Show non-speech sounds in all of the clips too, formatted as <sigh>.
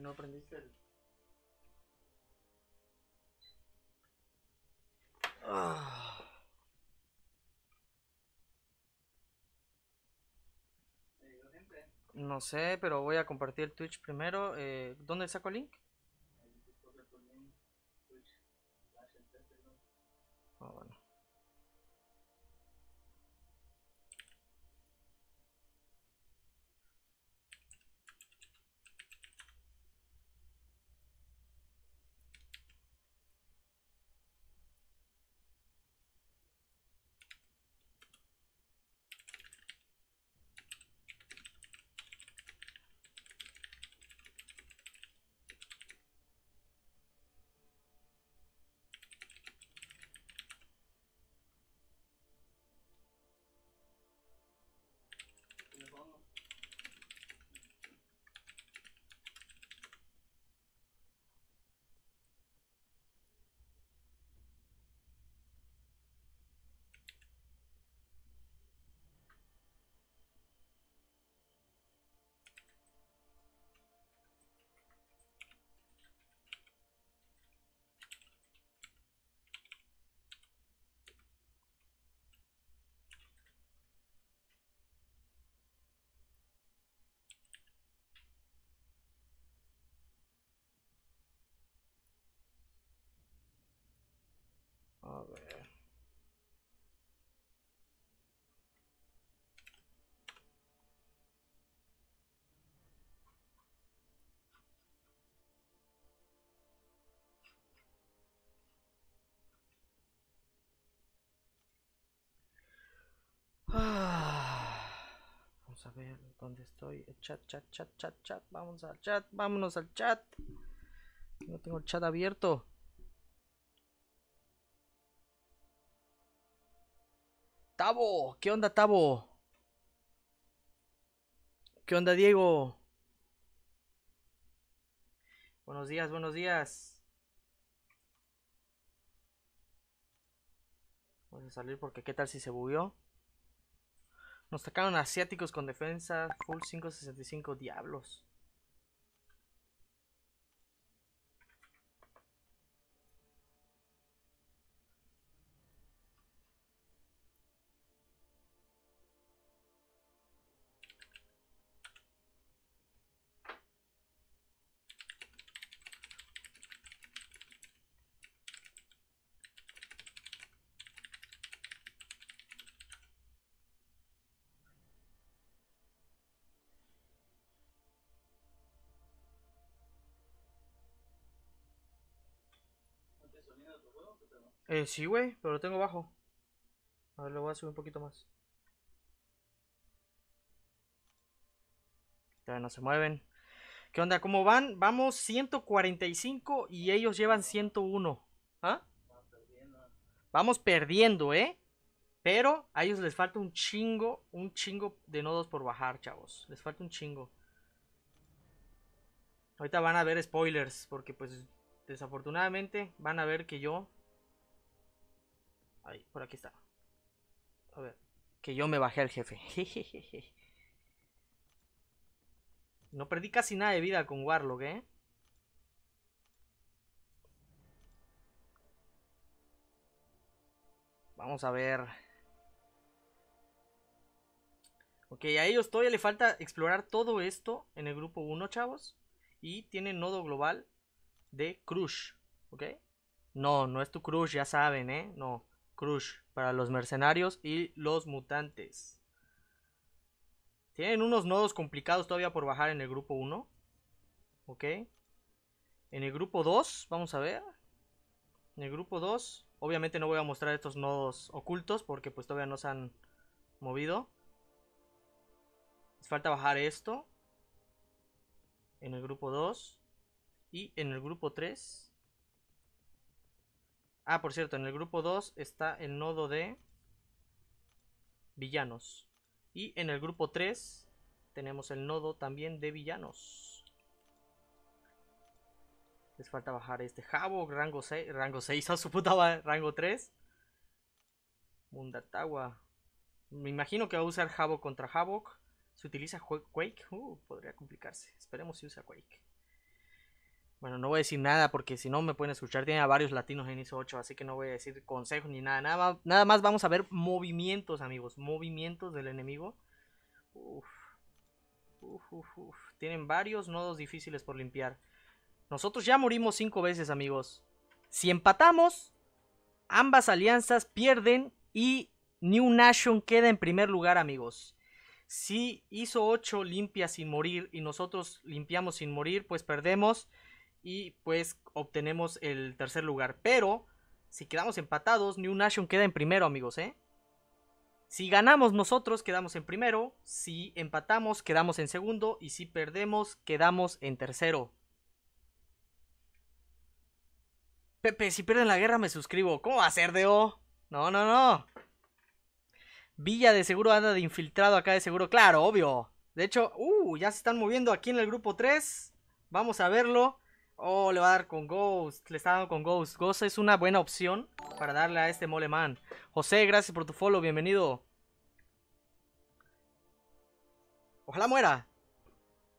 no aprendiste ah. No sé, pero voy a compartir Twitch primero. Eh, ¿Dónde saco el link? a ver dónde estoy. Chat, chat, chat, chat, chat. Vamos al chat, vámonos al chat. No tengo el chat abierto. Tabo, ¿qué onda Tabo? ¿Qué onda Diego? Buenos días, buenos días. Voy a salir porque qué tal si se bugueó. Nos sacaron asiáticos con defensa full 565 diablos. Eh, sí, güey, pero lo tengo bajo. A ver, lo voy a subir un poquito más. Ya no se mueven. ¿Qué onda? ¿Cómo van? Vamos 145 y ellos llevan 101. ¿Ah? Vamos perdiendo, ¿eh? Pero a ellos les falta un chingo, un chingo de nodos por bajar, chavos. Les falta un chingo. Ahorita van a ver spoilers, porque pues desafortunadamente van a ver que yo Ahí, por aquí está. A ver, que yo me bajé al jefe. Jejeje. <laughs> No perdí casi nada de vida con Warlock, ¿eh? Vamos a ver. Ok, a ellos todavía le falta explorar todo esto en el grupo 1, chavos. Y tiene nodo global de Crush, ¿ok? No, no es tu Crush, ya saben, ¿eh? No. Crush para los mercenarios y los mutantes. Tienen unos nodos complicados todavía por bajar en el grupo 1. Ok. En el grupo 2, vamos a ver. En el grupo 2, obviamente no voy a mostrar estos nodos ocultos porque pues todavía no se han movido. Les falta bajar esto. En el grupo 2. Y en el grupo 3. Ah, por cierto, en el grupo 2 está el nodo de villanos. Y en el grupo 3 tenemos el nodo también de villanos. Les falta bajar este Jabo, rango 6, rango 6 <laughs> a su puta rango 3. Mundatagua. Me imagino que va a usar Havoc contra Havoc, se utiliza Quake, uh, podría complicarse. Esperemos si usa Quake. Bueno, no voy a decir nada porque si no me pueden escuchar. Tiene a varios latinos en ISO 8, así que no voy a decir consejos ni nada. Nada, nada más vamos a ver movimientos, amigos. Movimientos del enemigo. Tienen varios nodos difíciles por limpiar. Nosotros ya morimos cinco veces, amigos. Si empatamos, ambas alianzas pierden y New Nation queda en primer lugar, amigos. Si hizo 8 limpia sin morir y nosotros limpiamos sin morir, pues perdemos y pues obtenemos el tercer lugar. Pero si quedamos empatados, New Nation queda en primero, amigos, ¿eh? Si ganamos nosotros, quedamos en primero. Si empatamos, quedamos en segundo. Y si perdemos, quedamos en tercero. Pepe, si pierden la guerra me suscribo. ¿Cómo va a ser, Deo? No, no, no. Villa de seguro anda de infiltrado acá de seguro. Claro, obvio. De hecho, uh, ya se están moviendo aquí en el grupo 3. Vamos a verlo. Oh, le va a dar con Ghost. Le está dando con Ghost. Ghost es una buena opción para darle a este Moleman. José, gracias por tu follow. Bienvenido. Ojalá muera.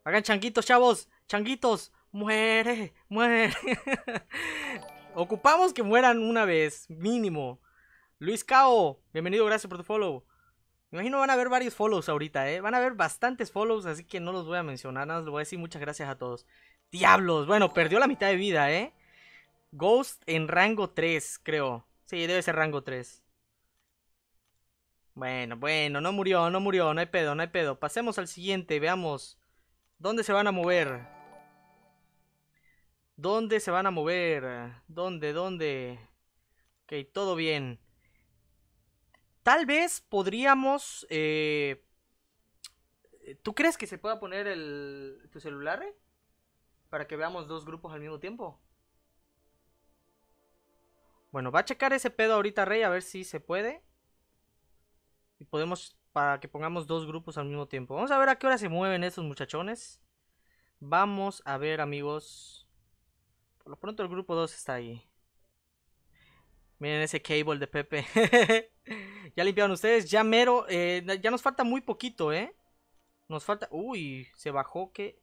Hagan changuitos, chavos. Changuitos. Muere. Muere. <laughs> Ocupamos que mueran una vez. Mínimo. Luis Cao. Bienvenido. Gracias por tu follow. Me imagino van a haber varios follows ahorita, ¿eh? Van a haber bastantes follows, así que no los voy a mencionar. Nada más les voy a decir muchas gracias a todos. Diablos, bueno, perdió la mitad de vida, ¿eh? Ghost en rango 3, creo. Sí, debe ser rango 3. Bueno, bueno, no murió, no murió, no hay pedo, no hay pedo. Pasemos al siguiente, veamos. ¿Dónde se van a mover? ¿Dónde se van a mover? ¿Dónde, dónde? Ok, todo bien. Tal vez podríamos... Eh, ¿Tú crees que se pueda poner el... tu celular? Eh? para que veamos dos grupos al mismo tiempo. Bueno, va a checar ese pedo ahorita Rey a ver si se puede. Y podemos para que pongamos dos grupos al mismo tiempo. Vamos a ver a qué hora se mueven esos muchachones. Vamos a ver amigos. Por lo pronto el grupo 2 está ahí. Miren ese cable de Pepe. <laughs> ya limpiaron ustedes. Ya mero. Eh, ya nos falta muy poquito, ¿eh? Nos falta... Uy, se bajó que...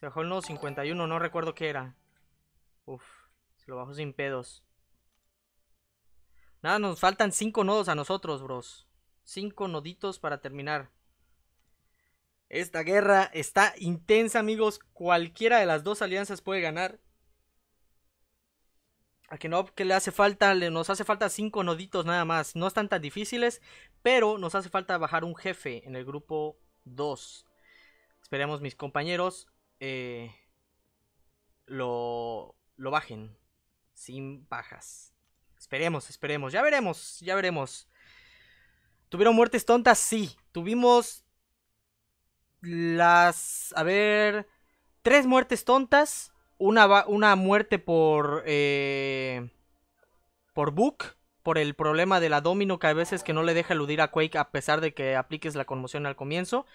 Se bajó el nodo 51, no recuerdo qué era. Uf, se lo bajó sin pedos. Nada, nos faltan 5 nodos a nosotros, bros. 5 noditos para terminar. Esta guerra está intensa, amigos. Cualquiera de las dos alianzas puede ganar. A que no, que le hace falta, le, nos hace falta 5 noditos nada más. No están tan difíciles, pero nos hace falta bajar un jefe en el grupo 2. Esperemos mis compañeros eh, lo, lo bajen sin bajas. Esperemos, esperemos, ya veremos, ya veremos. ¿Tuvieron muertes tontas? Sí, tuvimos las, a ver, tres muertes tontas, una, una muerte por, eh, por Book, por el problema de la domino que a veces que no le deja eludir a Quake a pesar de que apliques la conmoción al comienzo.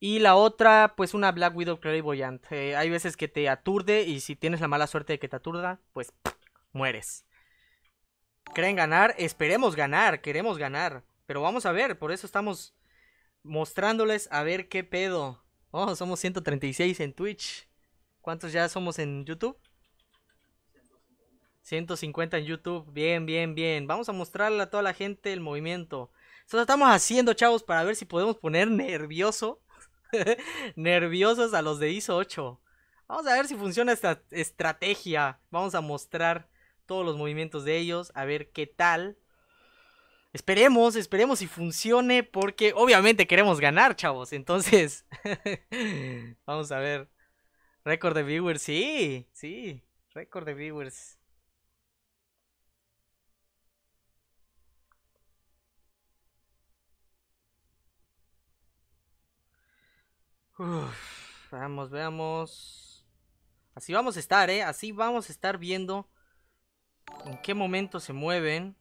Y la otra, pues una Black Widow Clairvoyant. Boyant. hay veces que te aturde y si tienes la mala suerte de que te aturda, pues mueres. ¿Creen ganar? Esperemos ganar, queremos ganar. Pero vamos a ver, por eso estamos mostrándoles a ver qué pedo. Oh, somos 136 en Twitch. ¿Cuántos ya somos en YouTube? 150 en YouTube. Bien, bien, bien. Vamos a mostrarle a toda la gente el movimiento. eso estamos haciendo, chavos, para ver si podemos poner nervioso <laughs> nerviosos a los de ISO 8. Vamos a ver si funciona esta estrategia. Vamos a mostrar todos los movimientos de ellos, a ver qué tal. Esperemos, esperemos si funcione, porque obviamente queremos ganar, chavos. Entonces, <laughs> vamos a ver. Récord de viewers, sí, sí, récord de viewers. Vamos, veamos, veamos. Así vamos a estar, ¿eh? Así vamos a estar viendo en qué momento se mueven.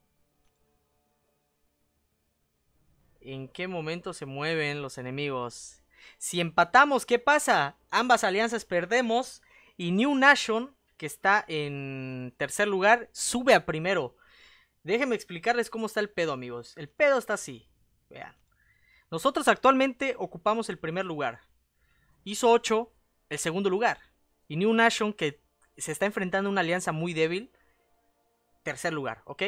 En qué momento se mueven los enemigos. Si empatamos, ¿qué pasa? Ambas alianzas perdemos y New Nation, que está en tercer lugar, sube a primero. Déjenme explicarles cómo está el pedo, amigos. El pedo está así. Vean. Nosotros actualmente ocupamos el primer lugar hizo 8 el segundo lugar. Y New Nation, que se está enfrentando a una alianza muy débil, tercer lugar, ¿ok?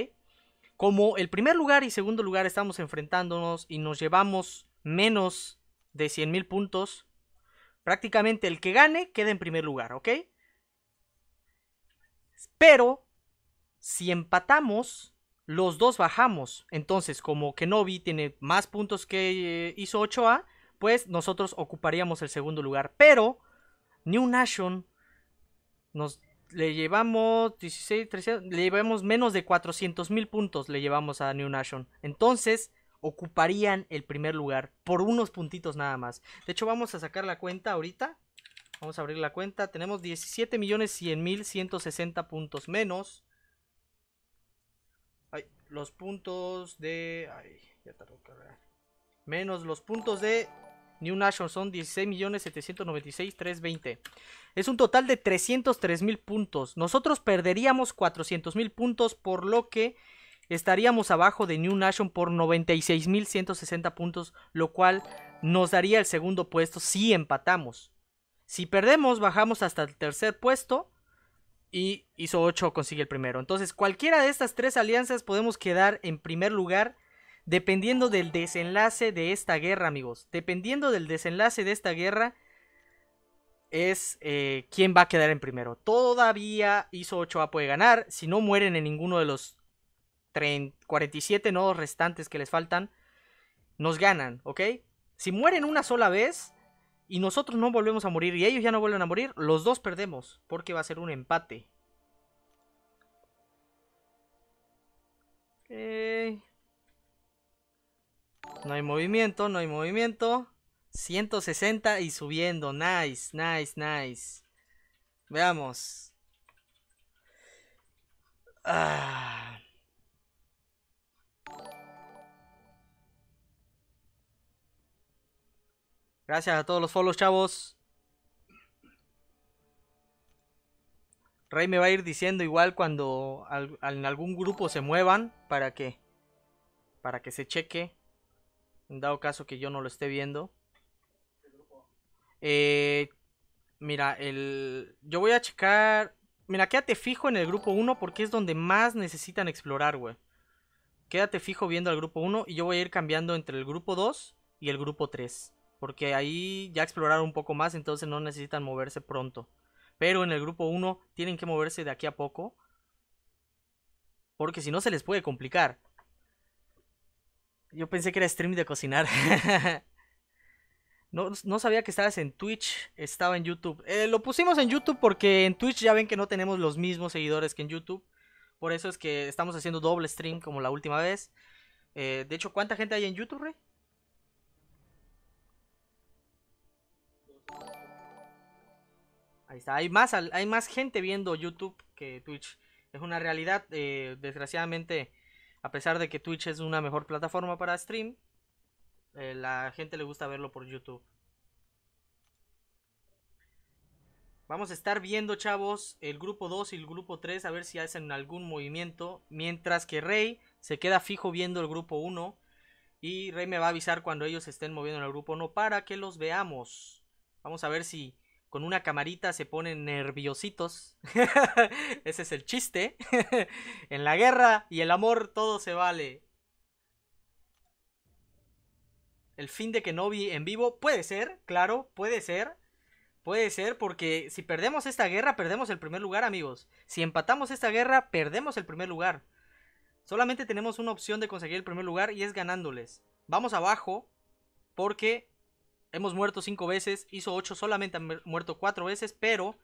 Como el primer lugar y segundo lugar estamos enfrentándonos y nos llevamos menos de 100,000 puntos, prácticamente el que gane queda en primer lugar, ¿ok? Pero, si empatamos, los dos bajamos. Entonces, como Kenobi tiene más puntos que eh, hizo 8A, pues nosotros ocuparíamos el segundo lugar. Pero New Nation nos le llevamos le llevamos menos de 400 mil puntos le llevamos a New Nation. Entonces ocuparían el primer lugar por unos puntitos nada más. De hecho vamos a sacar la cuenta ahorita. Vamos a abrir la cuenta. Tenemos 17.100.160 millones puntos menos. Ay, los puntos de... Ay, ya Menos los puntos de New Nation son 16.796.320. Es un total de 303.000 puntos. Nosotros perderíamos 400.000 puntos, por lo que estaríamos abajo de New Nation por 96.160 puntos, lo cual nos daría el segundo puesto si empatamos. Si perdemos, bajamos hasta el tercer puesto y hizo 8 consigue el primero. Entonces, cualquiera de estas tres alianzas podemos quedar en primer lugar dependiendo del desenlace de esta guerra, amigos. Dependiendo del desenlace de esta guerra, es eh, quién va a quedar en primero. Todavía Iso 8A puede ganar. Si no mueren en ninguno de los 47 nodos restantes que les faltan, nos ganan, ¿ok? Si mueren una sola vez y nosotros no volvemos a morir y ellos ya no vuelven a morir, los dos perdemos porque va a ser un empate. Eh, no hay movimiento, no hay movimiento. 160 y subiendo. Nice, nice, nice. Veamos. Ah. Gracias a todos los follows, chavos. Rey me va a ir diciendo igual cuando en algún grupo se muevan para que para que se cheque dado caso que yo no lo esté viendo. Eh, mira, el, yo voy a checar... Mira, quédate fijo en el grupo 1 porque es donde más necesitan explorar, güey. Quédate fijo viendo al grupo 1 y yo voy a ir cambiando entre el grupo 2 y el grupo 3. Porque ahí ya exploraron un poco más, entonces no necesitan moverse pronto. Pero en el grupo 1 tienen que moverse de aquí a poco. Porque si no se les puede complicar. Yo pensé que era stream de cocinar. <laughs> no, sabía que estabas en Twitch, estaba en YouTube. Eh, lo pusimos en YouTube porque en Twitch ya ven que no tenemos los mismos seguidores que en YouTube. Por eso es que estamos haciendo doble stream como la última vez. Eh, de hecho, ¿cuánta gente hay en YouTube, Rey? Ahí está, hay más, hay más gente viendo YouTube que Twitch. Es una realidad, eh, desgraciadamente a pesar de que Twitch es una mejor plataforma para stream, eh, la gente le gusta verlo por YouTube. Vamos a estar viendo, chavos, el grupo 2 y el grupo 3 a ver si hacen algún movimiento. Mientras que Rey se queda fijo viendo el grupo 1. Y Rey me va a avisar cuando ellos estén moviendo en el grupo 1 para que los veamos. Vamos a ver si con una camarita se ponen nerviositos. <laughs> Ese es el chiste. <laughs> en la guerra y el amor todo se vale. El fin de que no en vivo puede ser, claro, puede ser. Puede ser porque si perdemos esta guerra, perdemos el primer lugar, amigos. Si empatamos esta guerra, perdemos el primer lugar. Solamente tenemos una opción de conseguir el primer lugar y es ganándoles. Vamos abajo porque hemos muerto cinco veces, hizo ocho solamente han muerto cuatro veces, pero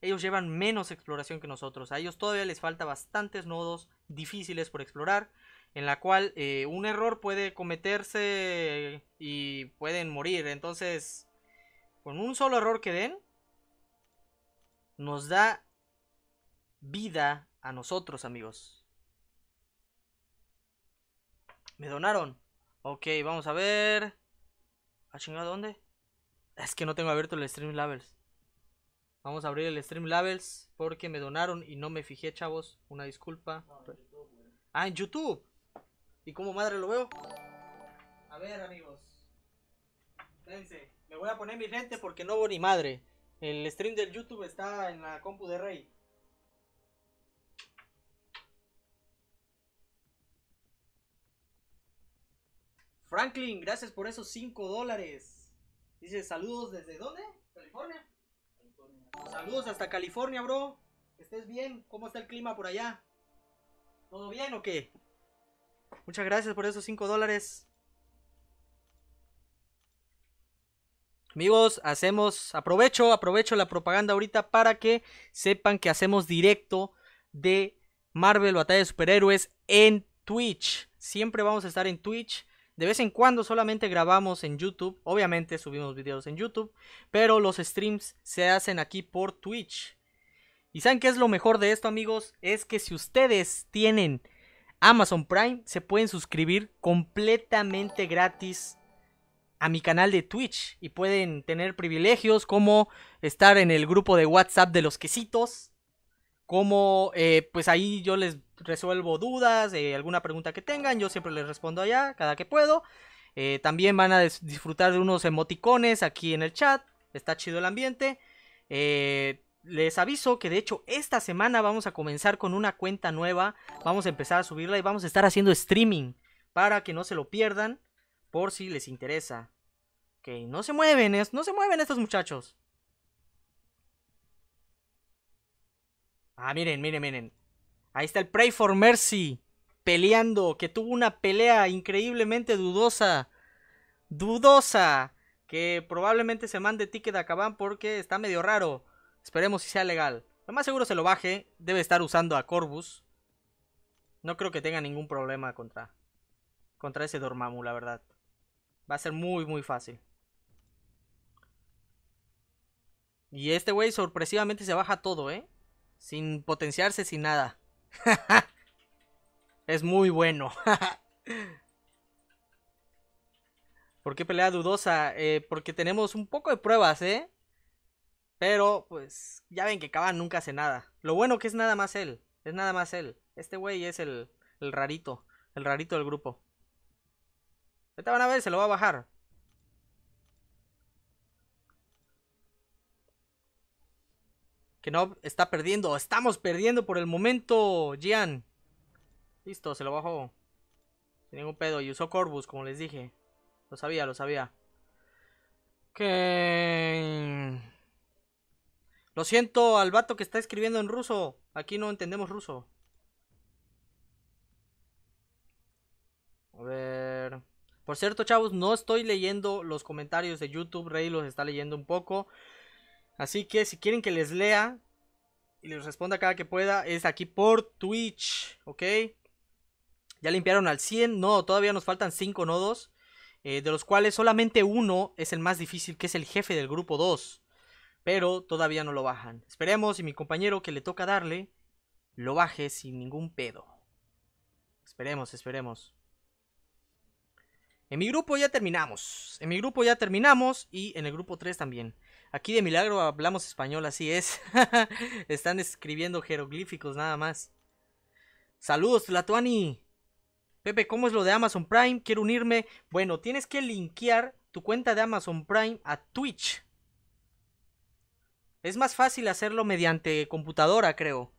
ellos llevan menos exploración que nosotros. A ellos todavía les falta bastantes nodos difíciles por explorar, en la cual eh, un error puede cometerse y pueden morir. Entonces, con un solo error que den, nos da vida a nosotros, amigos. Me donaron. Ok, vamos a ver. ¿A chingado dónde? Es que no tengo abierto el Stream Labels. Vamos a abrir el Stream Labels porque me donaron y no me fijé, chavos. Una disculpa. ah, en YouTube. ¿Y cómo madre lo veo? A ver, amigos. Dense. Me voy a poner mi gente porque no veo ni madre. El stream del YouTube está en la compu de Rey. Franklin, gracias por esos 5 dólares. Dice, saludos desde dónde? California. Saludos hasta California, bro. estés bien. ¿Cómo está el clima por allá? ¿Todo bien o qué? Muchas gracias por esos 5 dólares. Amigos, hacemos, aprovecho, aprovecho la propaganda ahorita para que sepan que hacemos directo de Marvel Batalla de Superhéroes en Twitch. Siempre vamos a estar en Twitch. De vez en cuando solamente grabamos en YouTube, obviamente subimos videos en YouTube, pero los streams se hacen aquí por Twitch. ¿Y saben qué es lo mejor de esto amigos? Es que si ustedes tienen Amazon Prime, se pueden suscribir completamente gratis a mi canal de Twitch y pueden tener privilegios como estar en el grupo de WhatsApp de los quesitos como eh, pues ahí yo les resuelvo dudas, eh, alguna pregunta que tengan, yo siempre les respondo allá cada que puedo. Eh, también van a disfrutar de unos emoticones aquí en el chat, está chido el ambiente. les aviso que de hecho esta semana vamos a comenzar con una cuenta nueva, vamos a empezar a subirla y vamos a estar haciendo streaming para que no se lo pierdan por si les interesa. Ok, no se mueven, no se mueven estos muchachos. Ah, miren, miren, miren. Ahí está el Pray for Mercy peleando, que tuvo una pelea increíblemente dudosa. Dudosa. Que probablemente se mande ticket a Caban porque está medio raro. Esperemos si sea legal. Lo más seguro se lo baje. Debe estar usando a Corvus. No creo que tenga ningún problema contra, contra ese Dormammu, la verdad. Va a ser muy, muy fácil. Y este güey sorpresivamente se baja todo, ¿eh? Sin potenciarse, sin nada. <laughs> es muy bueno. <laughs> ¿Por qué pelea dudosa? Eh, porque tenemos un poco de pruebas, ¿eh? Pero, pues, ya ven que Kaban nunca hace nada. Lo bueno que es nada más él. Es nada más él. Este güey es el, rarito. El rarito del grupo. te van a ver, se lo va a bajar. Que no está perdiendo. Estamos perdiendo por el momento, Gian. Listo, se lo bajó. Sin ningún pedo. Y usó Corvus, como les dije. Lo sabía, lo sabía. Que... Lo siento al vato que está escribiendo en ruso. Aquí no entendemos ruso. A ver. Por cierto, chavos, no estoy leyendo los comentarios de YouTube. Rey los está leyendo un poco. Así que si quieren que les lea y les responda cada que pueda, es aquí por Twitch, ¿ok? Ya limpiaron al 100, no, todavía nos faltan 5 nodos, eh, de los cuales solamente uno es el más difícil, que es el jefe del grupo 2. Pero todavía no lo bajan. Esperemos y mi compañero que le toca darle, lo baje sin ningún pedo. Esperemos, esperemos. En mi grupo ya terminamos. En mi grupo ya terminamos y en el grupo 3 también. Aquí de milagro hablamos español, así es. <laughs> Están escribiendo jeroglíficos nada más. Saludos, Latuani. Pepe, ¿cómo es lo de Amazon Prime? Quiero unirme. Bueno, tienes que linkear tu cuenta de Amazon Prime a Twitch. Es más fácil hacerlo mediante computadora, creo.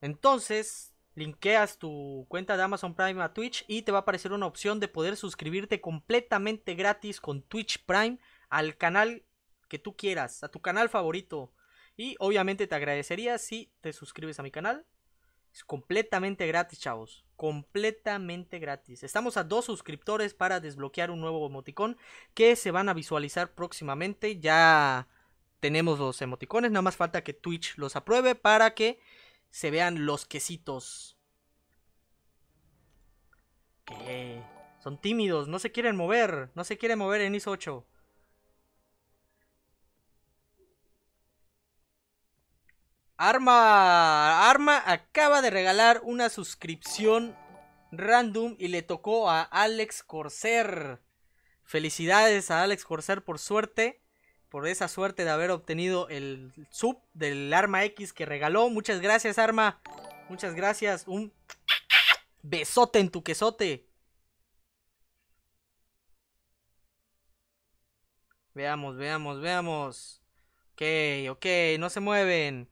Entonces, linkeas tu cuenta de Amazon Prime a Twitch y te va a aparecer una opción de poder suscribirte completamente gratis con Twitch Prime al canal que tú quieras, a tu canal favorito. Y obviamente te agradecería si te suscribes a mi canal. Es completamente gratis, chavos. Completamente gratis. Estamos a dos suscriptores para desbloquear un nuevo emoticón que se van a visualizar próximamente. Ya tenemos los emoticones, nada más falta que Twitch los apruebe para que se vean los quesitos. Son tímidos, no se quieren mover, no se quieren mover en ISO 8. Arma, Arma acaba de regalar una suscripción random y le tocó a Alex Corsair. Felicidades a Alex Corsair por suerte, por esa suerte de haber obtenido el sub del Arma X que regaló. Muchas gracias Arma, muchas gracias. Un besote en tu quesote. Veamos, veamos, veamos. Ok, ok, no se mueven.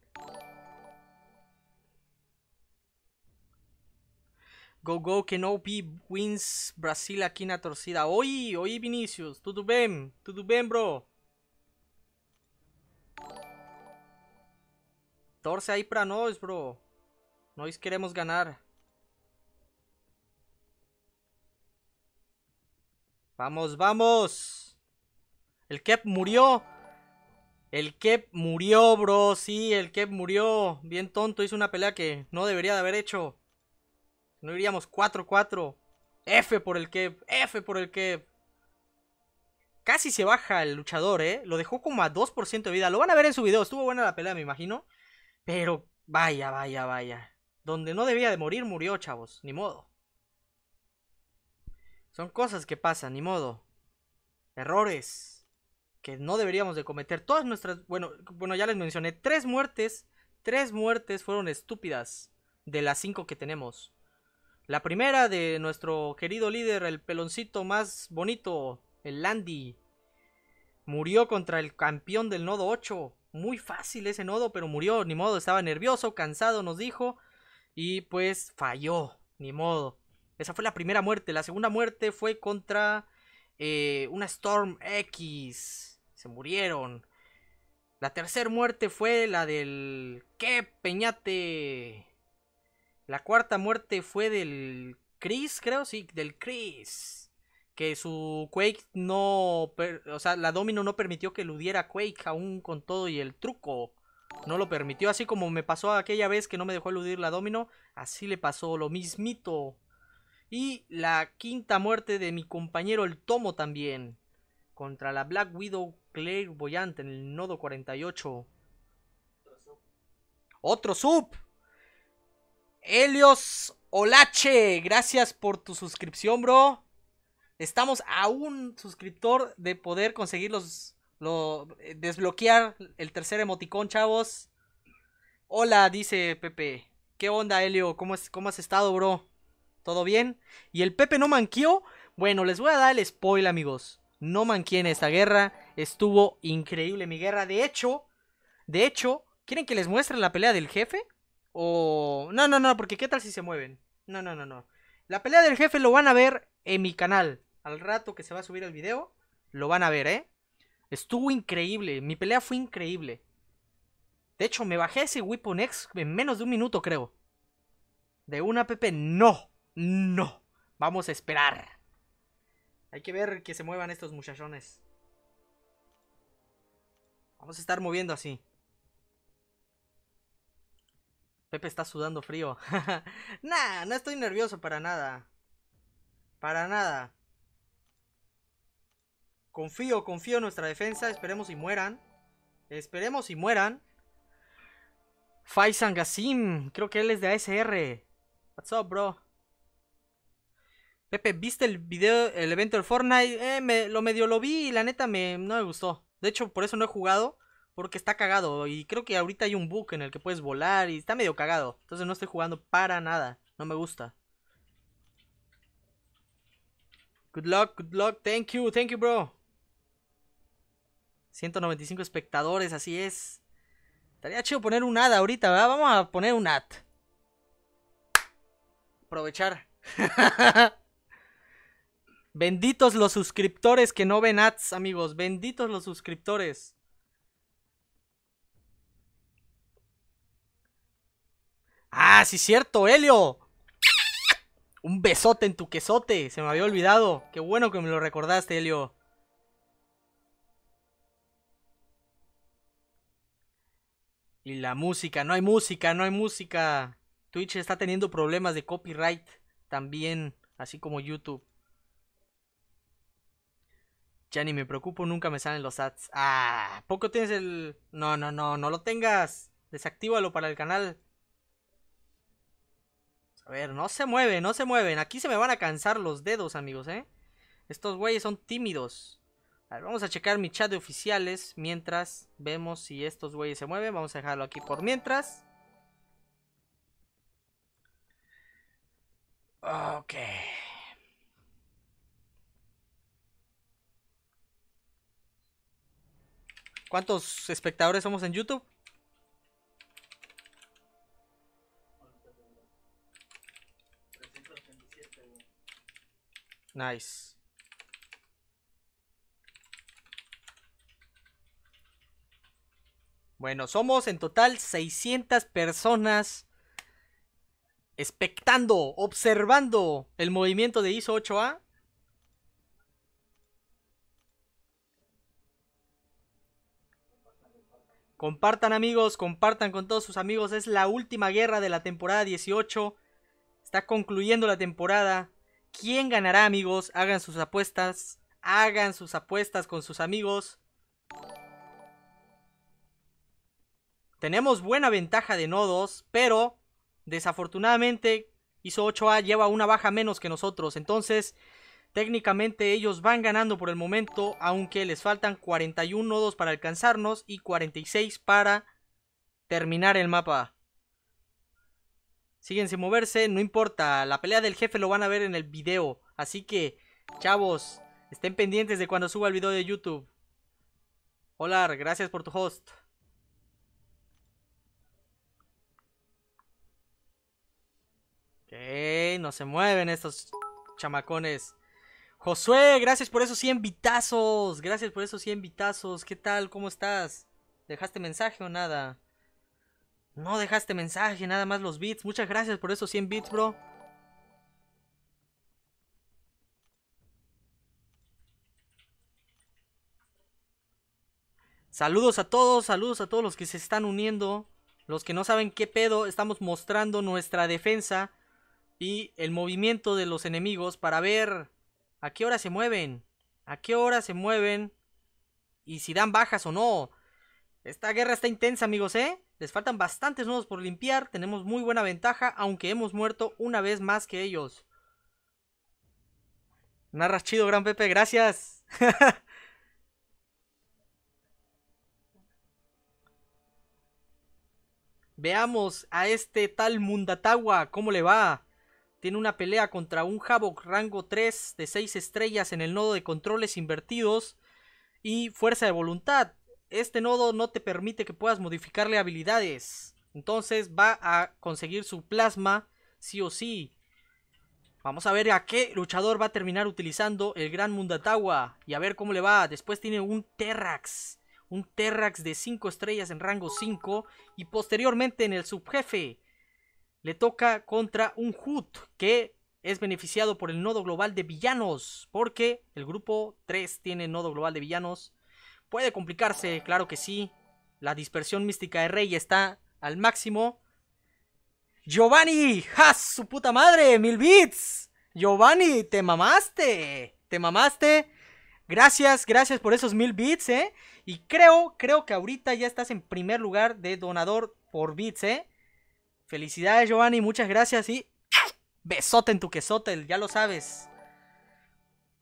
Go Go que Kenobi wins Brasil aquí en la torcida. Oye, oye, Vinicius. tudo bem? todo bem, bro? Torce ahí para nos, bro. Nos queremos ganar. Vamos, vamos. El Kep murió. El Kep murió, bro. Sí, el Kep murió. Bien tonto, hizo una pelea que no debería de haber hecho. No iríamos 4-4. F por el que. F por el que. Casi se baja el luchador, ¿eh? Lo dejó como a 2% de vida. Lo van a ver en su video. Estuvo buena la pelea, me imagino. Pero vaya, vaya, vaya. Donde no debía de morir, murió, chavos. Ni modo. Son cosas que pasan, ni modo. Errores que no deberíamos de cometer. Todas nuestras... Bueno, bueno, ya les mencioné. Tres muertes. Tres muertes fueron estúpidas de las cinco que tenemos. La primera de nuestro querido líder, el peloncito más bonito, el Landy. Murió contra el campeón del nodo 8. Muy fácil ese nodo, pero murió. Ni modo, estaba nervioso, cansado, nos dijo. Y pues falló. Ni modo. Esa fue la primera muerte. La segunda muerte fue contra eh, una Storm X. Se murieron. La tercera muerte fue la del... ¿Qué? Peñate. La cuarta muerte fue del Chris, creo, sí, del Chris. Que su Quake no. O sea, la Domino no permitió que eludiera Quake aún con todo y el truco. No lo permitió, así como me pasó aquella vez que no me dejó eludir la Domino. Así le pasó lo mismito. Y la quinta muerte de mi compañero el Tomo también. Contra la Black Widow Claire Boyant en el nodo 48. Otro sub. ¿Otro sub? Helios Olache, gracias por tu suscripción, bro. Estamos a un suscriptor de poder conseguir los, eh, desbloquear el tercer emoticón, chavos. Hola, dice Pepe. ¿Qué onda, Helio? ¿Cómo, ¿Cómo has estado, bro? ¿Todo bien? ¿Y el Pepe no manqueó? Bueno, les voy a dar el spoil, amigos. No manqué en esta guerra. Estuvo increíble mi guerra. De hecho, de hecho, ¿quieren que les muestre la pelea del jefe? O. No, no, no, porque qué tal si se mueven. No, no, no, no. La pelea del jefe lo van a ver en mi canal. Al rato que se va a subir el video, lo van a ver, ¿eh? Estuvo increíble. Mi pelea fue increíble. De hecho, me bajé ese Weapon X en menos de un minuto, creo. De una Pepe. no. No. Vamos a esperar. Hay que ver que se muevan estos muchachones. Vamos a estar moviendo así. Pepe está sudando frío. <laughs> nah, no estoy nervioso para nada. Para nada. Confío, confío en nuestra defensa. Esperemos y mueran. Esperemos y mueran. Faisan Gasim, Creo que él es de ASR. What's up, bro? Pepe, ¿viste el video, el evento del Fortnite? Eh, lo medio lo vi y la neta no me gustó. De hecho, por eso no he jugado porque está cagado. Y creo que ahorita hay un bug en el que puedes volar y está medio cagado. Entonces no estoy jugando para nada. No me gusta. Good luck, good luck. Thank you, thank you, bro. 195 espectadores, así es. Estaría chido poner un ad ahorita, ¿verdad? Vamos a poner un ad. Aprovechar. <laughs> Benditos los suscriptores que no ven ads, amigos. Benditos los suscriptores. Ah, sí, cierto, Helio. Un besote en tu quesote. Se me había olvidado. Qué bueno que me lo recordaste, Helio. Y la música, no hay música, no hay música. Twitch está teniendo problemas de copyright también, así como YouTube. Ya ni me preocupo, nunca me salen los ads. Ah, poco tienes el... No, no, no, no lo tengas. Desactívalo para el canal. A ver, no se mueven, no se mueven. Aquí se me van a cansar los dedos, amigos, ¿eh? Estos güeyes son tímidos. A ver, vamos a checar mi chat de oficiales mientras vemos si estos güeyes se mueven. Vamos a dejarlo aquí por mientras. Ok. ¿Cuántos espectadores somos en YouTube? Nice. Bueno, somos en total 600 personas Espectando, observando el movimiento de ISO 8A. Compartan amigos, compartan con todos sus amigos. Es la última guerra de la temporada 18. Está concluyendo la temporada quién ganará, amigos. Hagan sus apuestas. Hagan sus apuestas con sus amigos. Tenemos buena ventaja de nodos, pero desafortunadamente hizo 8A, lleva una baja menos que nosotros. Entonces, técnicamente ellos van ganando por el momento, aunque les faltan 41 nodos para alcanzarnos y 46 para terminar el mapa. Siguen sin moverse, no importa. La pelea del jefe lo van a ver en el video. Así que, chavos, estén pendientes de cuando suba el video de YouTube. Hola, gracias por tu host. Ok, no se mueven estos chamacones. Josué, gracias por esos 100 vitazos. Gracias por esos 100 vitazos. ¿Qué tal? ¿Cómo estás? ¿Dejaste mensaje o nada? No dejaste mensaje, nada más los bits. Muchas gracias por esos 100 bits, bro. Saludos a todos, saludos a todos los que se están uniendo. Los que no saben qué pedo, estamos mostrando nuestra defensa y el movimiento de los enemigos para ver a qué hora se mueven, a qué hora se mueven y si dan bajas o no. Esta guerra está intensa, amigos, ¿eh? Les faltan bastantes nodos por limpiar, tenemos muy buena ventaja, aunque hemos muerto una vez más que ellos. Narra chido, Gran Pepe, gracias. <laughs> Veamos a este tal Mundatagua, ¿cómo le va? Tiene una pelea contra un Havok rango 3 de 6 estrellas en el nodo de controles invertidos y fuerza de voluntad este nodo no te permite que puedas modificarle habilidades. Entonces va a conseguir su plasma sí o sí. Vamos a ver a qué luchador va a terminar utilizando el gran Mundatagua Y a ver cómo le va. Después tiene un Terrax. Un Terrax de 5 estrellas en rango 5. Y posteriormente en el subjefe. Le toca contra un Hoot. Que es beneficiado por el nodo global de villanos. Porque el grupo 3 tiene nodo global de villanos. Puede complicarse, claro que sí. La dispersión mística de Rey está al máximo. Giovanni, ¡has ¡Su puta madre! ¡Mil bits! Giovanni, te mamaste. Te mamaste. Gracias, gracias por esos mil bits, ¿eh? Y creo, creo que ahorita ya estás en primer lugar de donador por bits, ¿eh? Felicidades, Giovanni, muchas gracias y besote en tu quesote, ya lo sabes.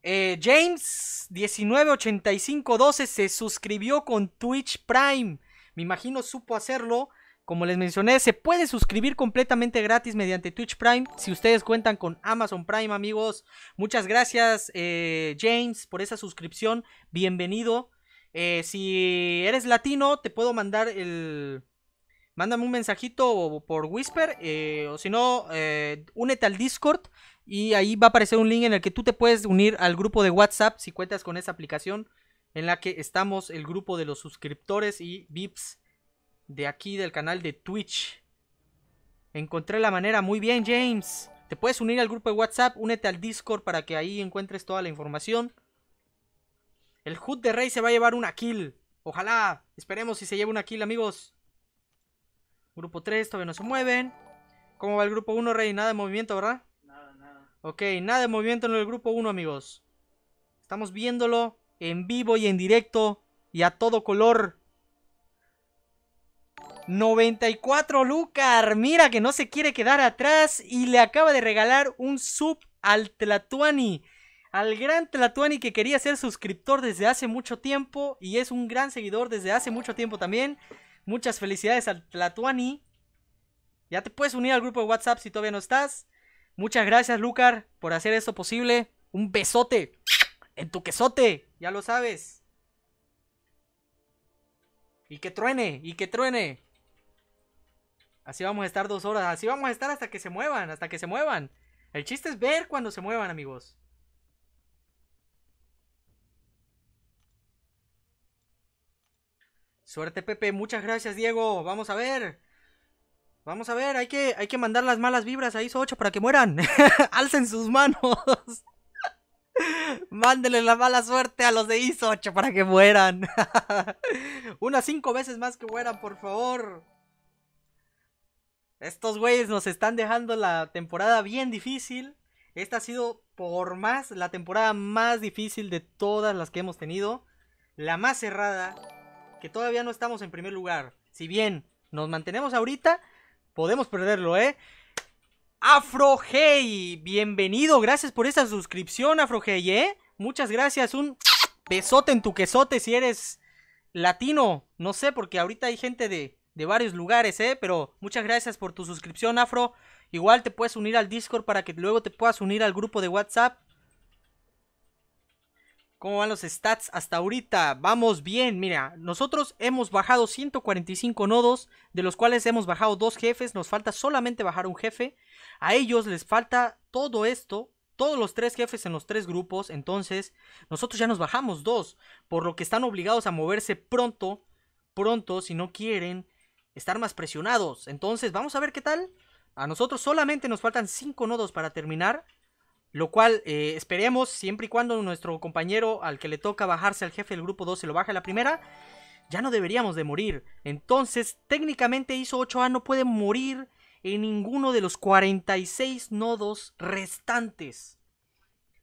Eh, James198512 se suscribió con Twitch Prime. Me imagino supo hacerlo. Como les mencioné, se puede suscribir completamente gratis mediante Twitch Prime si ustedes cuentan con Amazon Prime, amigos. Muchas gracias, eh, James, por esa suscripción. Bienvenido. Eh, si eres latino, te puedo mandar el. Mándame un mensajito por Whisper. Eh, o si no, únete al Discord. Y ahí va a aparecer un link en el que tú te puedes unir al grupo de WhatsApp si cuentas con esa aplicación en la que estamos el grupo de los suscriptores y VIPs de aquí del canal de Twitch. Encontré la manera, muy bien James. Te puedes unir al grupo de WhatsApp, únete al Discord para que ahí encuentres toda la información. El HUD de Rey se va a llevar una kill. Ojalá, esperemos si se lleva una kill amigos. Grupo 3 todavía no se mueven. ¿Cómo va el grupo 1, Rey? Nada de movimiento, ¿verdad? Ok, nada de movimiento en el grupo 1, amigos. Estamos viéndolo en vivo y en directo y a todo color. 94 Lucar, mira que no se quiere quedar atrás y le acaba de regalar un sub al Tlatuani. Al gran Tlatuani que quería ser suscriptor desde hace mucho tiempo y es un gran seguidor desde hace mucho tiempo también. Muchas felicidades al Tlatuani. Ya te puedes unir al grupo de WhatsApp si todavía no estás. Muchas gracias, Lucar, por hacer esto posible. Un besote en tu quesote, ya lo sabes. Y que truene, y que truene. Así vamos a estar dos horas, así vamos a estar hasta que se muevan, hasta que se muevan. El chiste es ver cuando se muevan, amigos. Suerte, Pepe. Muchas gracias, Diego. Vamos a ver. Vamos a ver, hay que, hay que mandar las malas vibras a ISO 8 para que mueran. <laughs> Alcen sus manos. <laughs> Mándenle la mala suerte a los de ISO 8 para que mueran. <laughs> Unas cinco veces más que mueran, por favor. Estos güeyes nos están dejando la temporada bien difícil. Esta ha sido por más la temporada más difícil de todas las que hemos tenido. La más cerrada. Que todavía no estamos en primer lugar. Si bien nos mantenemos ahorita, podemos perderlo, ¿eh? Afrohey, bienvenido, gracias por esa suscripción, Afrohey, ¿eh? Muchas gracias, un besote en tu quesote si eres latino, no sé, porque ahorita hay gente de, de varios lugares, ¿eh? Pero muchas gracias por tu suscripción, Afro. Igual te puedes unir al Discord para que luego te puedas unir al grupo de WhatsApp ¿Cómo van los stats hasta ahorita? Vamos bien, mira, nosotros hemos bajado 145 nodos, de los cuales hemos bajado dos jefes, nos falta solamente bajar un jefe. A ellos les falta todo esto, todos los tres jefes en los tres grupos, entonces nosotros ya nos bajamos dos, por lo que están obligados a moverse pronto, pronto, si no quieren estar más presionados. Entonces, vamos a ver qué tal. A nosotros solamente nos faltan 5 nodos para terminar. Lo cual eh, esperemos siempre y cuando nuestro compañero al que le toca bajarse al jefe del grupo 2 se lo baje a la primera. Ya no deberíamos de morir. Entonces, técnicamente ISO 8A no puede morir en ninguno de los 46 nodos restantes.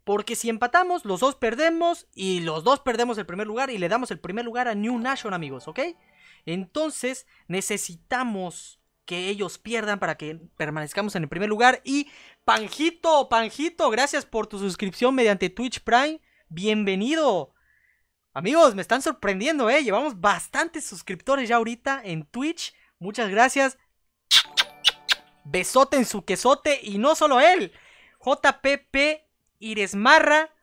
Porque si empatamos, los dos perdemos y los dos perdemos el primer lugar y le damos el primer lugar a New Nation, amigos, ¿ok? Entonces necesitamos que ellos pierdan para que permanezcamos en el primer lugar. Y Panjito, Panjito, gracias por tu suscripción mediante Twitch Prime. Bienvenido. Amigos, me están sorprendiendo, ¿eh? Llevamos bastantes suscriptores ya ahorita en Twitch. Muchas gracias. Besote en su quesote y no solo él. JPP Iresmarra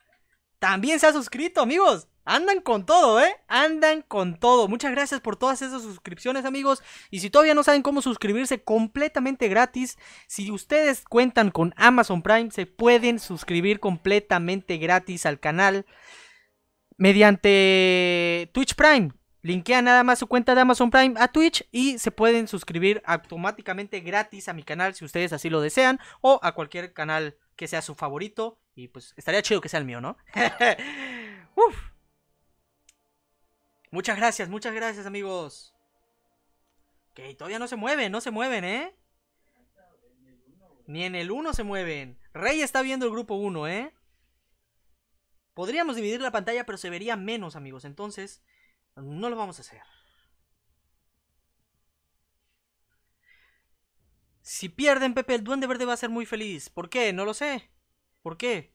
también se ha suscrito, amigos. Andan con todo, ¿eh? Andan con todo. Muchas gracias por todas esas suscripciones, amigos. Y si todavía no saben cómo suscribirse completamente gratis, si ustedes cuentan con Amazon Prime, se pueden suscribir completamente gratis al canal mediante Twitch Prime. Linkean nada más su cuenta de Amazon Prime a Twitch y se pueden suscribir automáticamente gratis a mi canal si ustedes así lo desean o a cualquier canal que sea su favorito. Y pues estaría chido que sea el mío, ¿no? <laughs> Uf. Muchas gracias, muchas gracias, amigos. Ok, todavía no se mueven, no se mueven, ¿eh? Ni en el 1 se mueven. Rey está viendo el grupo 1, ¿eh? Podríamos dividir la pantalla, pero se vería menos, amigos. Entonces, no lo vamos a hacer. Si pierden, Pepe, el Duende Verde va a ser muy feliz. ¿Por qué? No lo sé. ¿Por qué?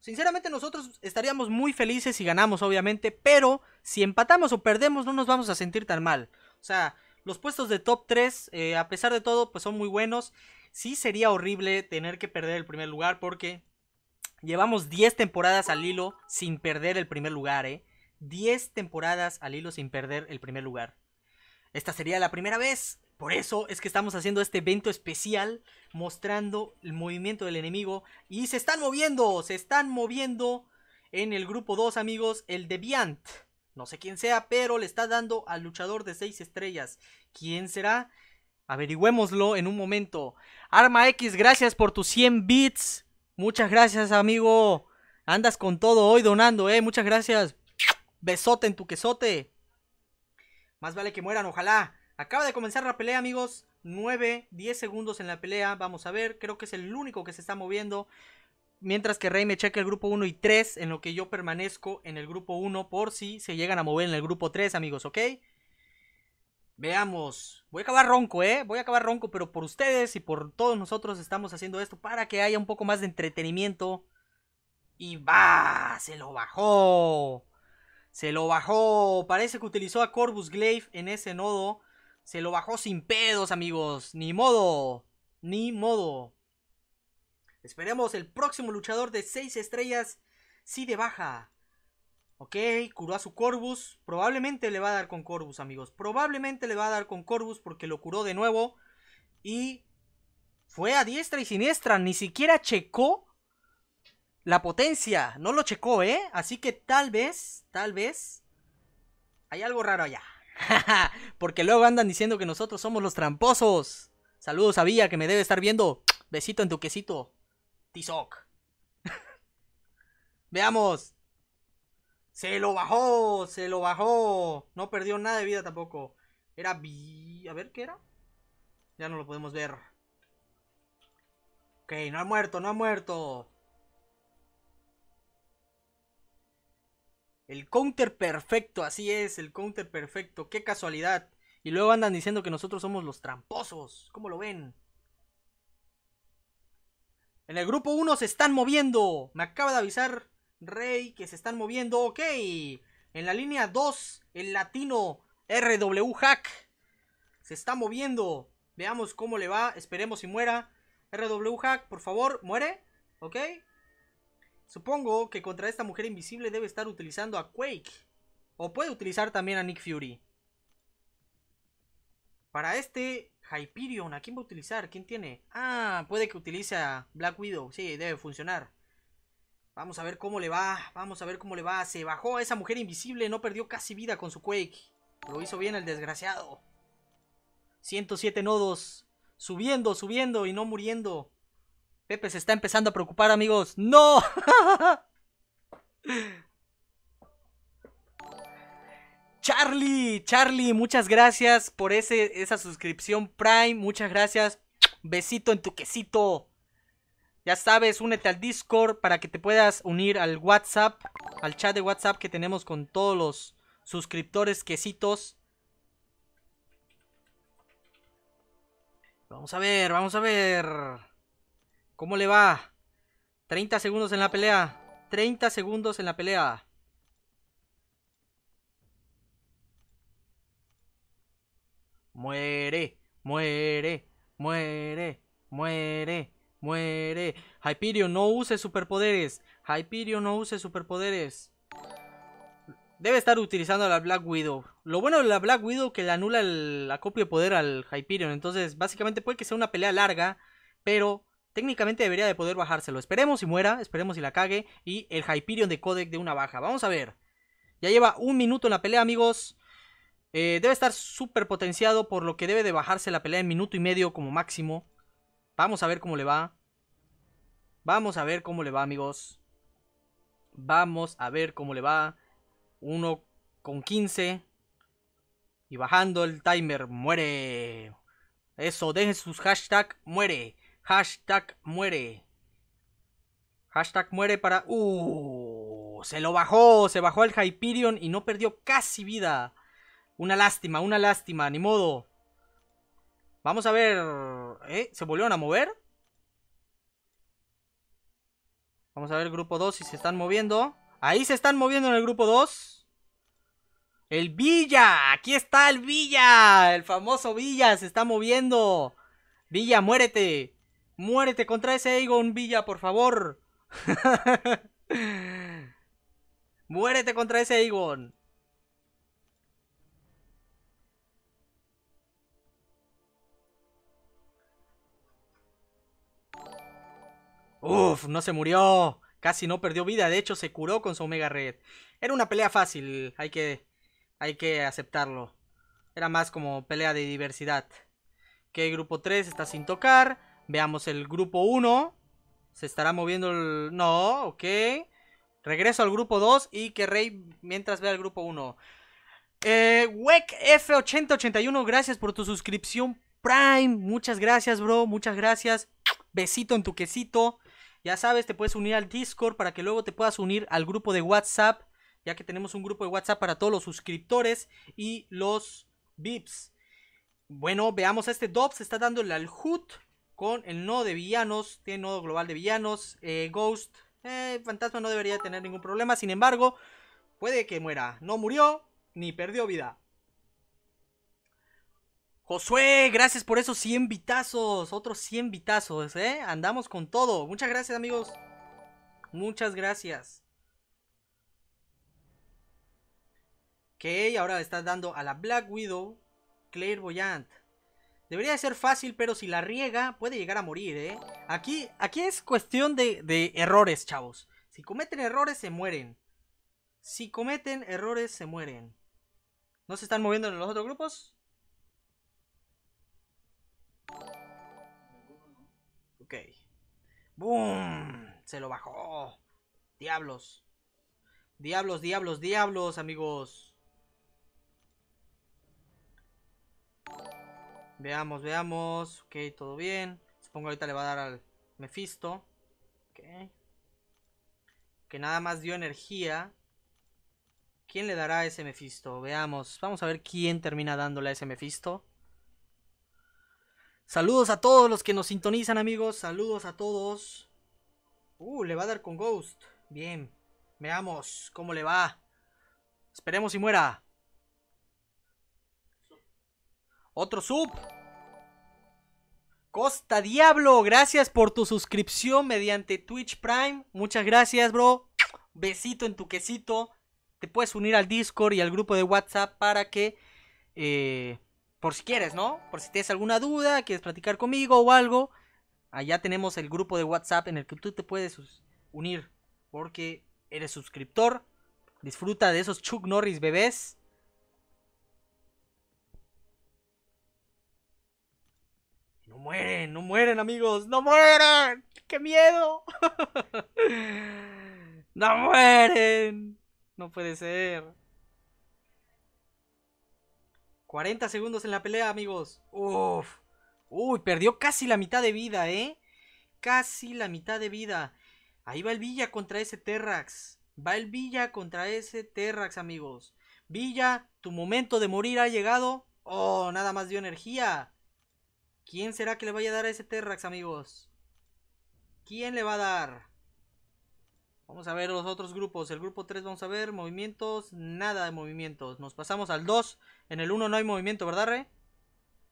Sinceramente nosotros estaríamos muy felices si ganamos, obviamente, pero si empatamos o perdemos no nos vamos a sentir tan mal. O sea, los puestos de top 3, eh, a pesar de todo, pues son muy buenos. Sí sería horrible tener que perder el primer lugar porque llevamos 10 temporadas al hilo sin perder el primer lugar, ¿eh? 10 temporadas al hilo sin perder el primer lugar. Esta sería la primera vez. Por eso es que estamos haciendo este evento especial mostrando el movimiento del enemigo. Y se están moviendo, se están moviendo en el grupo 2, amigos, el Deviant. No sé quién sea, pero le está dando al luchador de 6 estrellas. ¿Quién será? Averigüémoslo en un momento. Arma X, gracias por tus 100 bits. Muchas gracias, amigo. Andas con todo hoy donando, eh. Muchas gracias. Besote en tu quesote. Más vale que mueran, ojalá. Acaba de comenzar la pelea, amigos. 9, 10 segundos en la pelea. Vamos a ver. Creo que es el único que se está moviendo. Mientras que Rey me cheque el grupo 1 y 3, en lo que yo permanezco en el grupo 1 por si se llegan a mover en el grupo 3, amigos, ¿ok? Veamos. Voy a acabar ronco, ¿eh? Voy a acabar ronco, pero por ustedes y por todos nosotros estamos haciendo esto para que haya un poco más de entretenimiento. Y va, se lo bajó. Se lo bajó. Parece que utilizó a Corvus Glaive en ese nodo. Se lo bajó sin pedos, amigos. Ni modo. Ni modo. Esperemos el próximo luchador de 6 estrellas. Sí de baja. Ok, curó a su Corvus. Probablemente le va a dar con Corvus, amigos. Probablemente le va a dar con Corvus porque lo curó de nuevo. Y fue a diestra y siniestra. Ni siquiera checó la potencia. No lo checó, ¿eh? Así que tal vez, tal vez... Hay algo raro allá. <laughs> Porque luego andan diciendo que nosotros somos los tramposos. Saludos a Villa, que me debe estar viendo. Besito en tu quesito. Tizoc. <laughs> Veamos. Se lo bajó, se lo bajó. No perdió nada de vida tampoco. Era... A ver, ¿qué era? Ya no lo podemos ver. Ok, no ha muerto, no ha muerto. El counter perfecto, así es, el counter perfecto. Qué casualidad. Y luego andan diciendo que nosotros somos los tramposos. ¿Cómo lo ven? En el grupo 1 se están moviendo. Me acaba de avisar Rey que se están moviendo. Ok. En la línea 2, el latino RW Hack. Se está moviendo. Veamos cómo le va. Esperemos si muera. RW Hack, por favor, muere. Ok. Supongo que contra esta mujer invisible debe estar utilizando a Quake. O puede utilizar también a Nick Fury. Para este, Hyperion, ¿a quién va a utilizar? ¿Quién tiene? Ah, puede que utilice a Black Widow. Sí, debe funcionar. Vamos a ver cómo le va. Vamos a ver cómo le va. Se bajó a esa mujer invisible. No perdió casi vida con su Quake. Lo hizo bien el desgraciado. 107 nodos. Subiendo, subiendo y no muriendo. Pepe se está empezando a preocupar, amigos. ¡No! <laughs> Charlie, Charlie, muchas gracias por ese, esa suscripción Prime. Muchas gracias. Besito en tu quesito. Ya sabes, únete al Discord para que te puedas unir al WhatsApp, al chat de WhatsApp que tenemos con todos los suscriptores quesitos. Vamos a ver, vamos a ver. ¿Cómo le va? 30 segundos en la pelea. 30 segundos en la pelea. Muere, muere, muere, muere, muere. Hyperion, no use superpoderes. Hyperion, no use superpoderes. Debe estar utilizando a la Black Widow. Lo bueno de la Black Widow que le anula el acopio de poder al Hyperion. Entonces, básicamente puede que sea una pelea larga, pero Técnicamente debería de poder bajárselo. Esperemos si muera, esperemos si la cague. Y el Hyperion de Codec de una baja. Vamos a ver. Ya lleva un minuto en la pelea, amigos. Eh, debe estar súper potenciado, por lo que debe de bajarse la pelea en minuto y medio como máximo. Vamos a ver cómo le va. Vamos a ver cómo le va, amigos. Vamos a ver cómo le va. 1 con 15. Y bajando el timer. Muere. Eso, dejen sus hashtag. Muere. Hashtag muere. Hashtag muere para... ¡Uh! Se lo bajó, se bajó al Hyperion y no perdió casi vida. Una lástima, una lástima, ni modo. Vamos a ver... ¿Eh? ¿Se volvieron a mover? Vamos a ver el grupo 2 si se están moviendo. Ahí se están moviendo en el grupo 2. El Villa, aquí está el Villa, el famoso Villa, se está moviendo. Villa, muérete. Muérete contra ese Aegon Villa, por favor. <laughs> Muérete contra ese Aegon. Uf, no se murió. Casi no perdió vida. De hecho, se curó con su Omega Red. Era una pelea fácil. Hay que, hay que aceptarlo. Era más como pelea de diversidad. Que el grupo 3 está sin tocar. Veamos el grupo 1. Se estará moviendo el... No, ok. Regreso al grupo 2 y que Rey mientras vea el grupo 1. Eh, F8081, gracias por tu suscripción Prime. Muchas gracias, bro. Muchas gracias. Besito en tu quesito. Ya sabes, te puedes unir al Discord para que luego te puedas unir al grupo de WhatsApp. Ya que tenemos un grupo de WhatsApp para todos los suscriptores y los VIPs. Bueno, veamos este Dobbs. Está dándole al HUT con el nodo de villanos. Tiene nodo global de villanos. Eh, Ghost. El eh, fantasma no debería tener ningún problema. Sin embargo, puede que muera. No murió ni perdió vida. Josué, gracias por esos 100 vitazos. Otros 100 vitazos, ¿eh? Andamos con todo. Muchas gracias, amigos. Muchas gracias. Ok, ahora le estás dando a la Black Widow Claire Boyant. Debería de ser fácil, pero si la riega, puede llegar a morir, ¿eh? Aquí, aquí es cuestión de, de errores, chavos. Si cometen errores, se mueren. Si cometen errores, se mueren. ¿No se están moviendo en los otros grupos? Ok. ¡Boom! Se lo bajó. Diablos. Diablos, diablos, diablos, amigos. Veamos, veamos. Ok, todo bien. Supongo ahorita le va a dar al Mephisto. Ok. Que nada más dio energía. ¿Quién le dará a ese Mephisto? Veamos. Vamos a ver quién termina dándole a ese Mephisto. Saludos a todos los que nos sintonizan, amigos. Saludos a todos. Uh, le va a dar con Ghost. Bien. Veamos cómo le va. Esperemos si muera. Otro sub. Costa Diablo, gracias por tu suscripción mediante Twitch Prime. Muchas gracias, bro. Besito en tu quesito. Te puedes unir al Discord y al grupo de WhatsApp para que, eh, por si quieres, ¿no? Por si tienes alguna duda, quieres platicar conmigo o algo. Allá tenemos el grupo de WhatsApp en el que tú te puedes unir porque eres suscriptor. Disfruta de esos Chuck Norris bebés. No mueren, no mueren amigos, no mueren. ¡Qué miedo! <laughs> no mueren. No puede ser. 40 segundos en la pelea amigos. uff, Uy, perdió casi la mitad de vida, ¿eh? Casi la mitad de vida. Ahí va el Villa contra ese Terrax. Va el Villa contra ese Terrax amigos. Villa, tu momento de morir ha llegado. Oh, nada más dio energía. ¿Quién será que le vaya a dar a ese Terrax, amigos? ¿Quién le va a dar? Vamos a ver los otros grupos. El grupo 3 vamos a ver. Movimientos, nada de movimientos. Nos pasamos al 2. En el 1 no hay movimiento, ¿verdad, Re?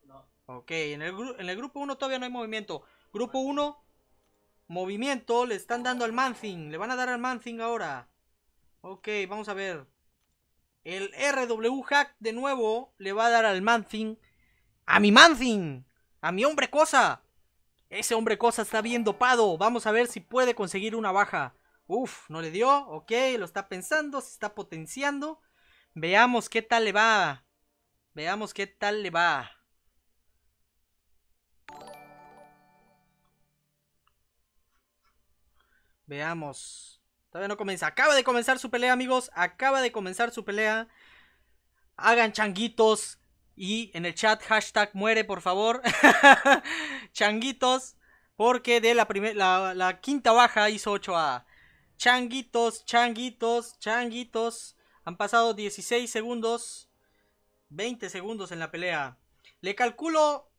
No. Ok, en el, grupo 1 todavía no hay movimiento. Grupo 1, movimiento. Le están dando al Manzing. Le van a dar al Manzing ahora. Ok, vamos a ver. El RW Hack de nuevo le va a dar al Manzing. ¡A mi Manzing! ¡A mi hombre cosa! Ese hombre cosa está bien dopado. Vamos a ver si puede conseguir una baja. Uf, no le dio. Ok, lo está pensando, se está potenciando. Veamos qué tal le va. Veamos qué tal le va. Veamos. Todavía no comienza. Acaba de comenzar su pelea, amigos. Acaba de comenzar su pelea. Hagan changuitos. Y en el chat, hashtag muere, por favor. <laughs> Changuitos, porque de la, la, quinta baja hizo 8A. Changuitos, changuitos, changuitos. Han pasado 16 segundos, 20 segundos en la pelea. Le calculo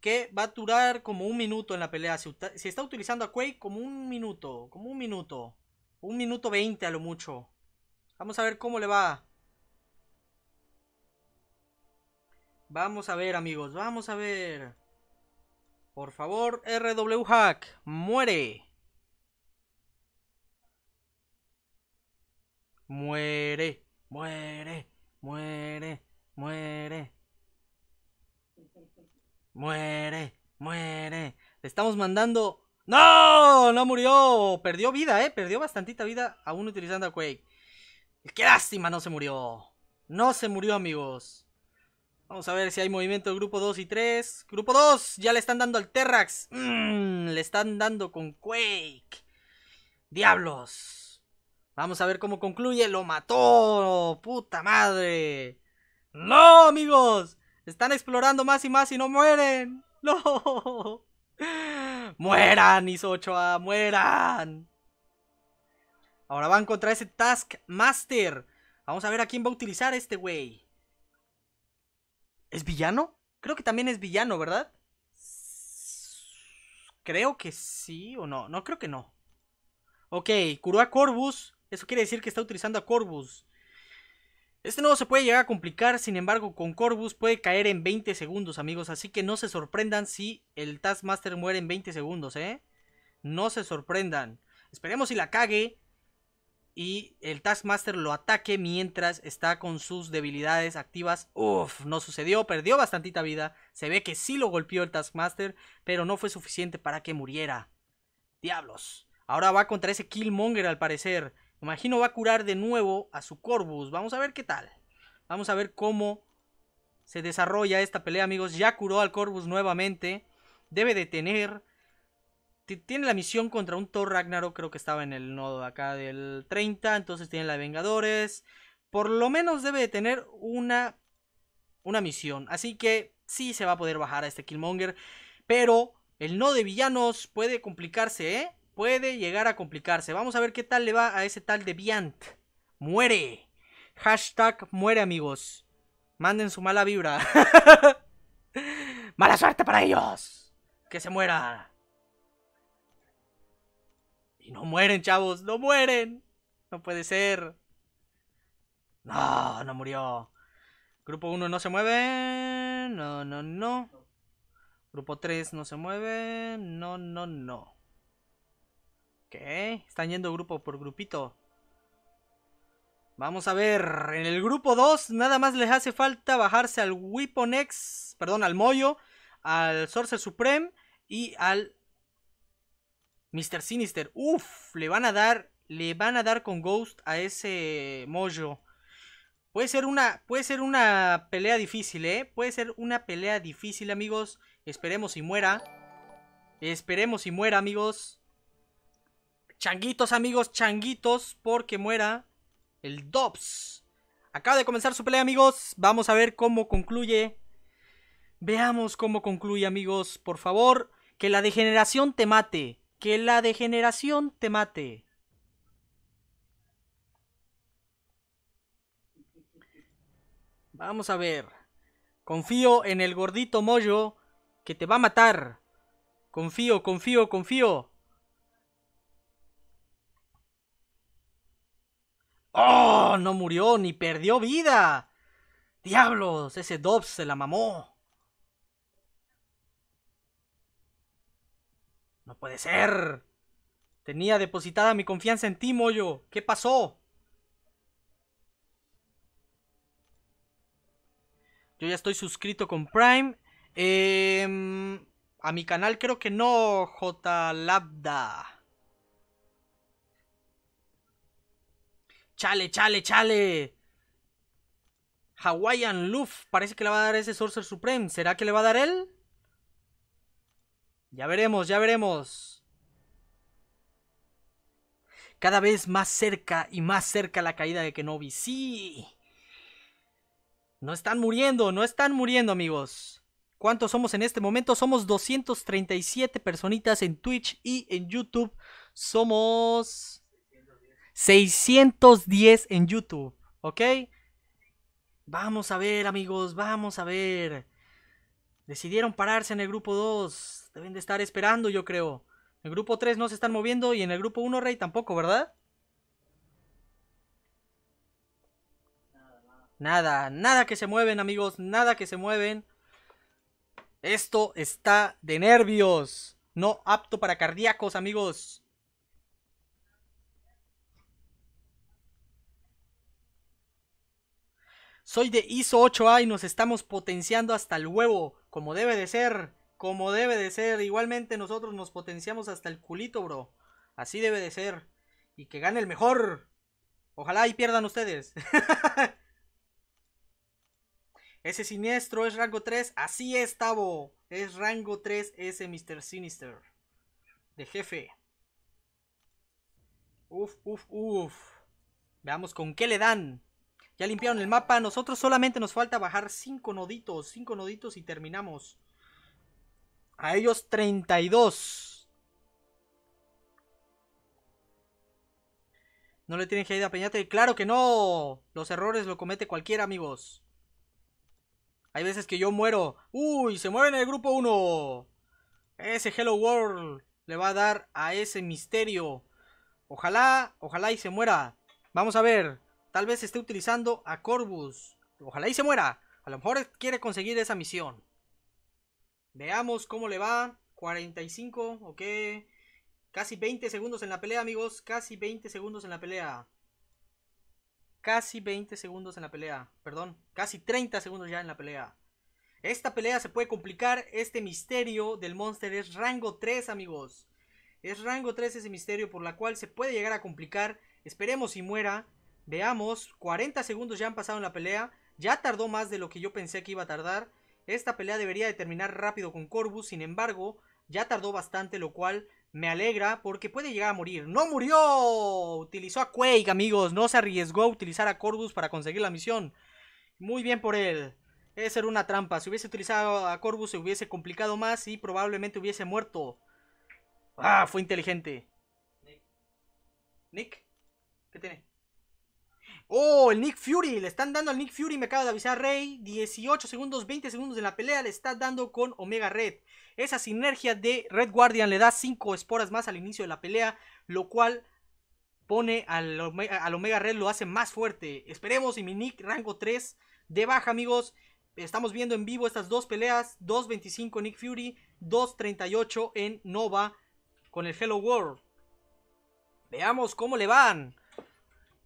que va a durar como un minuto en la pelea. si está utilizando a Quake como un minuto, como un minuto. Un minuto 20 a lo mucho. Vamos a ver cómo le va. Vamos a ver, amigos, vamos a ver. Por favor, RW Hack, muere. Muere, muere, muere, muere. Muere, muere. Le estamos mandando... ¡No! No murió. Perdió vida, ¿eh? Perdió bastantita vida aún utilizando a Quake. ¡Qué lástima! No se murió. No se murió, amigos. Vamos a ver si hay movimiento grupo 2 y 3. Grupo 2, ya le están dando al Terrax. Mmm, le están dando con Quake. Diablos. Vamos a ver cómo concluye. Lo mató. Puta madre. No, amigos. Están explorando más y más y no mueren. No. <laughs> Mueran, Isochoa. Mueran. Ahora van contra ese Taskmaster. Vamos a ver a quién va a utilizar este güey. ¿Es villano? Creo que también es villano, ¿verdad? Creo que sí o no. No, creo que no. Ok, curó a Corvus. Eso quiere decir que está utilizando a Corvus. Este no se puede llegar a complicar, sin embargo, con Corvus puede caer en 20 segundos, amigos. Así que no se sorprendan si el Taskmaster muere en 20 segundos, ¿eh? No se sorprendan. Esperemos si la cague y el Taskmaster lo ataque mientras está con sus debilidades activas. Uf, no sucedió, perdió bastantita vida. Se ve que sí lo golpeó el Taskmaster, pero no fue suficiente para que muriera. Diablos. Ahora va contra ese Killmonger al parecer. Imagino va a curar de nuevo a su Corvus. Vamos a ver qué tal. Vamos a ver cómo se desarrolla esta pelea, amigos. Ya curó al Corvus nuevamente. Debe de tener tiene la misión contra un Thor Ragnarok, creo que estaba en el nodo acá del 30, entonces tiene la de Vengadores. Por lo menos debe de tener una, una misión, así que sí se va a poder bajar a este Killmonger, pero el nodo de villanos puede complicarse, ¿eh? Puede llegar a complicarse. Vamos a ver qué tal le va a ese tal de Viant. Muere. Hashtag muere amigos. Manden su mala vibra. <laughs> mala suerte para ellos. Que se muera. Y no mueren, chavos, no mueren. No puede ser. No, no murió. Grupo 1 no se mueve. No, no, no. Grupo 3 no se mueve. No, no, no. ¿Qué? Están yendo grupo por grupito. Vamos a ver. En el grupo 2 nada más les hace falta bajarse al Weapon X. Perdón, al Moyo. Al Sorcerer Supreme. Y al Mr. Sinister. uff, le van a dar, le van a dar con Ghost a ese Mojo. Puede ser una, puede ser una pelea difícil, ¿eh? Puede ser una pelea difícil, amigos. Esperemos y muera. Esperemos y muera, amigos. Changuitos, amigos, changuitos, porque muera el Dobbs. Acaba de comenzar su pelea, amigos. Vamos a ver cómo concluye. Veamos cómo concluye, amigos. Por favor, que la degeneración te mate que la degeneración te mate. Vamos a ver. Confío en el gordito Moyo que te va a matar. Confío, confío, confío. ¡Oh! No murió ni perdió vida. ¡Diablos! Ese Dobbs se la mamó. No puede ser. Tenía depositada mi confianza en ti, Moyo. ¿Qué pasó? Yo ya estoy suscrito con Prime. Em, a mi canal creo que no, J. JLabda. Chale, chale, chale. Hawaiian Luff. Parece que le va a dar ese Sorcerer Supreme. ¿Será que le va a dar él? Ya veremos, ya veremos. Cada vez más cerca y más cerca la caída de Kenobi. Sí. No están muriendo, no están muriendo amigos. ¿Cuántos somos en este momento? Somos 237 personitas en Twitch y en YouTube. Somos 610 en YouTube, ¿ok? Vamos a ver amigos, vamos a ver. Decidieron pararse en el grupo 2. Deben de estar esperando, yo creo. En el grupo 3 no se están moviendo y en el grupo 1, Rey, tampoco, ¿verdad? Nada, nada que se mueven, amigos, nada que se mueven. Esto está de nervios. No apto para cardíacos, amigos. Soy de ISO 8A y nos estamos potenciando hasta el huevo. Como debe de ser. Como debe de ser. Igualmente nosotros nos potenciamos hasta el culito, bro. Así debe de ser. Y que gane el mejor. Ojalá y pierdan ustedes. <laughs> ese siniestro es rango 3. Así es, Tavo. Es rango 3 ese Mr. Sinister. De jefe. Uf, uf, uf. Veamos con qué le dan. Ya limpiaron el mapa. Nosotros solamente nos falta bajar 5 noditos. 5 noditos y terminamos. A ellos 32. No le tienen que ir a Peñate. Claro que no. Los errores lo comete cualquiera, amigos. Hay veces que yo muero. Uy, se muere en el grupo 1. Ese Hello World le va a dar a ese misterio. Ojalá, ojalá y se muera. Vamos a ver. Tal vez esté utilizando a Corvus. Ojalá y se muera. A lo mejor quiere conseguir esa misión. Veamos cómo le va. 45, ok. Casi 20 segundos en la pelea, amigos. Casi 20 segundos en la pelea. Casi 20 segundos en la pelea. Perdón, casi 30 segundos ya en la pelea. Esta pelea se puede complicar. Este misterio del Monster es rango 3, amigos. Es rango 3 ese misterio por la cual se puede llegar a complicar. Esperemos si muera. Veamos, 40 segundos ya han pasado en la pelea. Ya tardó más de lo que yo pensé que iba a tardar. Esta pelea debería de terminar rápido con Corbus, sin embargo, ya tardó bastante, lo cual me alegra porque puede llegar a morir. ¡No murió! Utilizó a Quake, amigos. No se arriesgó a utilizar a Corbus para conseguir la misión. Muy bien por él. Esa era una trampa. Si hubiese utilizado a Corbus se hubiese complicado más y probablemente hubiese muerto. Ah, fue inteligente. ¿Nick? ¿Qué tiene? Oh, el Nick Fury. Le están dando al Nick Fury. Me acaba de avisar Rey. 18 segundos, 20 segundos de la pelea. Le está dando con Omega Red. Esa sinergia de Red Guardian le da 5 esporas más al inicio de la pelea. Lo cual pone al, Omega, al Omega Red. Lo hace más fuerte. Esperemos. Y mi Nick rango 3 de baja, amigos. Estamos viendo en vivo estas dos peleas. 2.25 Nick Fury. 2.38 en Nova. Con el Hello World. Veamos cómo le van.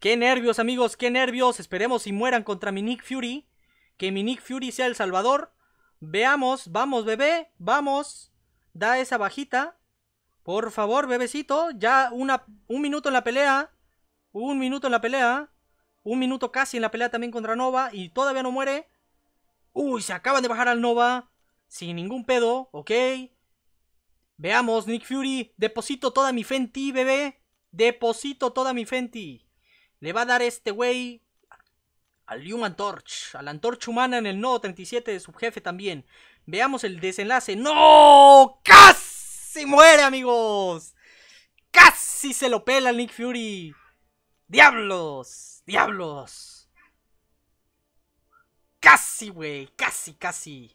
Qué nervios, amigos, qué nervios. Esperemos si mueran contra mi Nick Fury. Que mi Nick Fury sea el salvador. Veamos, vamos, bebé, vamos. Da esa bajita. Por favor, bebecito. Ya una, un minuto en la pelea. Un minuto en la pelea. Un minuto casi en la pelea también contra Nova. Y todavía no muere. Uy, se acaban de bajar al Nova. Sin ningún pedo, ok. Veamos, Nick Fury. Deposito toda mi Fenty bebé. Deposito toda mi Fenty le va a dar este güey al Human Torch, a la antorcha humana en el nodo 37 de jefe también. Veamos el desenlace. ¡No! ¡Casi muere, amigos! ¡Casi se lo pela Nick Fury! ¡Diablos! ¡Diablos! ¡Casi, güey! ¡Casi, casi!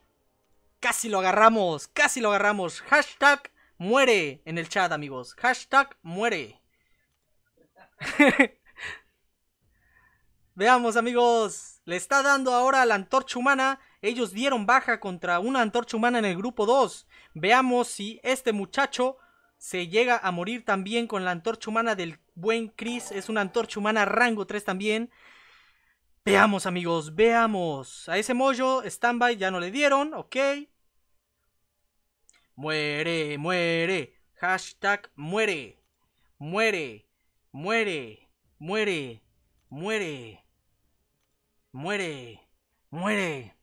¡Casi lo agarramos! ¡Casi lo agarramos! Hashtag muere en el chat, amigos. Hashtag muere. <laughs> Veamos amigos, le está dando ahora la antorcha humana. Ellos dieron baja contra una antorcha humana en el grupo 2. Veamos si este muchacho se llega a morir también con la antorcha humana del buen Chris. Es una antorcha humana rango 3 también. Veamos amigos, veamos. A ese mollo, standby, ya no le dieron, ok. Muere, muere. Hashtag muere. Muere, muere, muere, muere. ¡Muere! ¡Muere!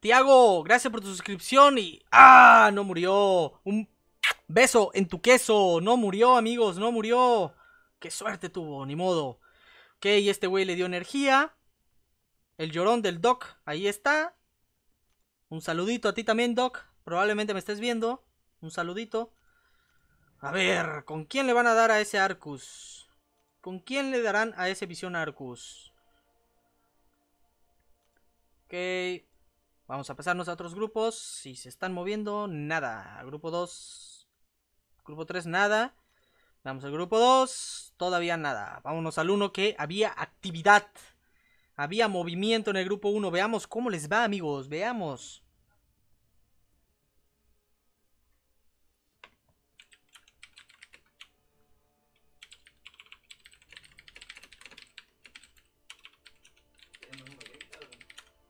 Tiago, gracias por tu suscripción y... ¡Ah! No murió. Un beso en tu queso. No murió, amigos. No murió. Qué suerte tuvo, ni modo. Ok, este güey le dio energía. El llorón del Doc. Ahí está. Un saludito a ti también, Doc. Probablemente me estés viendo. Un saludito. A ver, ¿con quién le van a dar a ese Arcus? ¿Con quién le darán a ese visión a Arcus? Ok. Vamos a pasarnos a otros grupos. Si se están moviendo, nada. Grupo 2. Grupo 3, nada. Vamos al grupo 2. Todavía nada. Vámonos al 1 que había actividad. Había movimiento en el grupo 1. Veamos cómo les va, amigos. Veamos.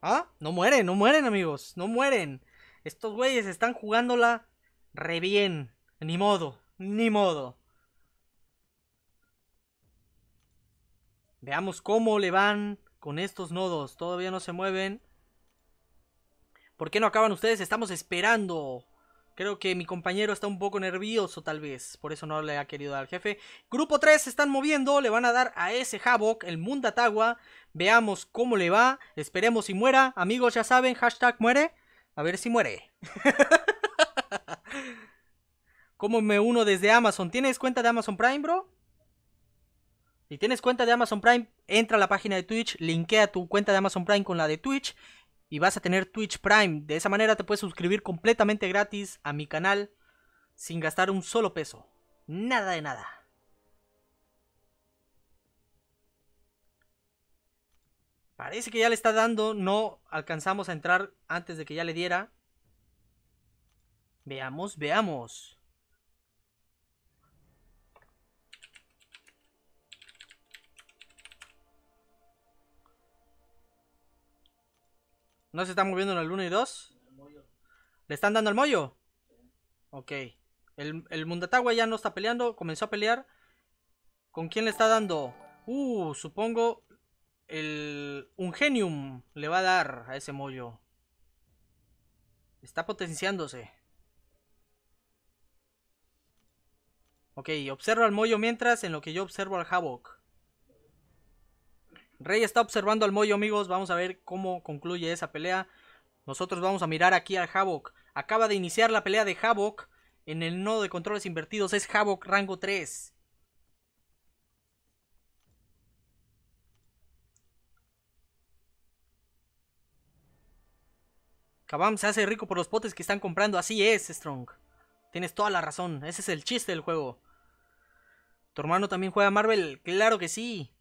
¿Ah? No mueren, no mueren, amigos. No mueren. Estos güeyes están jugándola re bien. Ni modo, ni modo. Veamos cómo le van con estos nodos. Todavía no se mueven. ¿Por qué no acaban ustedes? Estamos esperando. Creo que mi compañero está un poco nervioso tal vez, por eso no le ha querido dar al jefe. Grupo 3 se están moviendo, le van a dar a ese Havok, el Mundatagua. Veamos cómo le va, esperemos si muera. Amigos, ya saben, hashtag muere. A ver si muere. <laughs> ¿Cómo me uno desde Amazon? ¿Tienes cuenta de Amazon Prime, bro? Si tienes cuenta de Amazon Prime, entra a la página de Twitch, linkea tu cuenta de Amazon Prime con la de Twitch y vas a tener Twitch Prime. De esa manera te puedes suscribir completamente gratis a mi canal sin gastar un solo peso. Nada de nada. Parece que ya le está dando, no alcanzamos a entrar antes de que ya le diera. Veamos, veamos. ¿No se está moviendo en el 1 y 2? ¿Le están dando el mollo? Ok. El, Mundatagua ya no está peleando. Comenzó a pelear. ¿Con quién le está dando? Uh, supongo el Genium le va a dar a ese mollo. Está potenciándose. Ok, observo al mollo mientras en lo que yo observo al Havok. Rey está observando al Moyo, amigos. Vamos a ver cómo concluye esa pelea. Nosotros vamos a mirar aquí al Havok. Acaba de iniciar la pelea de Havok. En el nodo de controles invertidos es Havok rango 3. Kabam se hace rico por los potes que están comprando. Así es, Strong. Tienes toda la razón. Ese es el chiste del juego. ¿Tu hermano también juega Marvel? Claro que sí.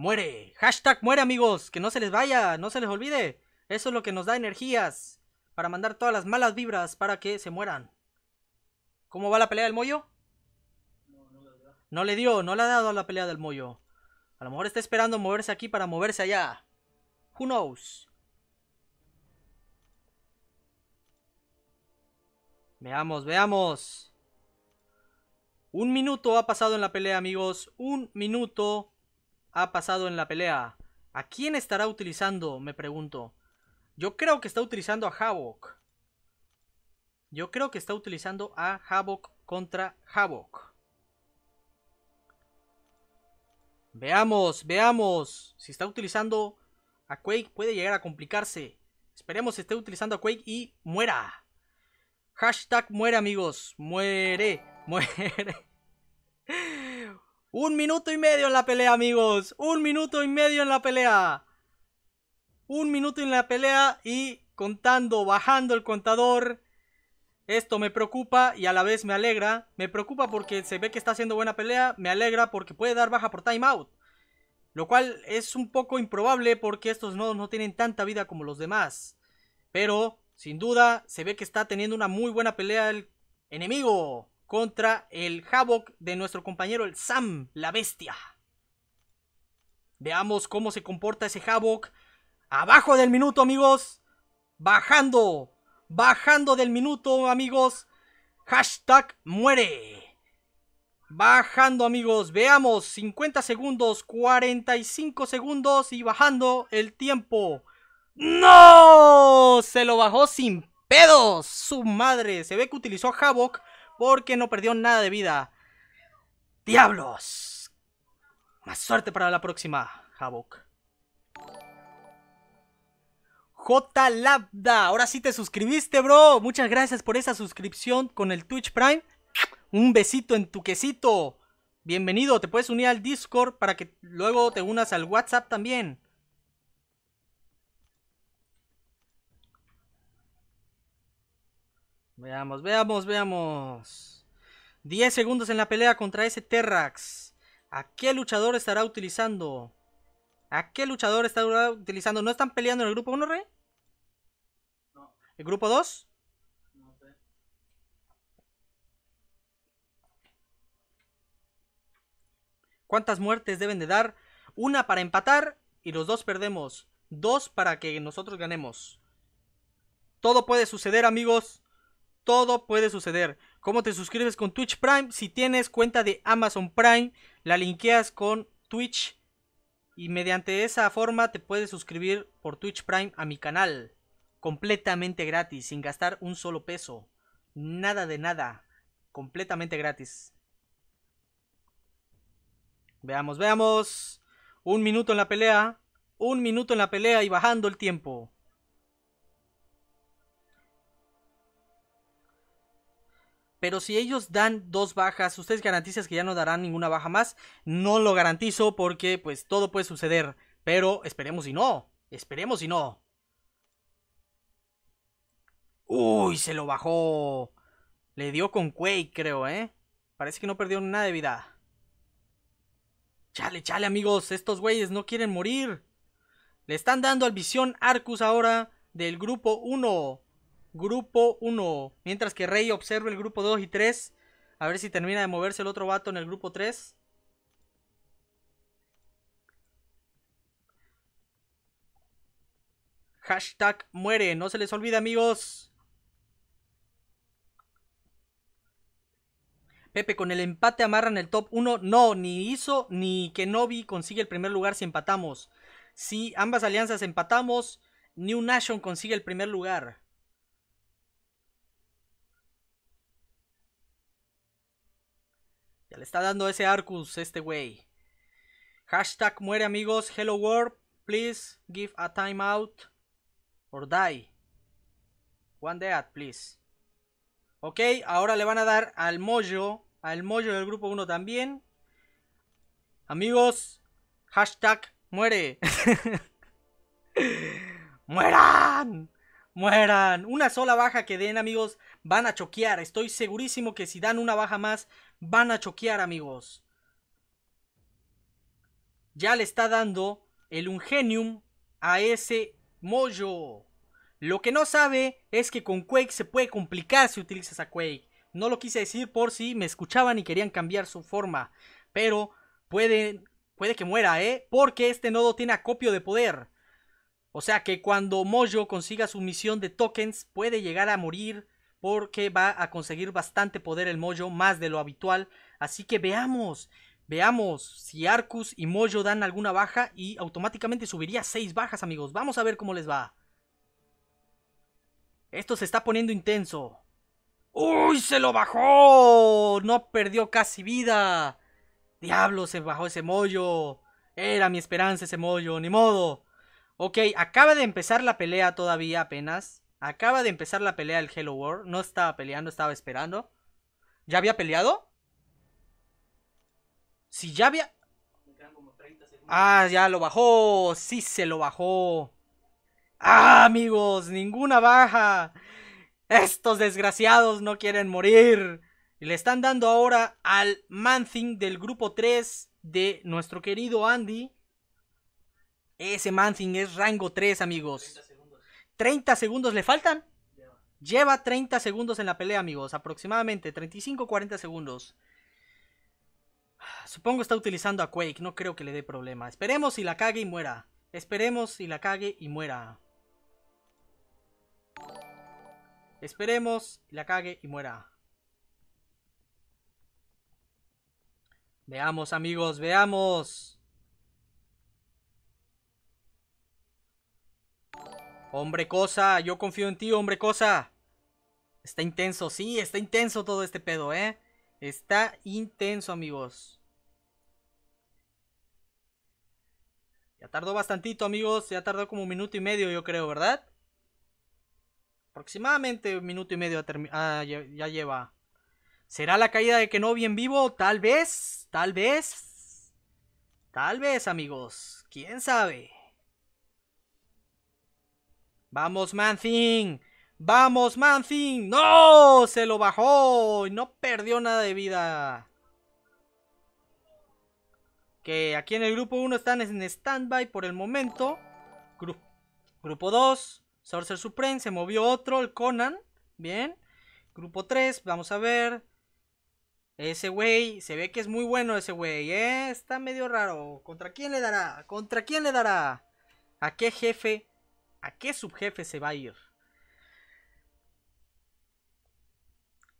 Muere. Hashtag muere amigos. Que no se les vaya. No se les olvide. Eso es lo que nos da energías. Para mandar todas las malas vibras para que se mueran. ¿Cómo va la pelea del mollo? No, le dio. No le ha dado a la pelea del mollo. A lo mejor está esperando moverse aquí para moverse allá. Who knows? Veamos, veamos. Un minuto ha pasado en la pelea, amigos. Un minuto ha pasado en la pelea. ¿A quién estará utilizando? Me pregunto. Yo creo que está utilizando a Havok. Yo creo que está utilizando a Havok contra Havok. Veamos, veamos. Si está utilizando a Quake puede llegar a complicarse. Esperemos que esté utilizando a Quake y muera. Hashtag muere amigos. Muere. <laughs> Muere. Un minuto y medio en la pelea, amigos. Un minuto y medio en la pelea. Un minuto en la pelea y contando, bajando el contador. Esto me preocupa y a la vez me alegra. Me preocupa porque se ve que está haciendo buena pelea. Me alegra porque puede dar baja por timeout. Lo cual es un poco improbable porque estos nodos no tienen tanta vida como los demás. Pero, sin duda, se ve que está teniendo una muy buena pelea el enemigo contra el Havoc de nuestro compañero el Sam, la bestia. Veamos cómo se comporta ese Havoc. Abajo del minuto, amigos. Bajando. Bajando del minuto, amigos. Hashtag muere. Bajando, amigos. Veamos. 50 segundos, 45 segundos y bajando el tiempo. ¡No! Se lo bajó sin pedos. Su madre. Se ve que utilizó Havoc porque no perdió nada de vida. ¡Diablos! Más suerte para la próxima, Havok. J ahora sí te suscribiste, bro. Muchas gracias por esa suscripción con el Twitch Prime. Un besito en tu quesito. Bienvenido, te puedes unir al Discord para que luego te unas al WhatsApp también. Veamos, veamos, veamos. 10 segundos en la pelea contra ese Terrax. ¿A qué luchador estará utilizando? ¿A qué luchador estará utilizando? ¿No están peleando en el grupo 1, Rey? No. ¿El grupo 2? No sé. ¿Cuántas muertes deben de dar? Una para empatar y los dos perdemos. Dos para que nosotros ganemos. Todo puede suceder, amigos. Todo puede suceder. ¿Cómo te suscribes con Twitch Prime? Si tienes cuenta de Amazon Prime, la linkeas con Twitch. Y mediante esa forma te puedes suscribir por Twitch Prime a mi canal. Completamente gratis, sin gastar un solo peso. Nada de nada. Completamente gratis. Veamos, veamos. Un minuto en la pelea. Un minuto en la pelea y bajando el tiempo. Pero si ellos dan dos bajas, ¿ustedes garantizan que ya no darán ninguna baja más? No lo garantizo porque pues todo puede suceder. Pero esperemos y no. Esperemos y no. Uy, se lo bajó. Le dio con Quake, creo, ¿eh? Parece que no perdió nada de vida. Chale, chale, amigos. Estos güeyes no quieren morir. Le están dando al Visión Arcus ahora del grupo 1 grupo 1. Mientras que Rey observa el grupo 2 y 3. A ver si termina de moverse el otro vato en el grupo 3. Hashtag muere. No se les olvide, amigos. Pepe, con el empate amarra en el top 1. No, ni hizo ni Kenobi consigue el primer lugar si empatamos. Si ambas alianzas empatamos, New Nation consigue el primer lugar. Ya le está dando ese Arcus este güey. Hashtag muere amigos. Hello world. Please give a timeout or die. One dead, please. Ok, ahora le van a dar al mollo. Al mollo del grupo 1 también. Amigos, hashtag muere. <laughs> ¡Mueran! ¡Mueran! Una sola baja que den, amigos, van a choquear. Estoy segurísimo que si dan una baja más, Van a choquear, amigos. Ya le está dando el Ungenium a ese Mojo. Lo que no sabe es que con Quake se puede complicar si utilizas a Quake. No lo quise decir por si me escuchaban y querían cambiar su forma. Pero puede, puede que muera, ¿eh? Porque este nodo tiene acopio de poder. O sea que cuando Mojo consiga su misión de tokens puede llegar a morir porque va a conseguir bastante poder el Mojo, más de lo habitual. Así que veamos, veamos si Arcus y Mojo dan alguna baja y automáticamente subiría 6 bajas, amigos. Vamos a ver cómo les va. Esto se está poniendo intenso. ¡Uy, se lo bajó! No perdió casi vida. Diablo, se bajó ese mollo. Era mi esperanza ese mollo, ni modo. Ok, acaba de empezar la pelea todavía apenas. Acaba de empezar la pelea del Hello World. No estaba peleando, estaba esperando. ¿Ya había peleado? Si ya había... Ah, ya lo bajó. Sí se lo bajó. Ah, amigos, ninguna baja. Estos desgraciados no quieren morir. le están dando ahora al Manthing del grupo 3 de nuestro querido Andy. Ese Manthing es rango 3, amigos. 30 segundos le faltan. Lleva 30 segundos en la pelea, amigos. Aproximadamente 35-40 segundos. Supongo está utilizando a Quake. No creo que le dé problema. Esperemos y la cague y muera. Esperemos y la cague y muera. Esperemos y la cague y muera. Veamos, amigos, veamos. Hombre cosa, yo confío en ti, hombre cosa. Está intenso, sí, está intenso todo este pedo, ¿eh? Está intenso, amigos. Ya tardó bastantito, amigos. Ya tardó como un minuto y medio, yo creo, ¿verdad? Aproximadamente un minuto y medio ah, ya, lleva. ¿Será la caída de que no bien vivo? Tal vez, tal vez. Tal vez, amigos. ¿Quién sabe? Vamos, Manzin! Vamos, Manzin! No, se lo bajó y no perdió nada de vida. Que aquí en el grupo 1 están en stand-by por el momento. grupo 2, Sorcerer Supreme, se movió otro, el Conan. Bien. Grupo 3, vamos a ver. Ese güey, se ve que es muy bueno ese güey, ¿eh? Está medio raro. ¿Contra quién le dará? ¿Contra quién le dará? ¿A qué jefe ¿A qué subjefe se va a ir?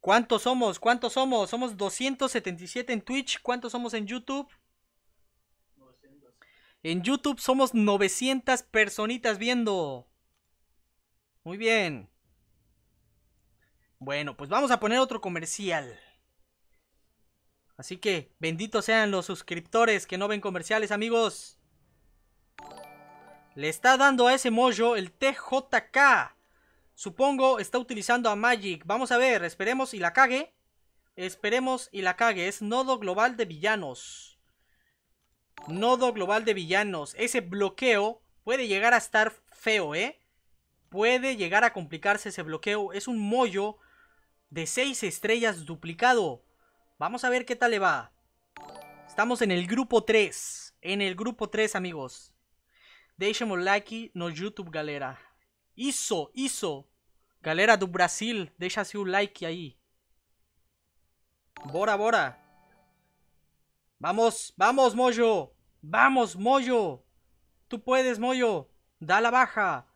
¿Cuántos somos? ¿Cuántos somos? Somos 277 en Twitch. ¿Cuántos somos en YouTube? En YouTube somos 900 personitas viendo. Muy bien. Bueno, pues vamos a poner otro comercial. Así que benditos sean los suscriptores que no ven comerciales, amigos. Le está dando a ese Mojo el TJK. Supongo está utilizando a Magic. Vamos a ver, esperemos y la cague. Esperemos y la cague. Es nodo global de villanos. Nodo global de villanos. Ese bloqueo puede llegar a estar feo, ¿eh? Puede llegar a complicarse ese bloqueo. Es un mollo de 6 estrellas duplicado. Vamos a ver qué tal le va. Estamos en el grupo 3. En el grupo 3, amigos. Deixa like no YouTube, galera. Iso, Iso. Galera do Brasil, deixa un like ahí. Bora, bora. Vamos, vamos, Mojo. Vamos, Mojo. Tú puedes, Mojo. Da la baja.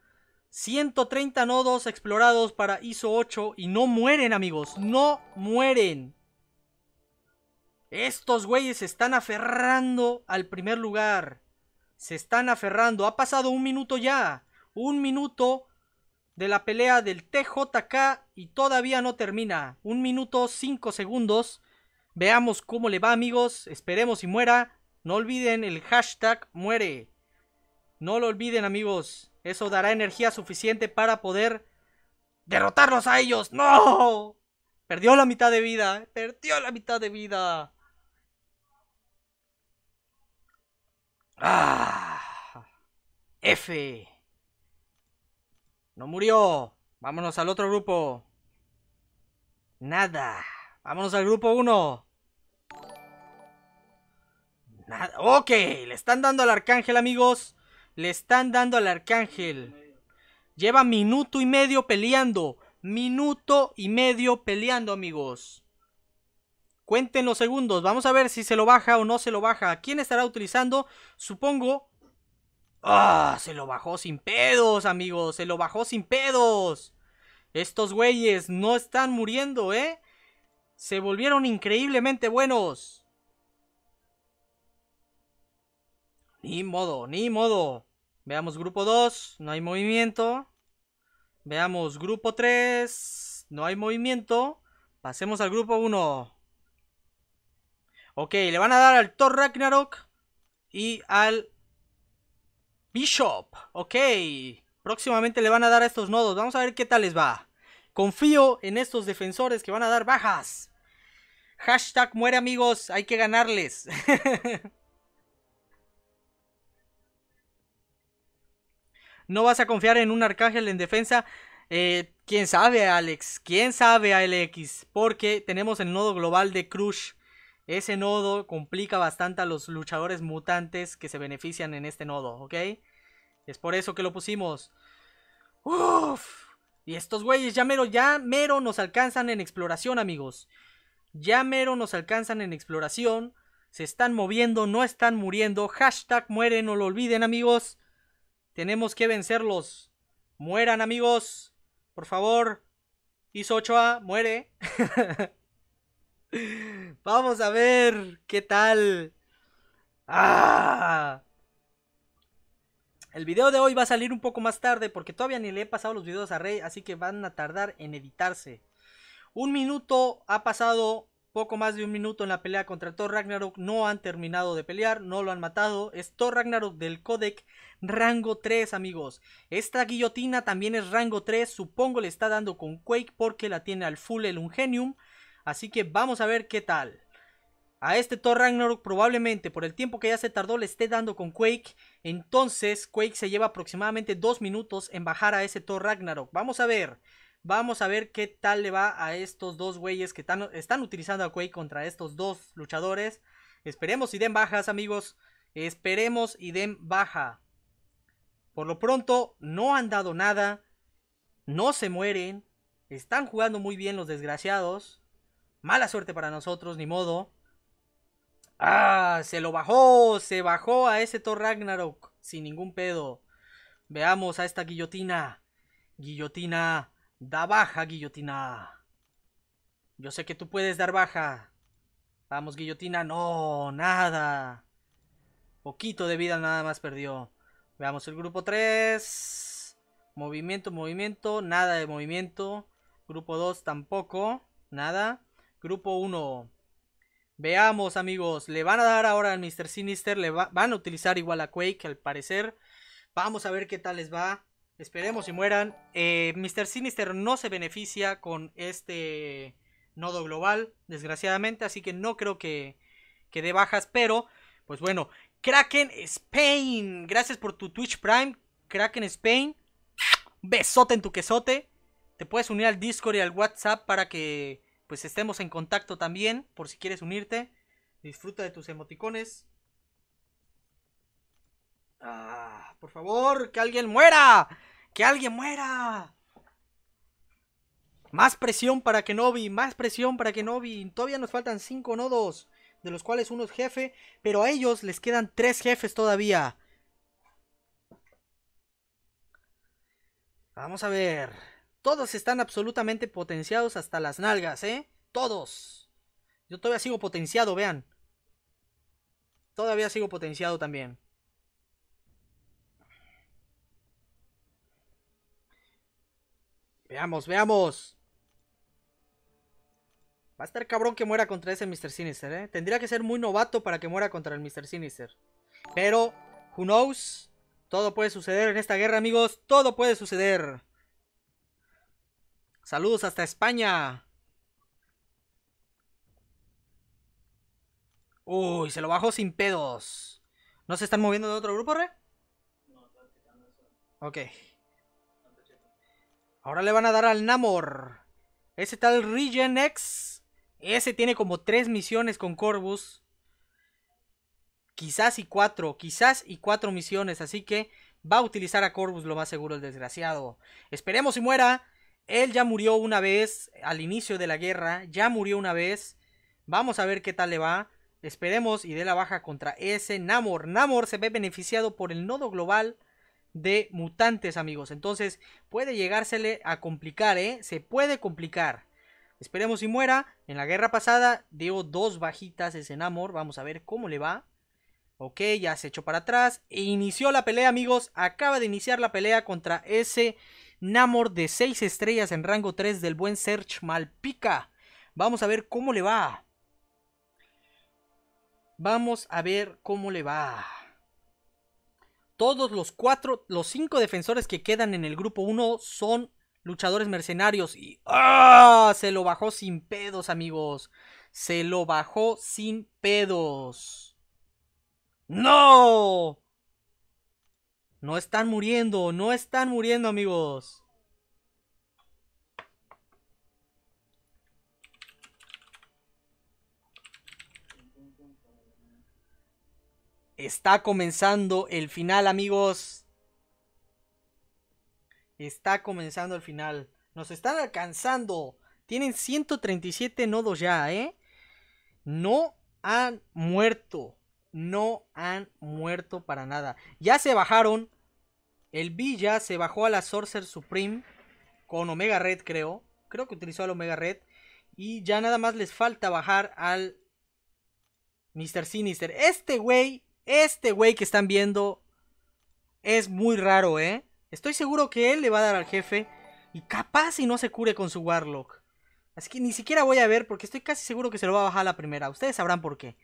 130 nodos explorados para ISO 8 y no mueren, amigos. No mueren. Estos güeyes se están aferrando al primer lugar. Se están aferrando. Ha pasado un minuto ya. Un minuto de la pelea del TJK y todavía no termina. Un minuto, cinco segundos. Veamos cómo le va, amigos. Esperemos si muera. No olviden el hashtag muere. No lo olviden, amigos. Eso dará energía suficiente para poder derrotarlos a ellos. ¡No! Perdió la mitad de vida. Eh. Perdió la mitad de vida. ¡Ah! F. No murió. Vámonos al otro grupo. Nada. Vámonos al grupo 1. Nada. Ok, le están dando al arcángel, amigos. Le están dando al arcángel. Lleva minuto y medio peleando. Minuto y medio peleando, amigos. Cuenten los segundos. Vamos a ver si se lo baja o no se lo baja. quién estará utilizando? Supongo... ¡Ah! Se lo bajó sin pedos, amigos. Se lo bajó sin pedos. Estos güeyes no están muriendo, ¿eh? Se volvieron increíblemente buenos. Ni modo, ni modo. Veamos grupo 2. No hay movimiento. Veamos grupo 3. No hay movimiento. Pasemos al grupo 1. Ok, le van a dar al Thor Ragnarok y al Bishop. Ok, próximamente le van a dar a estos nodos. Vamos a ver qué tal les va. Confío en estos defensores que van a dar bajas. Hashtag muere amigos, hay que ganarles. <laughs> no vas a confiar en un arcángel en defensa. Eh, quién sabe, Alex. Quién sabe, Alex. Porque tenemos el nodo global de Crush ese nodo complica bastante a los luchadores mutantes que se benefician en este nodo, ¿ok? Es por eso que lo pusimos. Uf. Y estos güeyes ya mero, ya mero nos alcanzan en exploración, amigos. Ya mero nos alcanzan en exploración. Se están moviendo, no están muriendo. Hashtag muere, no lo olviden, amigos. Tenemos que vencerlos. Mueran, amigos. Por favor. Isochoa 8A, muere. <laughs> Vamos a ver qué tal. Ah. El video de hoy va a salir un poco más tarde porque todavía ni le he pasado los videos a Rey, así que van a tardar en editarse. Un minuto ha pasado, poco más de un minuto en la pelea contra Thor Ragnarok. No han terminado de pelear, no lo han matado. Es Thor Ragnarok del codec rango 3, amigos. Esta guillotina también es rango 3, supongo le está dando con Quake porque la tiene al full el Ungenium. Así que vamos a ver qué tal. A este Thor Ragnarok probablemente por el tiempo que ya se tardó le esté dando con Quake. Entonces Quake se lleva aproximadamente dos minutos en bajar a ese Thor Ragnarok. Vamos a ver. Vamos a ver qué tal le va a estos dos güeyes que están, están utilizando a Quake contra estos dos luchadores. Esperemos y den bajas amigos. Esperemos y den baja. Por lo pronto no han dado nada. No se mueren. Están jugando muy bien los desgraciados. Mala suerte para nosotros, ni modo. Ah, se lo bajó, se bajó a ese Thor Ragnarok sin ningún pedo. Veamos a esta guillotina. Guillotina, da baja, guillotina. Yo sé que tú puedes dar baja. Vamos, guillotina, no, nada. Poquito de vida nada más perdió. Veamos el grupo 3. Movimiento, movimiento, nada de movimiento. Grupo 2 tampoco, nada. Grupo 1. Veamos, amigos. Le van a dar ahora al Mr. Sinister. Le van a utilizar igual a Quake, al parecer. Vamos a ver qué tal les va. Esperemos si mueran. Eh, Mr. Sinister no se beneficia con este nodo global, desgraciadamente. Así que no creo que, que dé bajas. Pero, pues bueno. Kraken Spain. Gracias por tu Twitch Prime. Kraken Spain. Besote en tu quesote. Te puedes unir al Discord y al WhatsApp para que pues estemos en contacto también, por si quieres unirte. Disfruta de tus emoticones. Ah, por favor, que alguien muera. Que alguien muera. Más presión para que Kenobi, más presión para que Kenobi. Todavía nos faltan 5 nodos, de los cuales uno es jefe, pero a ellos les quedan tres jefes todavía. Vamos a ver. Todos están absolutamente potenciados hasta las nalgas, ¿eh? Todos. Yo todavía sigo potenciado, vean. Todavía sigo potenciado también. Veamos, veamos. Va a estar cabrón que muera contra ese Mr. Sinister, ¿eh? Tendría que ser muy novato para que muera contra el Mr. Sinister. Pero, who knows? Todo puede suceder en esta guerra, amigos. Todo puede suceder. Saludos hasta España. Uy, se lo bajó sin pedos. ¿No se están moviendo de otro grupo, Re? No, están eso. Ok. Ahora le van a dar al Namor. Ese tal Regen X. Ese tiene como tres misiones con Corvus. Quizás y cuatro. Quizás y cuatro misiones. Así que va a utilizar a Corvus lo más seguro el desgraciado. Esperemos si muera. Él ya murió una vez al inicio de la guerra, ya murió una vez. Vamos a ver qué tal le va. Esperemos y dé la baja contra ese Namor. Namor se ve beneficiado por el nodo global de mutantes, amigos. Entonces puede llegársele a complicar, ¿eh? Se puede complicar. Esperemos si muera. En la guerra pasada dio dos bajitas ese Namor. Vamos a ver cómo le va. Ok, ya se echó para atrás. E inició la pelea, amigos. Acaba de iniciar la pelea contra ese Namor de 6 estrellas en rango 3 del buen Search Malpica. Vamos a ver cómo le va. Vamos a ver cómo le va. Todos los cuatro, los cinco defensores que quedan en el grupo 1 son luchadores mercenarios. Y ¡ah! Se lo bajó sin pedos, amigos. Se lo bajó sin pedos. ¡No! No están muriendo, no están muriendo, amigos. Está comenzando el final, amigos. Está comenzando el final. Nos están alcanzando. Tienen 137 nodos ya, ¿eh? No han muerto. No han muerto para nada. Ya se bajaron el Villa se bajó a la Sorcerer Supreme con Omega Red, creo. Creo que utilizó al Omega Red. Y ya nada más les falta bajar al Mr. Sinister. Este güey, este güey que están viendo es muy raro, ¿eh? Estoy seguro que él le va a dar al jefe. Y capaz si no se cure con su Warlock. Así que ni siquiera voy a ver porque estoy casi seguro que se lo va a bajar a la primera. Ustedes sabrán por qué.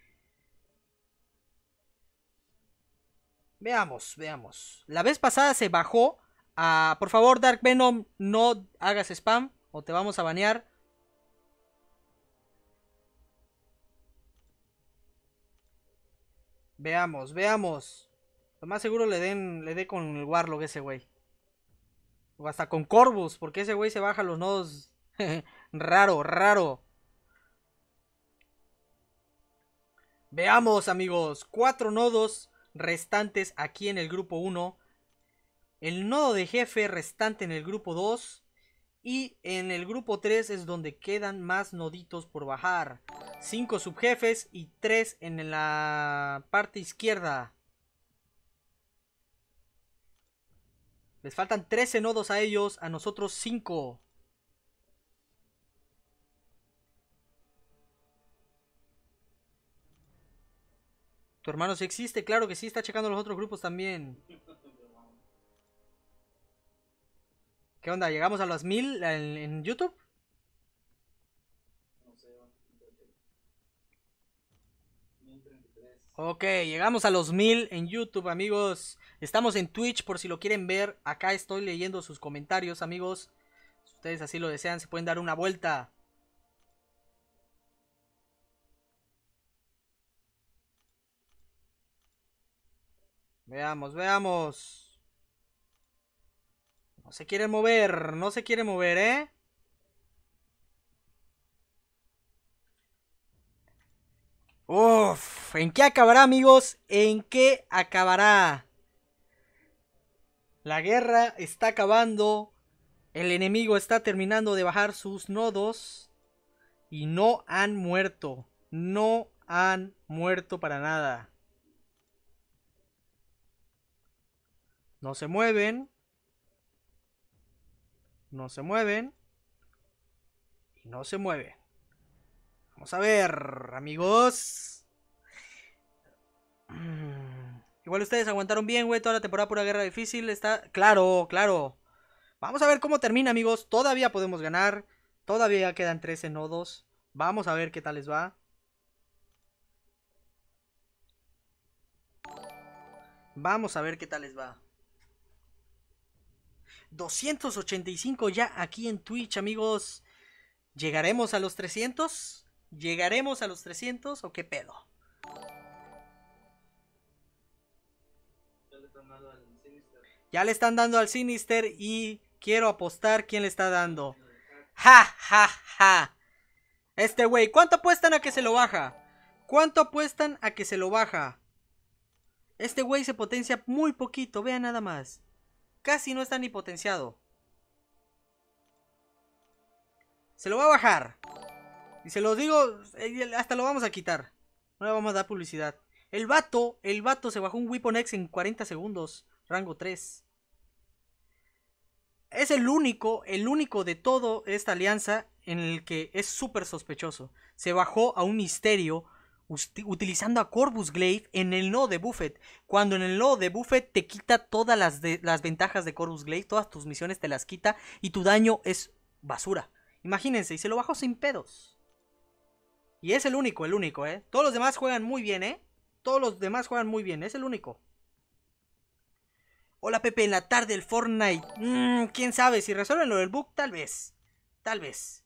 Veamos, veamos. La vez pasada se bajó a... Por favor, Dark Venom, no hagas spam o te vamos a banear. Veamos, veamos. Lo más seguro le den le dé con el Warlock ese güey. O hasta con Corvus, porque ese güey se baja los nodos. <laughs> raro, raro. Veamos, amigos. Cuatro nodos restantes aquí en el grupo 1, el nodo de jefe restante en el grupo 2 y en el grupo 3 es donde quedan más noditos por bajar. 5 subjefes y 3 en la parte izquierda. Les faltan 13 nodos a ellos, a nosotros 5. Tu hermano sí existe, claro que sí, está checando los otros grupos también. ¿Qué onda? ¿Llegamos a las mil en, en YouTube? Ok, llegamos a los mil en YouTube, amigos. Estamos en Twitch por si lo quieren ver. Acá estoy leyendo sus comentarios, amigos. Si ustedes así lo desean, se pueden dar una vuelta. Veamos, veamos. No se quiere mover, no se quiere mover, ¿eh? Uf, ¿en qué acabará, amigos? ¿En qué acabará? La guerra está acabando. El enemigo está terminando de bajar sus nodos. Y no han muerto. No han muerto para nada. No se mueven. No se mueven. Y no se mueven. Vamos a ver, amigos. Mm. Igual ustedes aguantaron bien, güey. Toda la temporada pura guerra difícil. Está. Claro, claro. Vamos a ver cómo termina, amigos. Todavía podemos ganar. Todavía quedan 13 nodos. Vamos a ver qué tal les va. Vamos a ver qué tal les va. 285 ya aquí en Twitch, amigos. ¿Llegaremos a los 300? ¿Llegaremos a los 300 o qué pedo? Ya le están dando al Sinister, y quiero apostar quién le está dando. ¡Ja, ja, ja! Este güey, ¿cuánto apuestan a que se lo baja? ¿Cuánto apuestan a que se lo baja? Este güey se potencia muy poquito, vean nada más. Casi no está ni potenciado. Se lo va a bajar. Y se lo digo, eh, hasta lo vamos a quitar. No le vamos a dar publicidad. El vato, el vato se bajó un Weapon X en 40 segundos. Rango 3. Es el único, el único de toda esta alianza en el que es súper sospechoso. Se bajó a un misterio utilizando a Corvus Glaive en el no de Buffet Cuando en el no de Buffet te quita todas las, ventajas de Corvus Glaive, todas tus misiones te las quita y tu daño es basura. Imagínense, y se lo bajó sin pedos. Y es el único, el único, ¿eh? Todos los demás juegan muy bien, ¿eh? Todos los demás juegan muy bien, es el único. Hola Pepe, en la tarde el Fortnite. Mm, ¿Quién sabe? Si resuelven lo del bug, tal vez. Tal vez.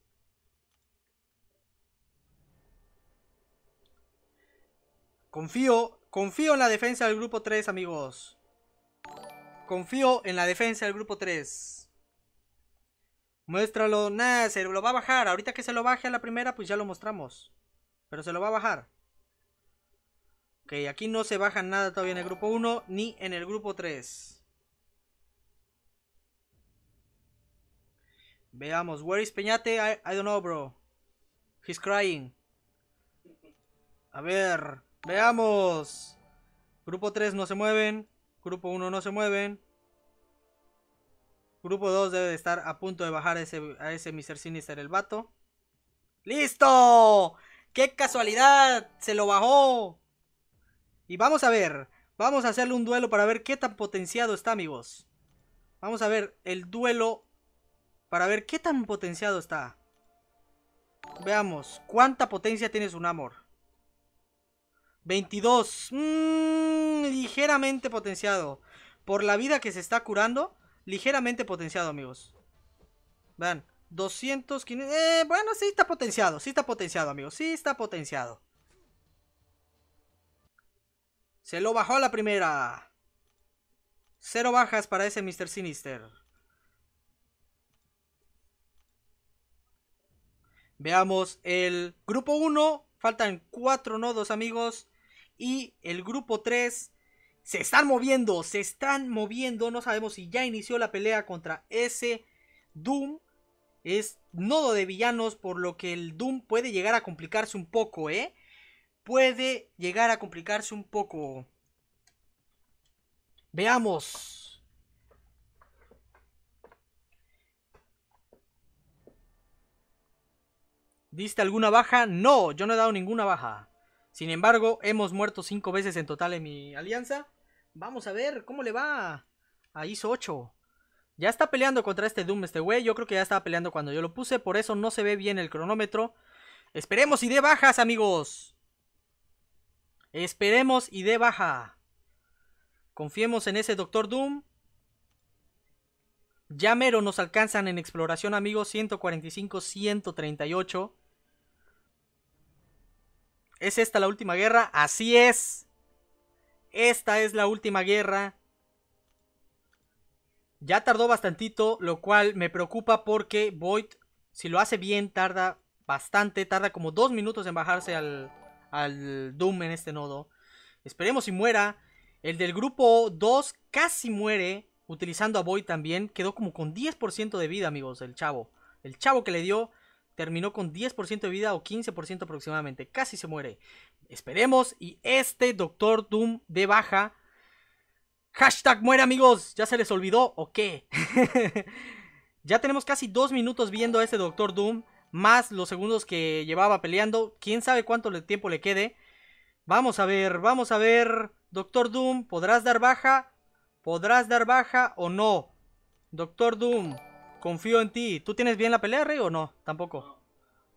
Confío, confío en la defensa del grupo 3, amigos. Confío en la defensa del grupo 3. Muéstralo, nada, se lo va a bajar. Ahorita que se lo baje a la primera, pues ya lo mostramos. Pero se lo va a bajar. Ok, aquí no se baja nada todavía en el grupo 1 ni en el grupo 3. Veamos, where is Peñate? I, I don't know, bro. He's crying. A ver, Veamos. Grupo 3 no se mueven. Grupo 1 no se mueven. Grupo 2 debe estar a punto de bajar a ese, ese Mr. Sinister el vato. ¡Listo! ¡Qué casualidad! ¡Se lo bajó! Y vamos a ver. Vamos a hacerle un duelo para ver qué tan potenciado está, amigos. Vamos a ver el duelo para ver qué tan potenciado está. Veamos, ¿cuánta potencia tiene amor. 22. Mm, ligeramente potenciado. Por la vida que se está curando. Ligeramente potenciado, amigos. Vean. 200, eh, bueno, sí está potenciado. Sí está potenciado, amigos. Sí está potenciado. Se lo bajó la primera. Cero bajas para ese Mr. Sinister. Veamos el grupo 1. Faltan 4 nodos, amigos y el grupo 3 se están moviendo, se están moviendo. No sabemos si ya inició la pelea contra ese Doom. Es nodo de villanos, por lo que el Doom puede llegar a complicarse un poco, ¿eh? Puede llegar a complicarse un poco. Veamos. ¿Diste alguna baja? No, yo no he dado ninguna baja. Sin embargo, hemos muerto 5 veces en total en mi alianza. Vamos a ver cómo le va a ISO 8. Ya está peleando contra este Doom este güey. Yo creo que ya estaba peleando cuando yo lo puse. Por eso no se ve bien el cronómetro. Esperemos y dé bajas, amigos. Esperemos y dé baja. Confiemos en ese Doctor Doom. Ya mero nos alcanzan en exploración, amigos. 145, 138. ¿Es esta la última guerra? Así es. Esta es la última guerra. Ya tardó bastantito, lo cual me preocupa porque Void, si lo hace bien, tarda bastante. Tarda como dos minutos en bajarse al, Doom en este nodo. Esperemos si muera. El del grupo 2 casi muere utilizando a Void también. Quedó como con 10% de vida, amigos, el chavo. El chavo que le dio terminó con 10% de vida o 15% aproximadamente. Casi se muere. Esperemos. Y este Doctor Doom de baja. Hashtag muere amigos. ¿Ya se les olvidó o qué? <laughs> ya tenemos casi dos minutos viendo a este Doctor Doom. Más los segundos que llevaba peleando. Quién sabe cuánto tiempo le quede. Vamos a ver, vamos a ver. Doctor Doom, ¿podrás dar baja? ¿Podrás dar baja o no? Doctor Doom. Confío en ti. ¿Tú tienes bien la pelea, Rey, o no? Tampoco.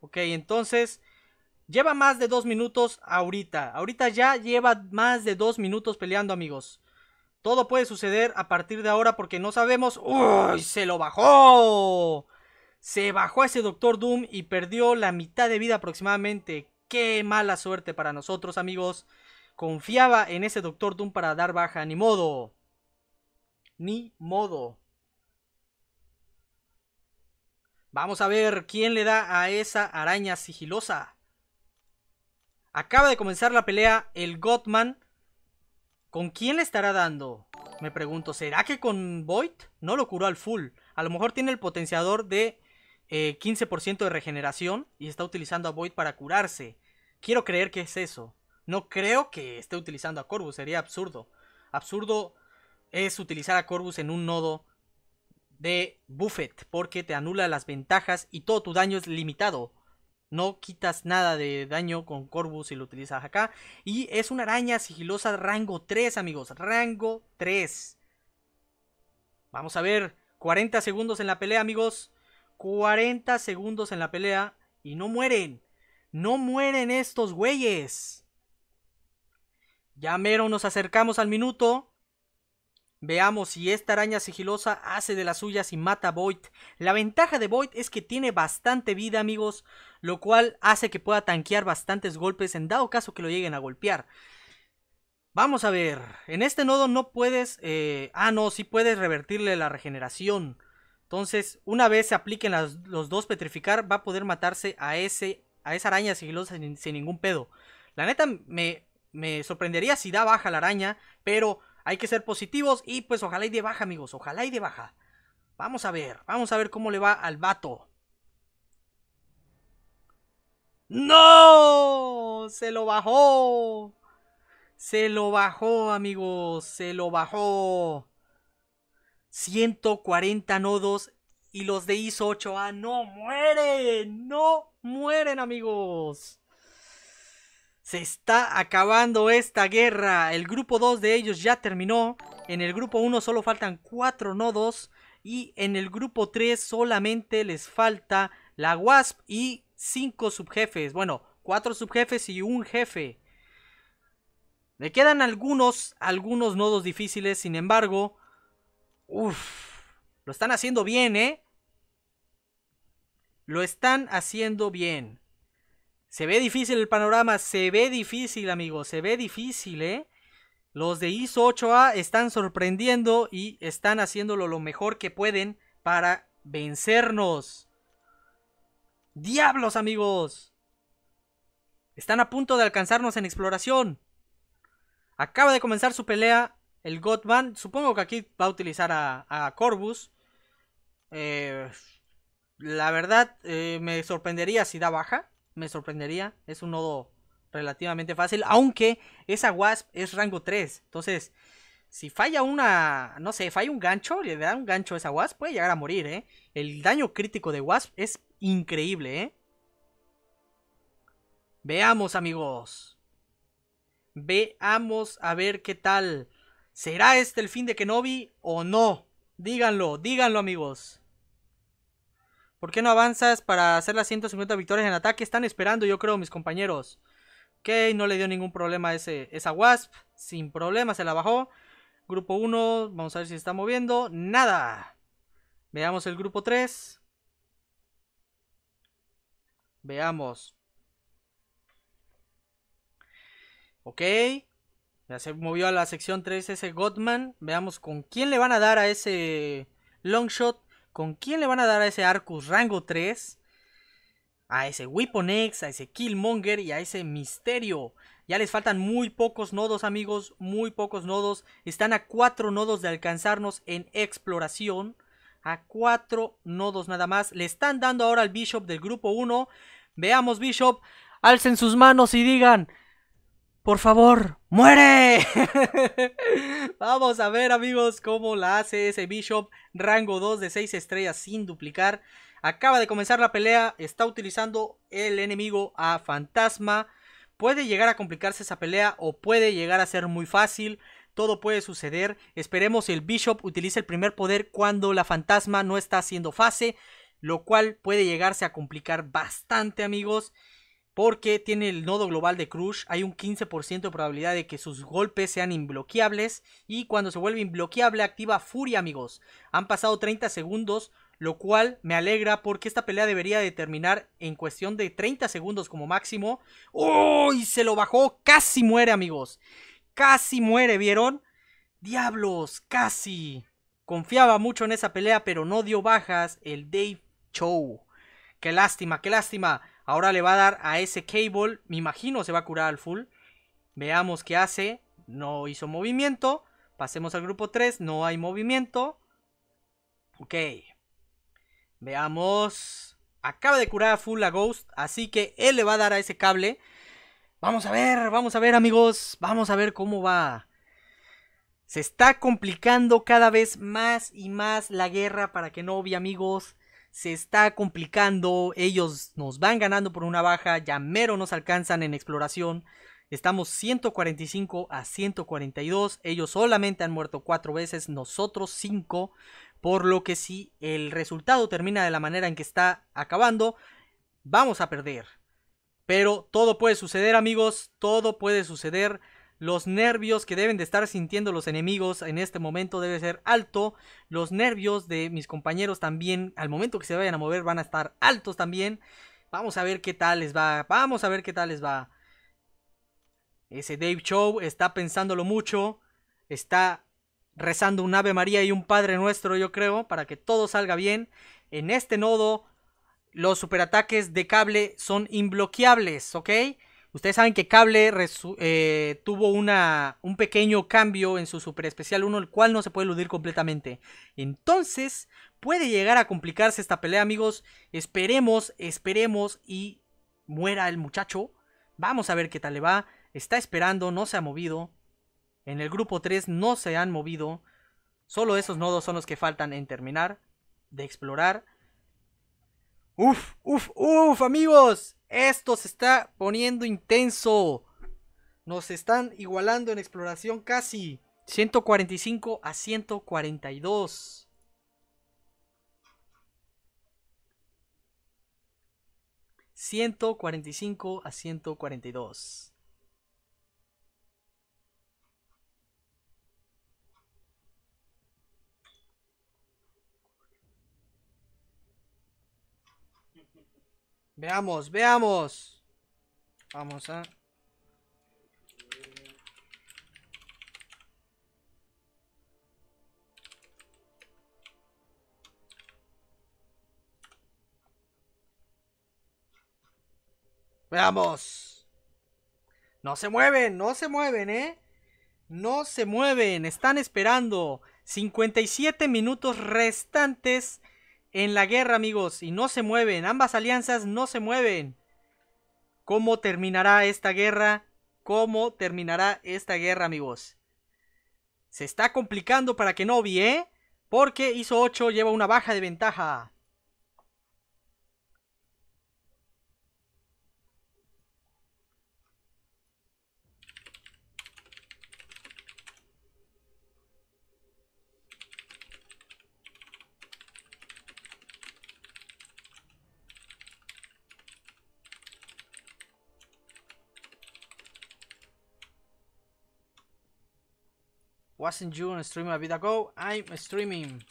Ok, entonces. Lleva más de dos minutos ahorita. Ahorita ya lleva más de dos minutos peleando, amigos. Todo puede suceder a partir de ahora porque no sabemos. ¡Uy! ¡Se lo bajó! Se bajó ese Doctor Doom y perdió la mitad de vida aproximadamente. ¡Qué mala suerte para nosotros, amigos! Confiaba en ese Doctor Doom para dar baja. Ni modo. Ni modo. Vamos a ver quién le da a esa araña sigilosa. Acaba de comenzar la pelea el Gotman. ¿Con quién le estará dando? Me pregunto, ¿será que con Void? No lo curó al full. A lo mejor tiene el potenciador de 15% eh, de regeneración y está utilizando a Void para curarse. Quiero creer que es eso. No creo que esté utilizando a Corvus, sería absurdo. Absurdo es utilizar a Corvus en un nodo de Buffet, porque te anula las ventajas y todo tu daño es limitado. No quitas nada de daño con Corvus si lo utilizas acá. Y es una araña sigilosa rango 3, amigos. Rango 3. Vamos a ver. 40 segundos en la pelea, amigos. 40 segundos en la pelea. Y no mueren. No mueren estos güeyes. Ya mero nos acercamos al minuto. Veamos si esta araña sigilosa hace de las suyas y mata a Void. La ventaja de Void es que tiene bastante vida, amigos, lo cual hace que pueda tanquear bastantes golpes en dado caso que lo lleguen a golpear. Vamos a ver, en este nodo no puedes... Eh, ah, no, sí puedes revertirle la regeneración. Entonces, una vez se apliquen los dos petrificar, va a poder matarse a, ese, a esa araña sigilosa sin, sin ningún pedo. La neta, me, me sorprendería si da baja la araña, pero hay que ser positivos y pues ojalá y de baja, amigos. Ojalá y de baja. Vamos a ver, vamos a ver cómo le va al vato. ¡No! Se lo bajó. Se lo bajó, amigos. Se lo bajó. 140 nodos y los de ISO 8A no mueren. No mueren, amigos. Se está acabando esta guerra. El grupo 2 de ellos ya terminó. En el grupo 1 solo faltan 4 nodos. Y en el grupo 3 solamente les falta la WASP y 5 subjefes. Bueno, 4 subjefes y un jefe. Me quedan algunos, algunos nodos difíciles. Sin embargo, uff, lo están haciendo bien, ¿eh? Lo están haciendo bien. Se ve difícil el panorama, se ve difícil, amigos, se ve difícil, ¿eh? Los de ISO 8A están sorprendiendo y están haciéndolo lo mejor que pueden para vencernos. ¡Diablos, amigos! Están a punto de alcanzarnos en exploración. Acaba de comenzar su pelea el Godman. Supongo que aquí va a utilizar a, a Corvus. Eh, la verdad, eh, me sorprendería si da baja me sorprendería. Es un nodo relativamente fácil, aunque esa Wasp es rango 3. Entonces, si falla una, no sé, falla un gancho, le da un gancho a esa Wasp, puede llegar a morir, ¿eh? El daño crítico de Wasp es increíble, ¿eh? Veamos, amigos. Veamos a ver qué tal. ¿Será este el fin de Kenobi o no? Díganlo, díganlo, amigos. ¿Por qué no avanzas para hacer las 150 victorias en ataque? Están esperando, yo creo, mis compañeros. Ok, no le dio ningún problema a ese, esa Wasp. Sin problema, se la bajó. Grupo 1, vamos a ver si se está moviendo. ¡Nada! Veamos el grupo 3. Veamos. Ok. Ya se movió a la sección 3 ese Godman. Veamos con quién le van a dar a ese long ¿Con quién le van a dar a ese Arcus rango 3? A ese Whiponex, a ese Killmonger y a ese Misterio. Ya les faltan muy pocos nodos, amigos. Muy pocos nodos. Están a cuatro nodos de alcanzarnos en exploración. A cuatro nodos nada más. Le están dando ahora al Bishop del grupo 1. Veamos, Bishop. Alcen sus manos y digan. Por favor, muere. <laughs> Vamos a ver amigos cómo la hace ese Bishop. Rango 2 de 6 estrellas sin duplicar. Acaba de comenzar la pelea. Está utilizando el enemigo a Fantasma. Puede llegar a complicarse esa pelea o puede llegar a ser muy fácil. Todo puede suceder. Esperemos el Bishop utilice el primer poder cuando la Fantasma no está haciendo fase. Lo cual puede llegarse a complicar bastante amigos porque tiene el nodo global de Crush, hay un 15% de probabilidad de que sus golpes sean inbloqueables y cuando se vuelve inbloqueable activa Furia amigos. Han pasado 30 segundos, lo cual me alegra porque esta pelea debería de terminar en cuestión de 30 segundos como máximo. ¡Uy! ¡Oh! Se lo bajó, casi muere amigos. Casi muere, ¿vieron? Diablos, casi. Confiaba mucho en esa pelea, pero no dio bajas el Dave Chou. Qué lástima, qué lástima. Ahora le va a dar a ese Cable. Me imagino se va a curar al full. Veamos qué hace. No hizo movimiento. Pasemos al grupo 3. No hay movimiento. Ok. Veamos. Acaba de curar a full a Ghost. Así que él le va a dar a ese cable. Vamos a ver, vamos a ver amigos. Vamos a ver cómo va. Se está complicando cada vez más y más la guerra para que no obvie amigos se está complicando, ellos nos van ganando por una baja, ya mero nos alcanzan en exploración. Estamos 145 a 142, ellos solamente han muerto 4 veces, nosotros 5, por lo que si el resultado termina de la manera en que está acabando, vamos a perder. Pero todo puede suceder amigos, todo puede suceder. Los nervios que deben de estar sintiendo los enemigos en este momento debe ser alto. Los nervios de mis compañeros también, al momento que se vayan a mover, van a estar altos también. Vamos a ver qué tal les va. Vamos a ver qué tal les va. Ese Dave Show está pensándolo mucho. Está rezando un Ave María y un Padre Nuestro, yo creo, para que todo salga bien. En este nodo, los superataques de cable son imbloqueables, ¿ok? Ustedes saben que Cable eh, tuvo una, un pequeño cambio en su Super Especial 1, el cual no se puede eludir completamente. Entonces, puede llegar a complicarse esta pelea, amigos. Esperemos, esperemos y muera el muchacho. Vamos a ver qué tal le va. Está esperando, no se ha movido. En el grupo 3 no se han movido. Solo esos nodos son los que faltan en terminar de explorar. Uf, uf, uf, amigos. Esto se está poniendo intenso. Nos están igualando en exploración casi. 145 a 142. 145 a 142. Veamos, veamos. Vamos a... Veamos. No se mueven, no se mueven, ¿eh? No se mueven, están esperando. 57 minutos restantes en la guerra, amigos, y no se mueven. Ambas alianzas no se mueven. ¿Cómo terminará esta guerra? ¿Cómo terminará esta guerra, amigos? Se está complicando para que no ¿eh? Porque hizo 8, lleva una baja de ventaja. Wasn't you on stream a bit ago? I'm streaming.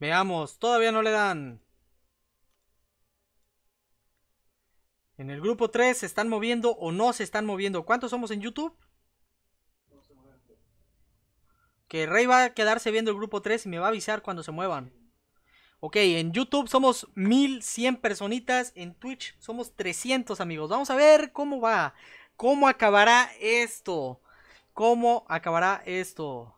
Veamos, todavía no le dan. En el grupo 3 se están moviendo o no se están moviendo. ¿Cuántos somos en YouTube? Que Rey va a quedarse viendo el grupo 3 y me va a avisar cuando se muevan. Ok, en YouTube somos 1100 personitas, en Twitch somos 300 amigos. Vamos a ver cómo va, cómo acabará esto. ¿Cómo acabará esto?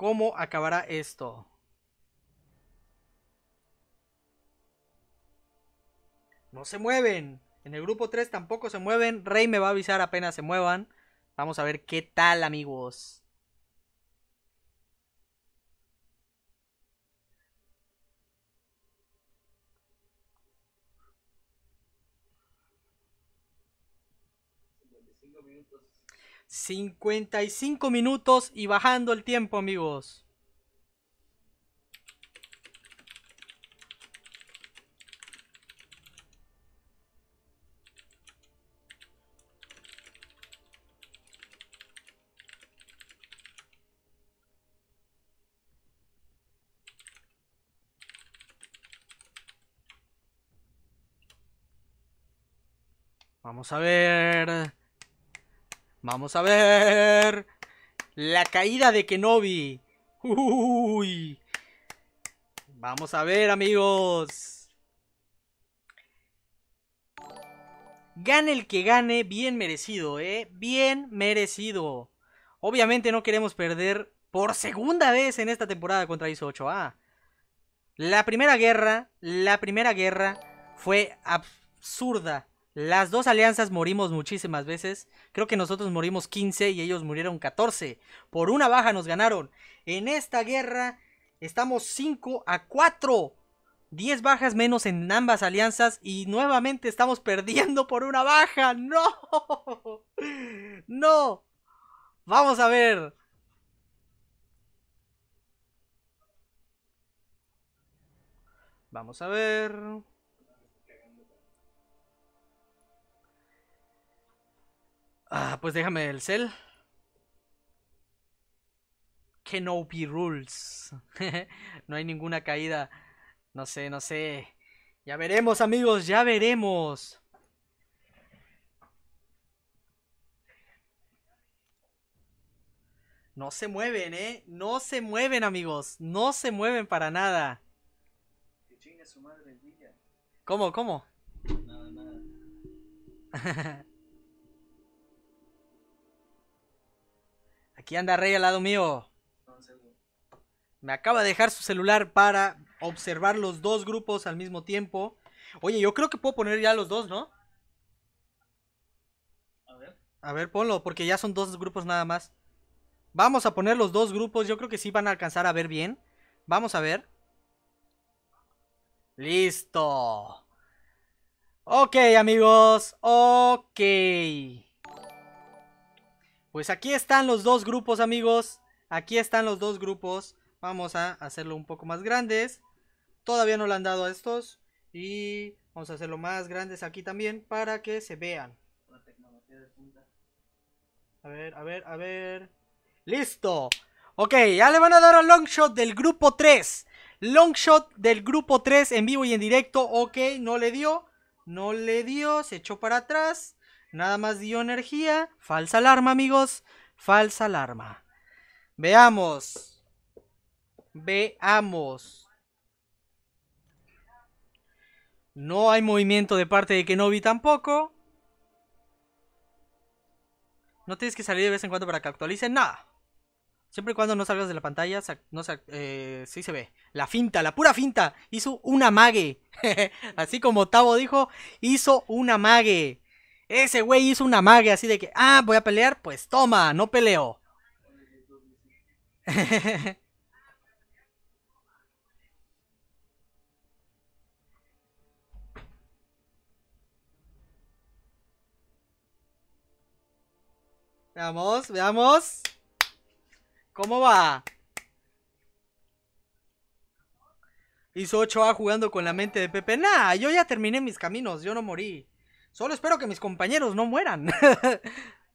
¿Cómo acabará esto? No se mueven. En el grupo 3 tampoco se mueven. Rey me va a avisar apenas se muevan. Vamos a ver qué tal, amigos. 55 minutos y bajando el tiempo, amigos. Vamos a ver. Vamos a ver. La caída de Kenobi. Uy. Vamos a ver, amigos. Gane el que gane, bien merecido, ¿eh? Bien merecido. Obviamente no queremos perder por segunda vez en esta temporada contra ISO 8A. La primera guerra, la primera guerra fue absurda. Las dos alianzas morimos muchísimas veces. Creo que nosotros morimos 15 y ellos murieron 14. Por una baja nos ganaron. En esta guerra estamos 5 a 4. 10 bajas menos en ambas alianzas y nuevamente estamos <laughs> perdiendo por una baja. No. No. Vamos a ver. Vamos a ver. Ah, pues déjame el cel. Kenobi Rules. <laughs> no hay ninguna caída. No sé, no sé. Ya veremos, amigos, ya veremos. No se mueven, ¿eh? No se mueven, amigos. No se mueven para nada. ¿Cómo, cómo? Nada, nada. <laughs> Aquí anda Rey al lado mío. Me acaba de dejar su celular para observar los dos grupos al mismo tiempo. Oye, yo creo que puedo poner ya los dos, ¿no? A ver. A ver, ponlo, porque ya son dos grupos nada más. Vamos a poner los dos grupos. Yo creo que sí van a alcanzar a ver bien. Vamos a ver. Listo. Ok, amigos. Ok. Pues aquí están los dos grupos, amigos. Aquí están los dos grupos. Vamos a hacerlo un poco más grandes. Todavía no le han dado a estos. Y vamos a hacerlo más grandes aquí también para que se vean. A ver, a ver, a ver. ¡Listo! Ok, ya le van a dar al Longshot del grupo 3. Longshot del grupo 3 en vivo y en directo. Ok, no le dio. No le dio. Se echó para atrás. Nada más dio energía. Falsa alarma, amigos. Falsa alarma. Veamos. Veamos. No hay movimiento de parte de Kenobi tampoco. No tienes que salir de vez en cuando para que actualicen nada. Siempre y cuando no salgas de la pantalla, no se, eh, sí se ve. La finta, la pura finta. Hizo un amague. <laughs> Así como Tavo dijo, hizo un amague. Ese güey hizo una magia así de que, ah, voy a pelear, pues toma, no peleo. <laughs> veamos, veamos. ¿Cómo va? Hizo 8A jugando con la mente de Pepe. Nah, yo ya terminé mis caminos, yo no morí. Solo espero que mis compañeros no mueran.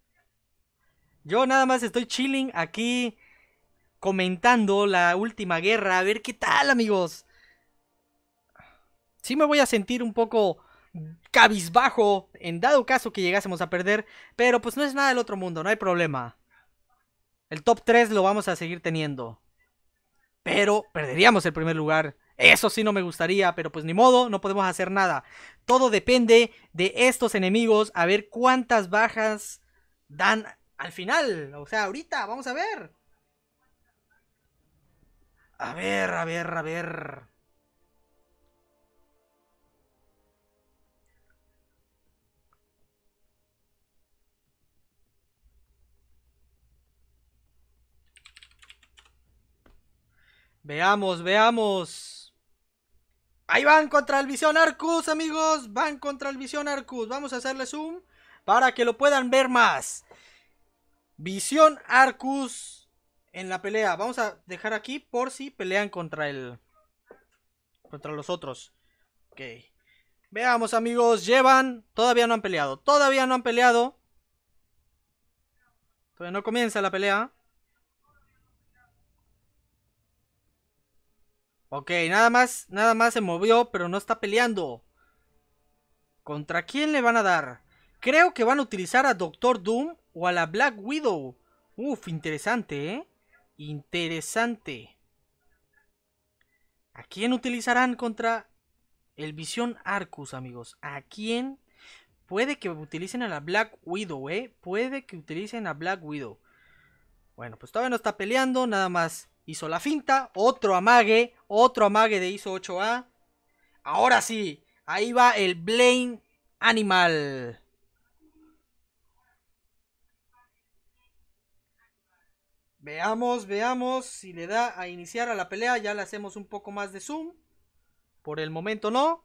<laughs> Yo nada más estoy chilling aquí comentando la última guerra. A ver qué tal, amigos. Sí me voy a sentir un poco cabizbajo en dado caso que llegásemos a perder. Pero pues no es nada del otro mundo, no hay problema. El top 3 lo vamos a seguir teniendo. Pero perderíamos el primer lugar eso sí no me gustaría, pero pues ni modo, no podemos hacer nada. Todo depende de estos enemigos, a ver cuántas bajas dan al final. O sea, ahorita, vamos a ver. A ver, a ver, a ver. Veamos, veamos. Ahí van contra el Visión Arcus, amigos. Van contra el Visión Arcus. Vamos a hacerle zoom para que lo puedan ver más. Visión Arcus en la pelea. Vamos a dejar aquí por si pelean contra el... Contra los otros. Ok. Veamos, amigos. Llevan... Todavía no han peleado. Todavía no han peleado. Todavía no comienza la pelea. Ok, nada más, nada más se movió, pero no está peleando. ¿Contra quién le van a dar? Creo que van a utilizar a Doctor Doom o a la Black Widow. Uf, interesante, ¿eh? Interesante. ¿A quién utilizarán contra el Visión Arcus, amigos? ¿A quién? Puede que utilicen a la Black Widow, ¿eh? Puede que utilicen a Black Widow. Bueno, pues todavía no está peleando, nada más Hizo la finta, otro amague, otro amague de ISO 8A. Ahora sí, ahí va el Blaine Animal. Veamos, veamos si le da a iniciar a la pelea. Ya le hacemos un poco más de zoom. Por el momento no.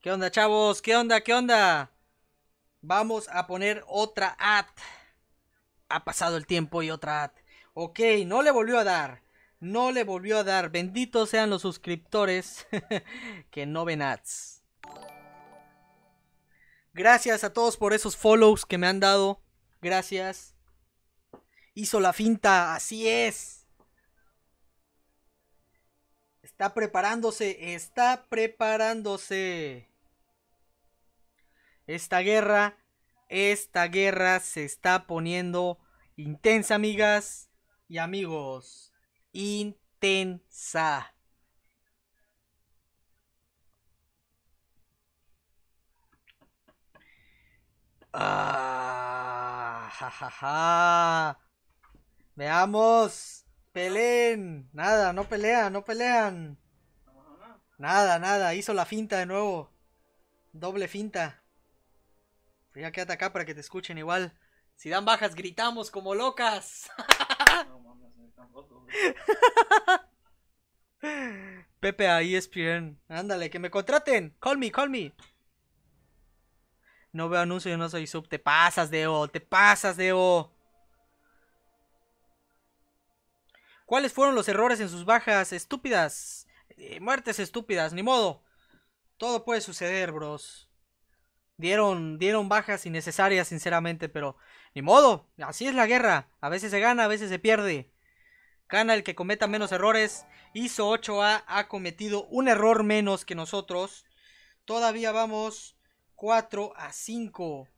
¿Qué onda, chavos? ¿Qué onda? ¿Qué onda? Vamos a poner otra ad. Ha pasado el tiempo y otra ad. Ok, no le volvió a dar. No le volvió a dar. Benditos sean los suscriptores <laughs> que no ven ads. Gracias a todos por esos follows que me han dado. Gracias. Hizo la finta, así es. Está preparándose, está preparándose. Esta guerra, esta guerra se está poniendo intensa, amigas y amigos. Intensa. Ah, Veamos. Peleen. Nada, no pelean, no pelean. Nada, nada. Hizo la finta de nuevo. Doble finta. Pues ya quédate acá para que te escuchen igual. Si dan bajas, gritamos como locas. No mames, <laughs> Pepe ahí ESPN. Ándale, que me contraten. Call me, call me. No veo anuncio, yo no soy sub. Te pasas, Deo. Te pasas, Deo. ¿Cuáles fueron los errores en sus bajas estúpidas? Eh, muertes estúpidas, ni modo. Todo puede suceder, bros dieron, dieron bajas innecesarias, sinceramente, pero ni modo, así es la guerra. A veces se gana, a veces se pierde. Gana el que cometa menos errores. Hizo 8A, ha cometido un error menos que nosotros. Todavía vamos 4 a 5.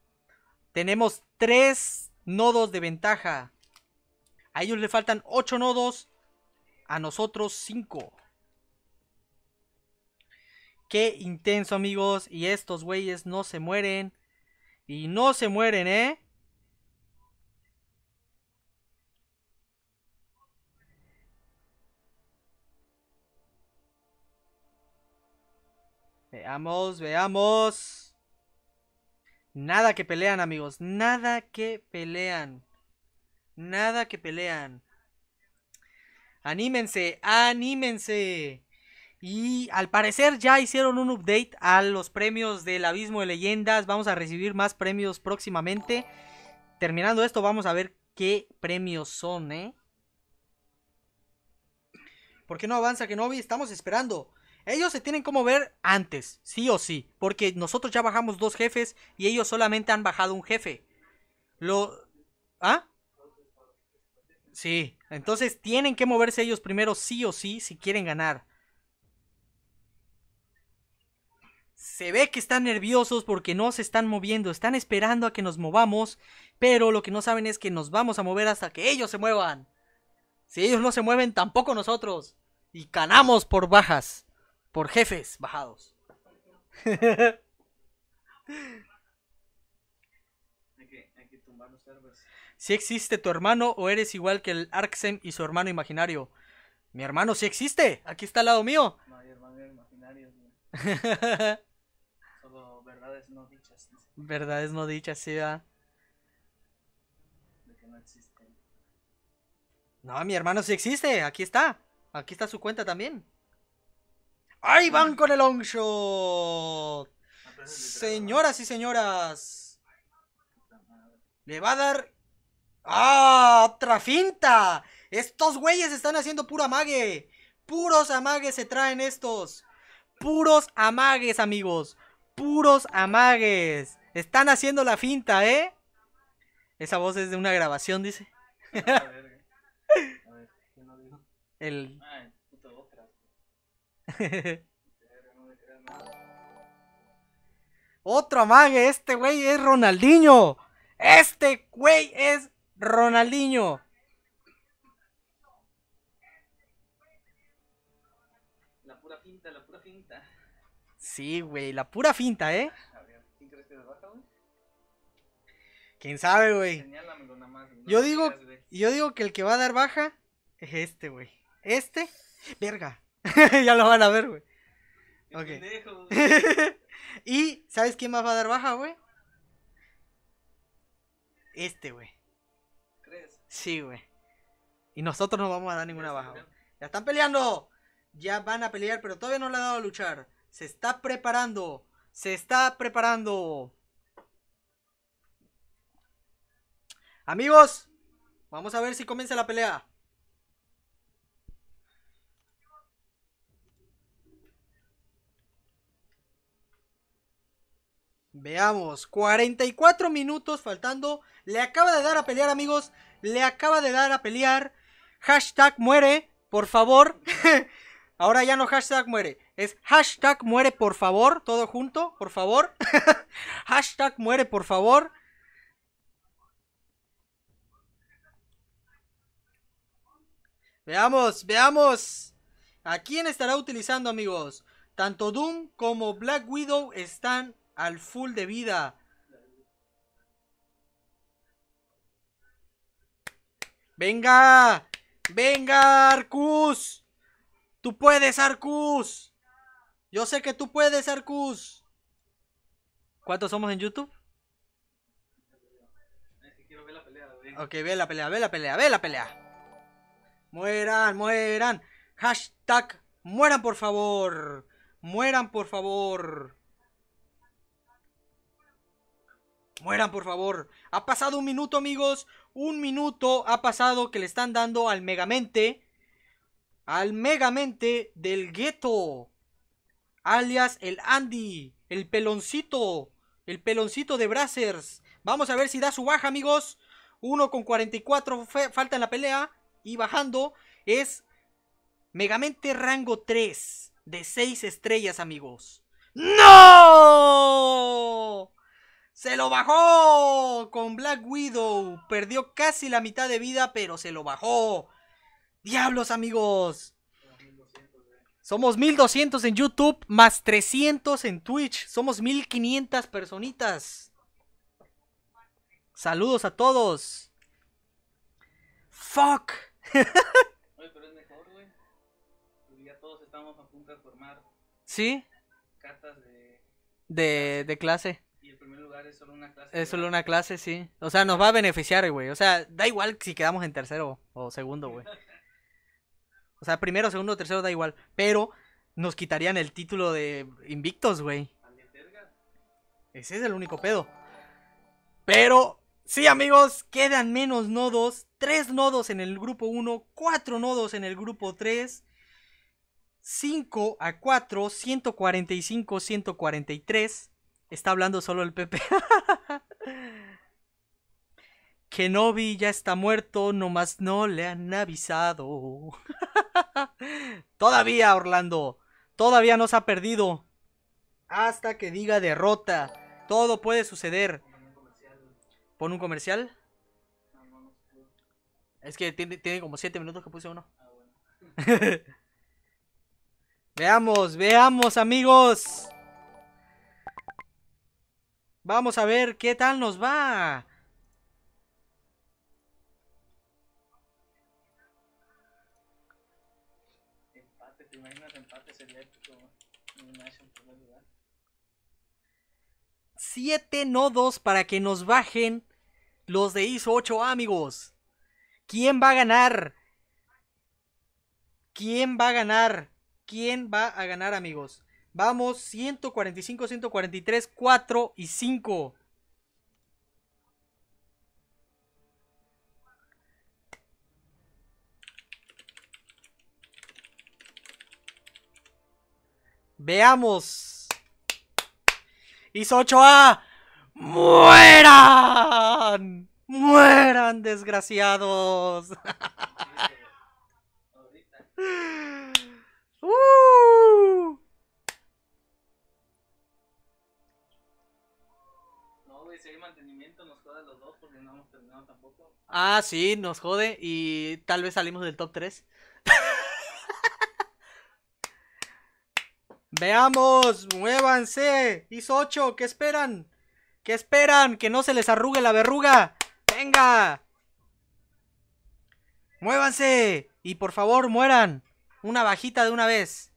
Tenemos 3 nodos de ventaja. A ellos le faltan 8 nodos, a nosotros 5. Qué intenso, amigos. Y estos güeyes no se mueren. Y no se mueren, ¿eh? Veamos, veamos. Nada que pelean, amigos. Nada que pelean. Nada que pelean. Anímense, anímense. Y al parecer ya hicieron un update a los premios del Abismo de Leyendas. Vamos a recibir más premios próximamente. Terminando esto, vamos a ver qué premios son, ¿eh? ¿Por qué no avanza Kenobi? Estamos esperando. Ellos se tienen que mover antes, sí o sí. Porque nosotros ya bajamos dos jefes y ellos solamente han bajado un jefe. Lo... ¿Ah? Sí, entonces tienen que moverse ellos primero sí o sí si quieren ganar. Se ve que están nerviosos porque no se están moviendo, están esperando a que nos movamos, pero lo que no saben es que nos vamos a mover hasta que ellos se muevan. Si ellos no se mueven, tampoco nosotros. Y ganamos por bajas, por jefes bajados. Si <laughs> existe tu hermano o eres igual que el Arxen y su hermano imaginario. Mi hermano sí existe. Aquí está al lado mío. No, <laughs> verdades no dichas. ¿sí? Verdades no dichas, verdades no no mi hermano sí existe, aquí está. Aquí está su cuenta también. Ah, ¡Ahí van con el long shot! Ah, señoras y señoras. Le va a dar... ¡Ah! ¡Otra finta! Estos güeyes están haciendo puro amague. Puros amagues se traen estos. Puros amagues, amigos puros amagues. Están haciendo la finta, ¿eh? Esa voz es de una grabación, dice. <laughs> El... <laughs> Otro amague, este güey es Ronaldinho. Este güey es Ronaldinho. Sí, güey, la pura finta, ¿eh? ¿Quién crees que baja, güey? ¿Quién sabe, güey? Yo digo, yo digo que el que va a dar baja es este, güey. Este, verga. <laughs> ya lo van a ver, güey. Ok. <laughs> y, ¿sabes quién más va a dar baja, güey? Este, güey. ¿Crees? Sí, güey. Y nosotros no vamos a dar ninguna baja, güey. ¡Ya están peleando! Ya van a pelear, pero todavía no le han dado a luchar. Se está preparando. Se está preparando. Amigos, vamos a ver si comienza la pelea. Veamos, 44 minutos faltando. Le acaba de dar a pelear, amigos. Le acaba de dar a pelear. Hashtag muere, por favor. <laughs> Ahora ya no hashtag muere. Es hashtag muere por favor, todo junto, por favor. <laughs> hashtag muere por favor. Veamos, veamos. ¿A quién estará utilizando, amigos? Tanto Doom como Black Widow están al full de vida. Venga, venga, Arcus. Tú puedes, Arcus. Yo sé que tú puedes, Arcus. ¿Cuántos somos en YouTube? Ah, ok, ve la pelea, ve la pelea, ve la pelea. Mueran, mueran. Hashtag, mueran por favor. Mueran por favor. Mueran por favor. Ha pasado un minuto, amigos. Un minuto ha pasado que le están dando al Megamente. Al Megamente del gueto alias el Andy, el peloncito, el peloncito de Brazzers. Vamos a ver si da su baja, amigos. 1 con 44 falta en la pelea y bajando es Megamente rango 3 de 6 estrellas, amigos. ¡No! Se lo bajó con Black Widow. Perdió casi la mitad de vida, pero se lo bajó. Diablos, amigos. Somos 1200 en YouTube, más 300 en Twitch. Somos 1500 personitas. Saludos a todos. Fuck. Oye, pero es mejor, güey. todos estamos a punto formar. ¿Sí? Cartas de... De, de clase. Y el primer lugar es solo una clase. Es solo una clase, sí. O sea, nos va a beneficiar, güey. O sea, da igual si quedamos en tercero o segundo, güey. <laughs> O sea, primero, segundo, tercero, da igual. Pero nos quitarían el título de invictos, güey. Ese es el único pedo. Pero, sí, amigos, quedan menos nodos. Tres nodos en el grupo 1, cuatro nodos en el grupo 3. 5 a 4, 145, 143. Está hablando solo el PP. <laughs> Kenobi ya está muerto, nomás no le han avisado. <laughs> todavía, Orlando, todavía nos ha perdido. Hasta que diga derrota. Todo puede suceder. ¿Pon un comercial? Es que tiene, como 7 minutos que puse uno. <laughs> veamos, veamos, amigos. Vamos a ver qué tal nos va. 7 nodos para que nos bajen los de ISO 8, amigos. ¿Quién va a ganar? ¿Quién va a ganar? ¿Quién va a ganar, amigos? Vamos, 145, 143, 4 y 5. Veamos hizo 8A. ¡Mueran! ¡Mueran, desgraciados! <laughs> uh. No, güey, si hay mantenimiento nos joden los dos porque no hemos terminado tampoco. Ah, sí, nos jode y tal vez salimos del top 3. <laughs> Veamos, muévanse. Hizo 8, ¿qué esperan? ¿Qué esperan? Que no se les arrugue la verruga. Venga. Muévanse. Y por favor, mueran. Una bajita de una vez.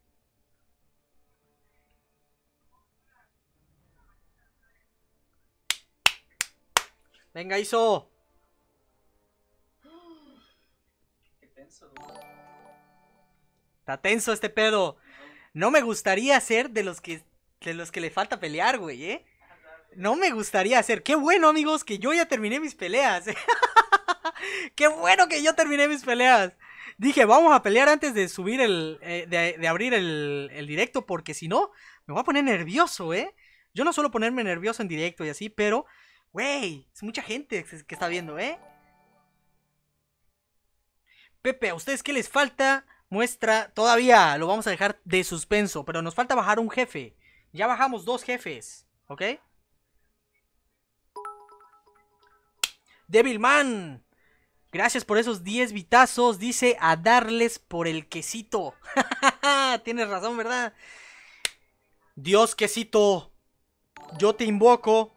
Venga, hizo. Está tenso este pedo. No me gustaría ser de los que, de los que le falta pelear, güey, ¿eh? No me gustaría ser. Qué bueno, amigos, que yo ya terminé mis peleas. <laughs> Qué bueno que yo terminé mis peleas. Dije, vamos a pelear antes de subir el. Eh, de, abrir el, el directo, porque si no, me voy a poner nervioso, ¿eh? Yo no suelo ponerme nervioso en directo y así, pero. Güey, es mucha gente que está viendo, ¿eh? Pepe, ¿a ustedes qué les falta? muestra, todavía lo vamos a dejar de suspenso, pero nos falta bajar un jefe. Ya bajamos dos jefes, ¿ok? Devilman, gracias por esos 10 vitazos, dice a darles por el quesito. <laughs> Tienes razón, ¿verdad? Dios quesito, yo te invoco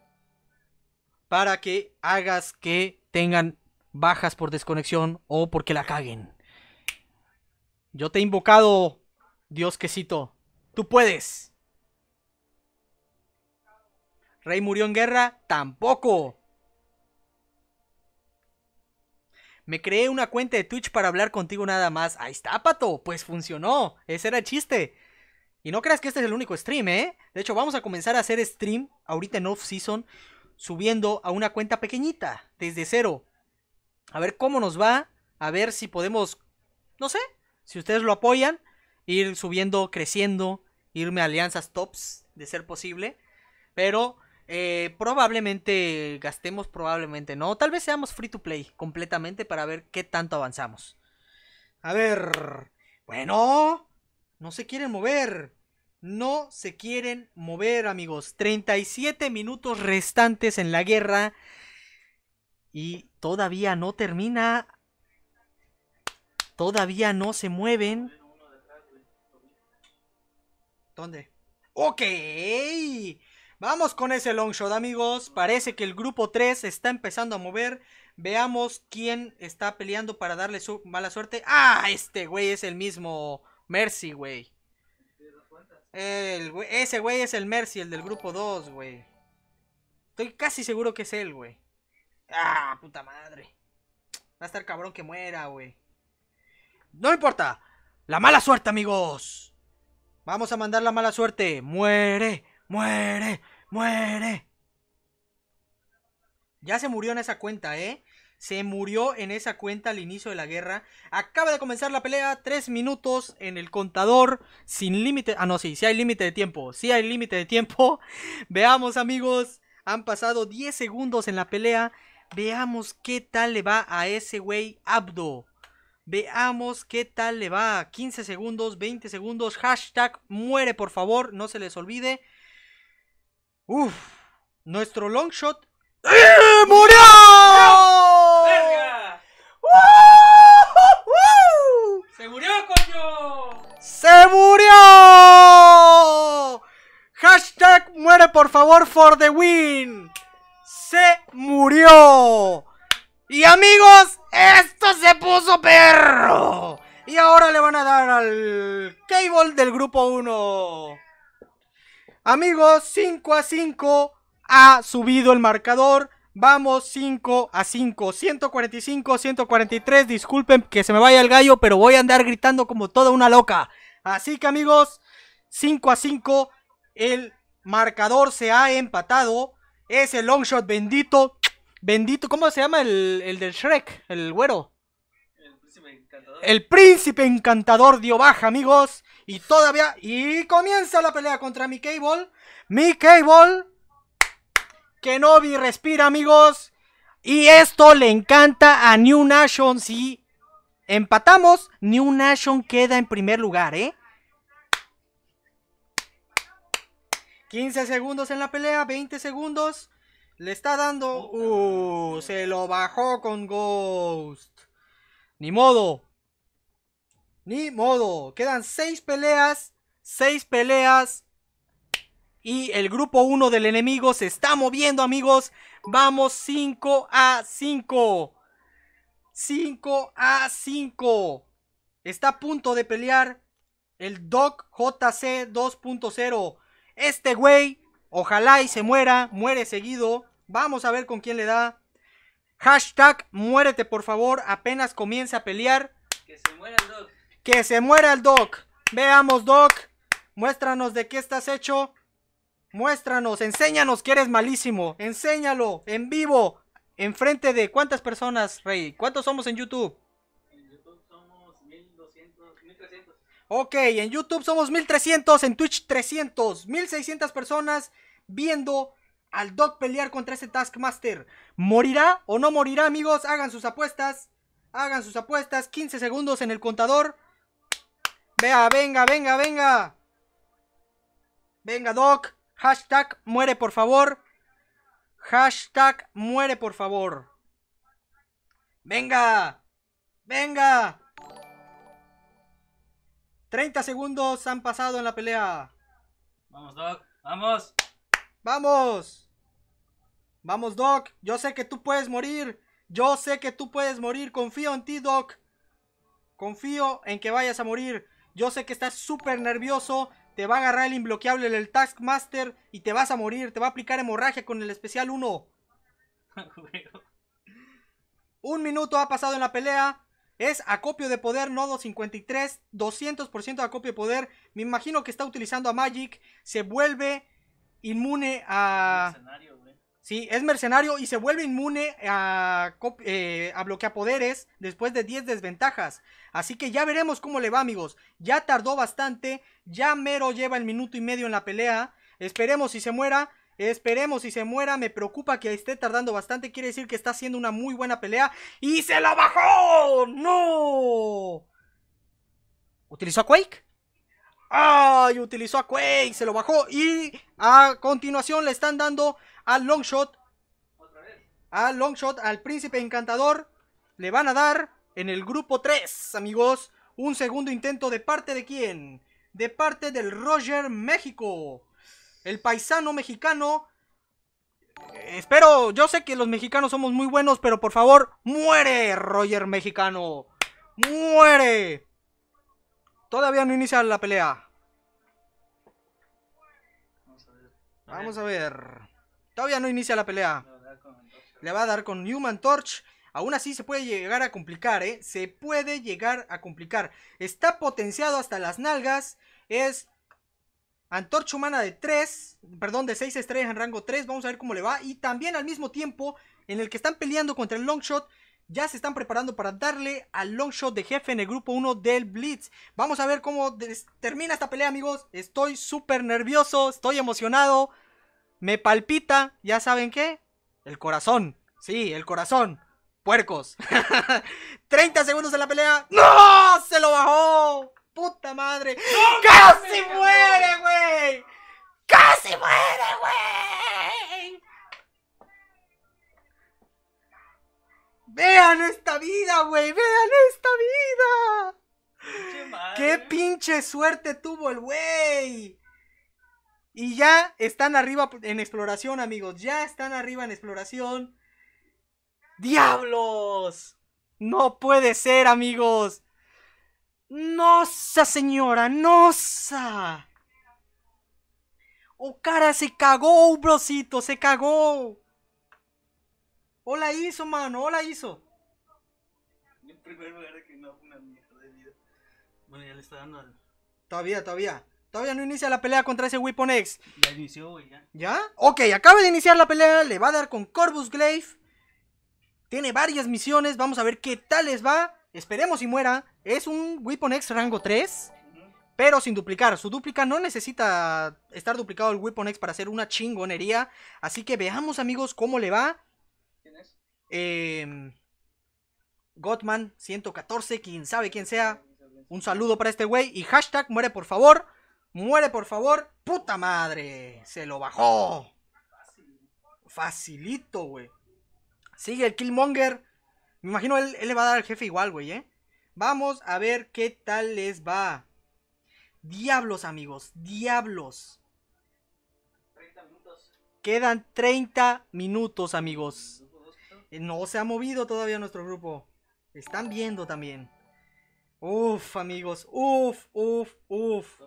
para que hagas que tengan bajas por desconexión o porque la caguen. Yo te he invocado, Dios quesito. Tú puedes. Rey murió en guerra, tampoco. Me creé una cuenta de Twitch para hablar contigo nada más. Ahí está, pato. Pues funcionó. Ese era el chiste. Y no creas que este es el único stream, ¿eh? De hecho, vamos a comenzar a hacer stream ahorita en off-season, subiendo a una cuenta pequeñita, desde cero. A ver cómo nos va, a ver si podemos, no sé, si ustedes lo apoyan, ir subiendo, creciendo, irme a alianzas tops, de ser posible. Pero eh, probablemente gastemos, probablemente no. Tal vez seamos free to play completamente para ver qué tanto avanzamos. A ver. Bueno. No se quieren mover. No se quieren mover, amigos. 37 minutos restantes en la guerra. Y todavía no termina. Todavía no se mueven. ¿Dónde? ¡Ok! Vamos con ese long shot, amigos. Parece que el grupo 3 está empezando a mover. Veamos quién está peleando para darle su mala suerte. ¡Ah! Este güey es el mismo Mercy, güey. El, ese güey es el Mercy, el del grupo 2, güey. Estoy casi seguro que es él, güey. ¡Ah! Puta madre. Va a estar cabrón que muera, güey. No importa. La mala suerte, amigos. Vamos a mandar la mala suerte. Muere, muere, muere. Ya se murió en esa cuenta, ¿eh? Se murió en esa cuenta al inicio de la guerra. Acaba de comenzar la pelea. Tres minutos en el contador. Sin límite. Ah, no, sí, sí hay límite de tiempo. Sí hay límite de tiempo. <laughs> Veamos, amigos. Han pasado 10 segundos en la pelea. Veamos qué tal le va a ese güey Abdo. Veamos qué tal le va. 15 segundos, 20 segundos. Hashtag muere, por favor. No se les olvide. Uf. Nuestro long shot. ¡Eh! ¡Murió! ¡Se murió, coño! ¡Se murió! Hashtag muere, por favor, for the win. Se murió. Y amigos, esto se puso perro. Y ahora le van a dar al Cable del grupo 1. Amigos, 5 a 5 ha subido el marcador. Vamos 5 a 5. 145, 143. Disculpen que se me vaya el gallo, pero voy a andar gritando como toda una loca. Así que amigos, 5 a 5. El marcador se ha empatado. Es el long shot bendito. Bendito, ¿cómo se llama el, del Shrek? El güero. El príncipe encantador. El príncipe encantador dio baja, amigos. Y todavía. Y comienza la pelea contra mi Cable. Mi Cable. Kenobi respira, amigos. Y esto le encanta a New Nation. Si empatamos, New Nation queda en primer lugar, ¿eh? 15 segundos en la pelea, 20 segundos. Le está dando... Oh, uh, se lo bajó con Ghost. Ni modo. Ni modo. Quedan seis peleas. 6 peleas. Y el grupo 1 del enemigo se está moviendo, amigos. Vamos 5 a 5. 5 a 5. Está a punto de pelear el Doc JC 2.0. Este güey, ojalá y se muera, muere seguido. Vamos a ver con quién le da. Hashtag muérete por favor. Apenas comienza a pelear. Que se muera el Doc. Que se muera el Doc. Veamos Doc. Muéstranos de qué estás hecho. Muéstranos. Enséñanos que eres malísimo. Enséñalo. En vivo. Enfrente de cuántas personas, Rey. ¿Cuántos somos en YouTube? En YouTube somos 1200, 1300. Ok, en YouTube somos 1300, en Twitch 300, 1600 personas viendo al Doc pelear contra ese Taskmaster. ¿Morirá o no morirá, amigos? Hagan sus apuestas. Hagan sus apuestas. 15 segundos en el contador. Vea, venga, venga, venga. Venga, Doc. Hashtag muere, por favor. Hashtag muere, por favor. Venga. Venga. 30 segundos han pasado en la pelea. Vamos, Doc. Vamos. Vamos. Vamos, Doc. Yo sé que tú puedes morir. Yo sé que tú puedes morir. Confío en ti, Doc. Confío en que vayas a morir. Yo sé que estás súper nervioso. Te va a agarrar el imbloqueable del Taskmaster y te vas a morir. Te va a aplicar hemorragia con el especial 1. <laughs> Un minuto ha pasado en la pelea. Es acopio de poder, nodo 53, 200% de acopio de poder. Me imagino que está utilizando a Magic. Se vuelve inmune a... Mercenario, Sí, es mercenario y se vuelve inmune a, eh, bloquea poderes después de 10 desventajas. Así que ya veremos cómo le va, amigos. Ya tardó bastante, ya mero lleva el minuto y medio en la pelea. Esperemos si se muera. Esperemos si se muera. Me preocupa que esté tardando bastante. Quiere decir que está haciendo una muy buena pelea. ¡Y se la bajó! ¡No! ¿Utilizó a Quake? ¡Ay! Utilizó a Quake, se lo bajó. Y a continuación le están dando al long shot. Al long shot, al príncipe encantador. Le van a dar en el grupo 3, amigos. Un segundo intento de parte de quién? De parte del Roger México. El paisano mexicano. Espero, yo sé que los mexicanos somos muy buenos, pero por favor, muere, Roger Mexicano. Muere. Todavía no inicia la pelea. Vamos a ver. Todavía no inicia la pelea. Le va a dar con Newman Torch. Aún así se puede llegar a complicar, ¿eh? Se puede llegar a complicar. Está potenciado hasta las nalgas. Es antorcha humana de 3, perdón, de 6 estrellas en rango 3. Vamos a ver cómo le va. Y también al mismo tiempo en el que están peleando contra el Longshot, ya se están preparando para darle al long shot de jefe en el grupo 1 del Blitz. Vamos a ver cómo termina esta pelea, amigos. Estoy súper nervioso, estoy emocionado. Me palpita, ya saben qué, el corazón. Sí, el corazón. Puercos. 30 <laughs> segundos de la pelea. ¡No! Se lo bajó. Puta madre. ¡Casi muere, güey! ¡Casi muere, güey! Vean esta vida, güey, vean esta vida. ¡Qué pinche suerte tuvo el güey! Y ya están arriba en exploración, amigos. Ya están arriba en exploración. ¡Diablos! No puede ser, amigos. ¡Nosa, señora! ¡Nosa! Oh, cara! se cagó, brocito! ¡Se cagó! Hola la hizo, mano, hola la hizo. primer lugar, que no una mierda Bueno, ya le está dando Todavía, todavía. Todavía no inicia la pelea contra ese Weapon X. Ya inició, güey, ya. ¿Ya? Ok, acaba de iniciar la pelea. Le va a dar con Corvus Glaive. Tiene varias misiones. Vamos a ver qué tal les va. Esperemos si muera. Es un Weapon X rango 3. Pero sin duplicar. Su duplica no necesita estar duplicado el Weapon X para hacer una chingonería. Así que veamos, amigos, cómo le va. Eh, Gottman 114, quien sabe quién sea. Un saludo para este güey. Y hashtag muere por favor. Muere por favor. Puta madre. Se lo bajó. Facilito, güey. Sigue el Killmonger. Me imagino él, él le va a dar al jefe igual, güey, ¿eh? Vamos a ver qué tal les va. Diablos, amigos. Diablos. Quedan 30 minutos, amigos. Eh, no se ha movido todavía nuestro grupo. Están viendo también. Uf, amigos. Uf, uf, uf.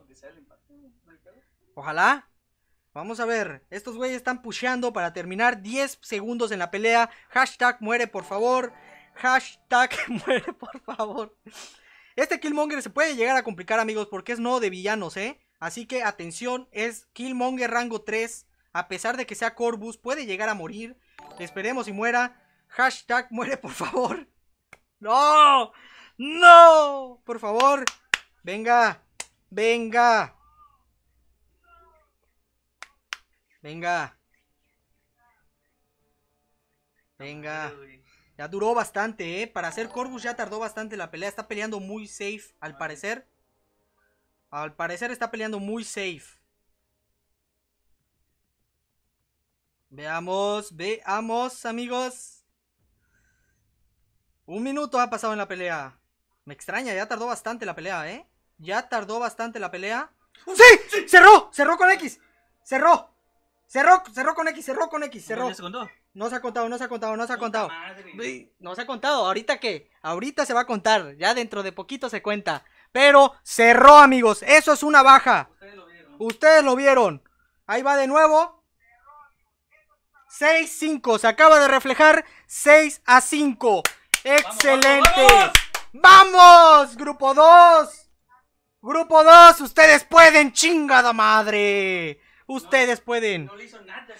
Ojalá. Vamos a ver. Estos güeyes están pusheando para terminar 10 segundos en la pelea. Hashtag muere por favor. Hashtag <laughs> muere por favor. Este Killmonger se puede llegar a complicar, amigos, porque es no de villanos, ¿eh? Así que atención, es Killmonger rango 3. A pesar de que sea Corvus, puede llegar a morir. Esperemos y muera. Hashtag muere, por favor. No, no, por favor. Venga, venga. Venga. Venga. Ya duró bastante, ¿eh? Para hacer Corvus ya tardó bastante la pelea. Está peleando muy safe, al parecer. Al parecer está peleando muy safe. Veamos, veamos, amigos. Un minuto ha pasado en la pelea. Me extraña, ya tardó bastante la pelea, ¿eh? Ya tardó bastante la pelea. ¡Sí! ¡Cerró! ¡Cerró con X! ¡Cerró! ¡Cerró! ¡Cerró con X! ¡Cerró con X! ¡Cerró! No se ha contado, no se ha contado, no se ha contado. No se ha contado. ¿Ahorita qué? Ahorita se va a contar. Ya dentro de poquito se cuenta. Pero cerró, amigos. Eso es una baja. Ustedes lo vieron. Ustedes lo vieron. Ahí va de nuevo. 6-5. Se acaba de reflejar 6 a 5. ¡Excelente! ¡Vamos! vamos, Grupo 2. Grupo 2, ustedes pueden, chingada madre. Ustedes pueden.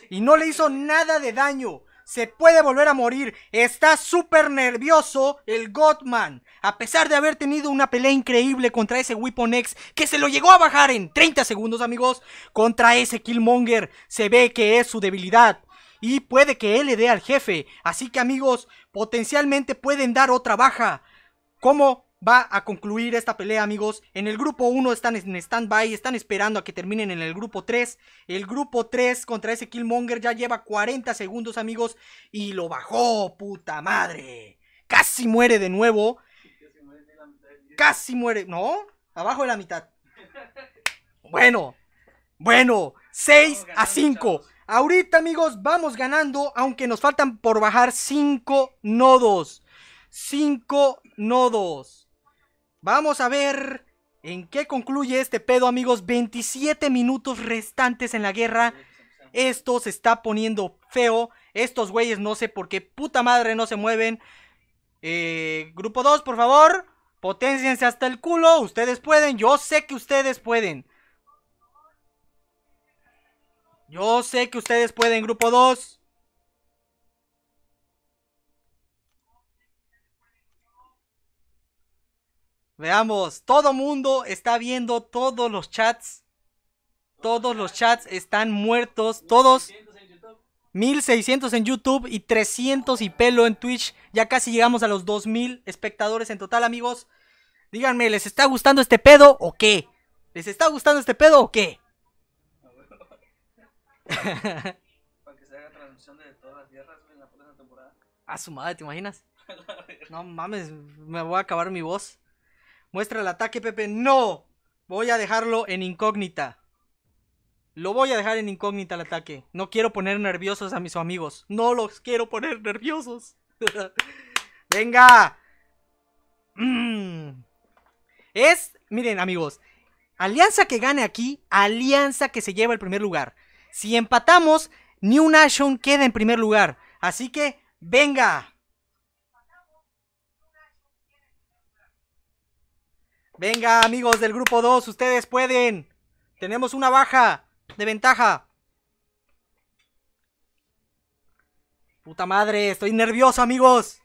y no le hizo nada de daño. Se puede volver a morir. Está súper nervioso el Godman. A pesar de haber tenido una pelea increíble contra ese whiponex que se lo llegó a bajar en 30 segundos, amigos. Contra ese Killmonger. Se ve que es su debilidad. Y puede que él le dé al jefe. Así que amigos, potencialmente pueden dar otra baja. ¿Cómo va a concluir esta pelea, amigos? En el grupo 1 están en stand-by, están esperando a que terminen en el grupo 3. El grupo 3 contra ese Killmonger ya lleva 40 segundos, amigos, y lo bajó, puta madre. Casi muere de nuevo. Casi muere, ¿no? Abajo de la mitad. Bueno, bueno, 6 a 5. Ahorita, amigos, vamos ganando, aunque nos faltan por bajar 5 nodos. 5 nodos. Vamos a ver en qué concluye este pedo, amigos. 27 minutos restantes en la guerra. Esto se está poniendo feo. Estos güeyes no sé por qué puta madre no se mueven. Eh, grupo 2, por favor. Potenciense hasta el culo. Ustedes pueden. Yo sé que ustedes pueden. Yo sé que ustedes pueden, grupo 2. Veamos, todo mundo está viendo todos los chats. Todos los chats están muertos, todos. 1600 en YouTube y 300 y pelo en Twitch. Ya casi llegamos a los 2000 espectadores en total, amigos. Díganme, ¿les está gustando este pedo o qué? ¿Les está gustando este pedo o qué? <laughs> Para que se haga transmisión de todas las guerras, en la próxima temporada. Ah, su madre, ¿te imaginas? <laughs> no mames, me voy a acabar mi voz. Muestra el ataque, Pepe. ¡No! Voy a dejarlo en incógnita. Lo voy a dejar en incógnita el ataque. No quiero poner nerviosos a mis amigos. No los quiero poner nerviosos. <laughs> Venga. Mm. Es, miren amigos, alianza que gane aquí, alianza que se lleva el primer lugar. Si empatamos, New Nation queda en primer lugar. Así que, venga. Venga, amigos del grupo 2, ustedes pueden. Tenemos una baja de ventaja. Puta madre, estoy nervioso, amigos.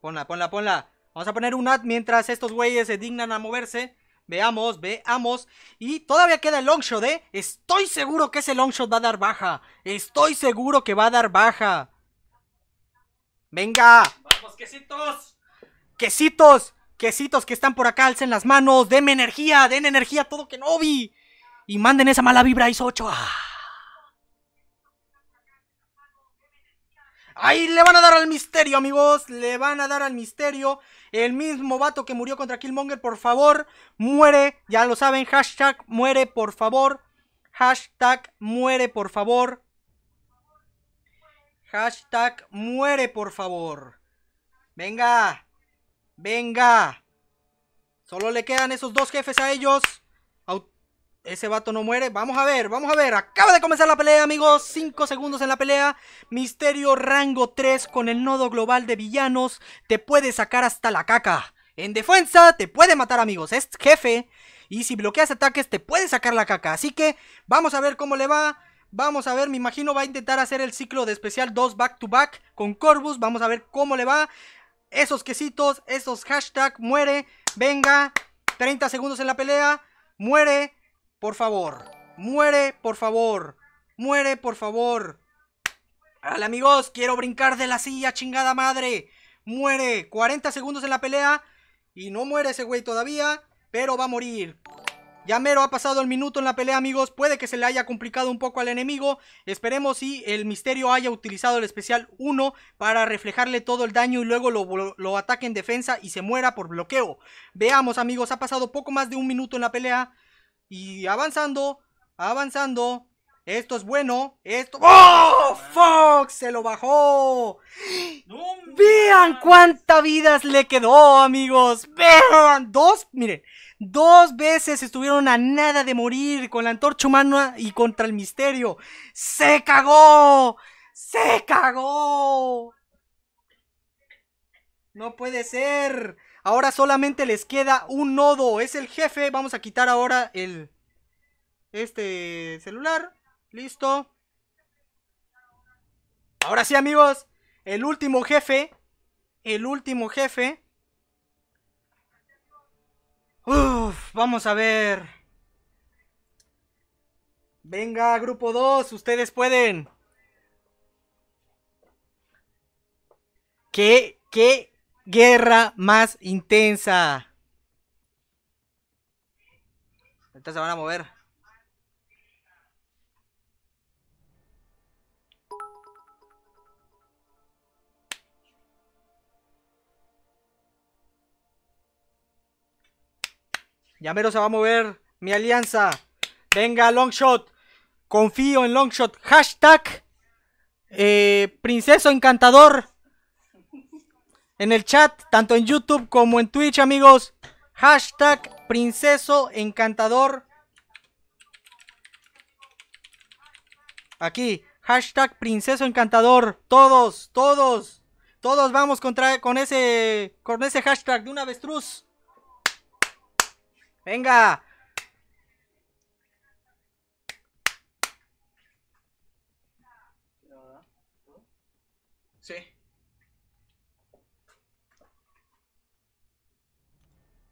Ponla, ponla, ponla. Vamos a poner un ad mientras estos güeyes se dignan a moverse. Veamos, veamos. Y todavía queda el long shot, ¿eh? Estoy seguro que ese long shot va a dar baja. Estoy seguro que va a dar baja. Venga. Vamos, quesitos. Quesitos. Quesitos que están por acá, alcen las manos, denme energía, den energía a todo que no vi. Y manden esa mala vibra, hizo 8. Ah. Ahí le van a dar al misterio, amigos. Le van a dar al misterio. El mismo vato que murió contra Killmonger, por favor, muere. Ya lo saben, hashtag muere, por favor. Hashtag muere, por favor. Hashtag muere, por favor. Venga. Venga. Solo le quedan esos dos jefes a ellos. Ese vato no muere. Vamos a ver, vamos a ver. Acaba de comenzar la pelea, amigos. 5 segundos en la pelea. Misterio rango 3 con el nodo global de villanos. Te puede sacar hasta la caca. En defensa te puede matar, amigos. Es jefe. Y si bloqueas ataques te puede sacar la caca. Así que vamos a ver cómo le va. Vamos a ver, me imagino va a intentar hacer el ciclo de especial 2 back to back con Corvus. Vamos a ver cómo le va. Esos quesitos, esos hashtag, muere. Venga, 30 segundos en la pelea. Muere por favor. Muere, por favor. Muere, por favor. Al amigos, quiero brincar de la silla, chingada madre. Muere. 40 segundos en la pelea. Y no muere ese güey todavía. Pero va a morir. Ya mero ha pasado el minuto en la pelea, amigos. Puede que se le haya complicado un poco al enemigo. Esperemos si el misterio haya utilizado el especial 1 para reflejarle todo el daño y luego lo, lo, ataque en defensa y se muera por bloqueo. Veamos, amigos. Ha pasado poco más de un minuto en la pelea. Y avanzando, avanzando. Esto es bueno. Esto. ¡Oh! ¡Oh ¡Fox! ¡Se lo bajó! ¡Vean cuántas vidas le quedó, amigos! ¡Vean! Dos, miren. Dos veces estuvieron a nada de morir con la antorcha humana y contra el misterio. ¡Se cagó! ¡Se cagó! ¡No puede ser! Ahora solamente les queda un nodo. Es el jefe. Vamos a quitar ahora el... Este celular. Listo. Ahora sí, amigos. El último jefe. El último jefe. Uf, vamos a ver. Venga, grupo 2. Ustedes pueden. ¿Qué? ¿Qué guerra más intensa. entonces se van a mover. Ya mero se va a mover mi alianza. Venga, Longshot. Confío en Longshot. Hashtag eh, Princeso Encantador en el chat, tanto en YouTube como en Twitch, amigos. Hashtag princeso encantador. Aquí, hashtag princeso encantador. Todos, todos, todos vamos con, ese, con ese hashtag de una avestruz. Venga,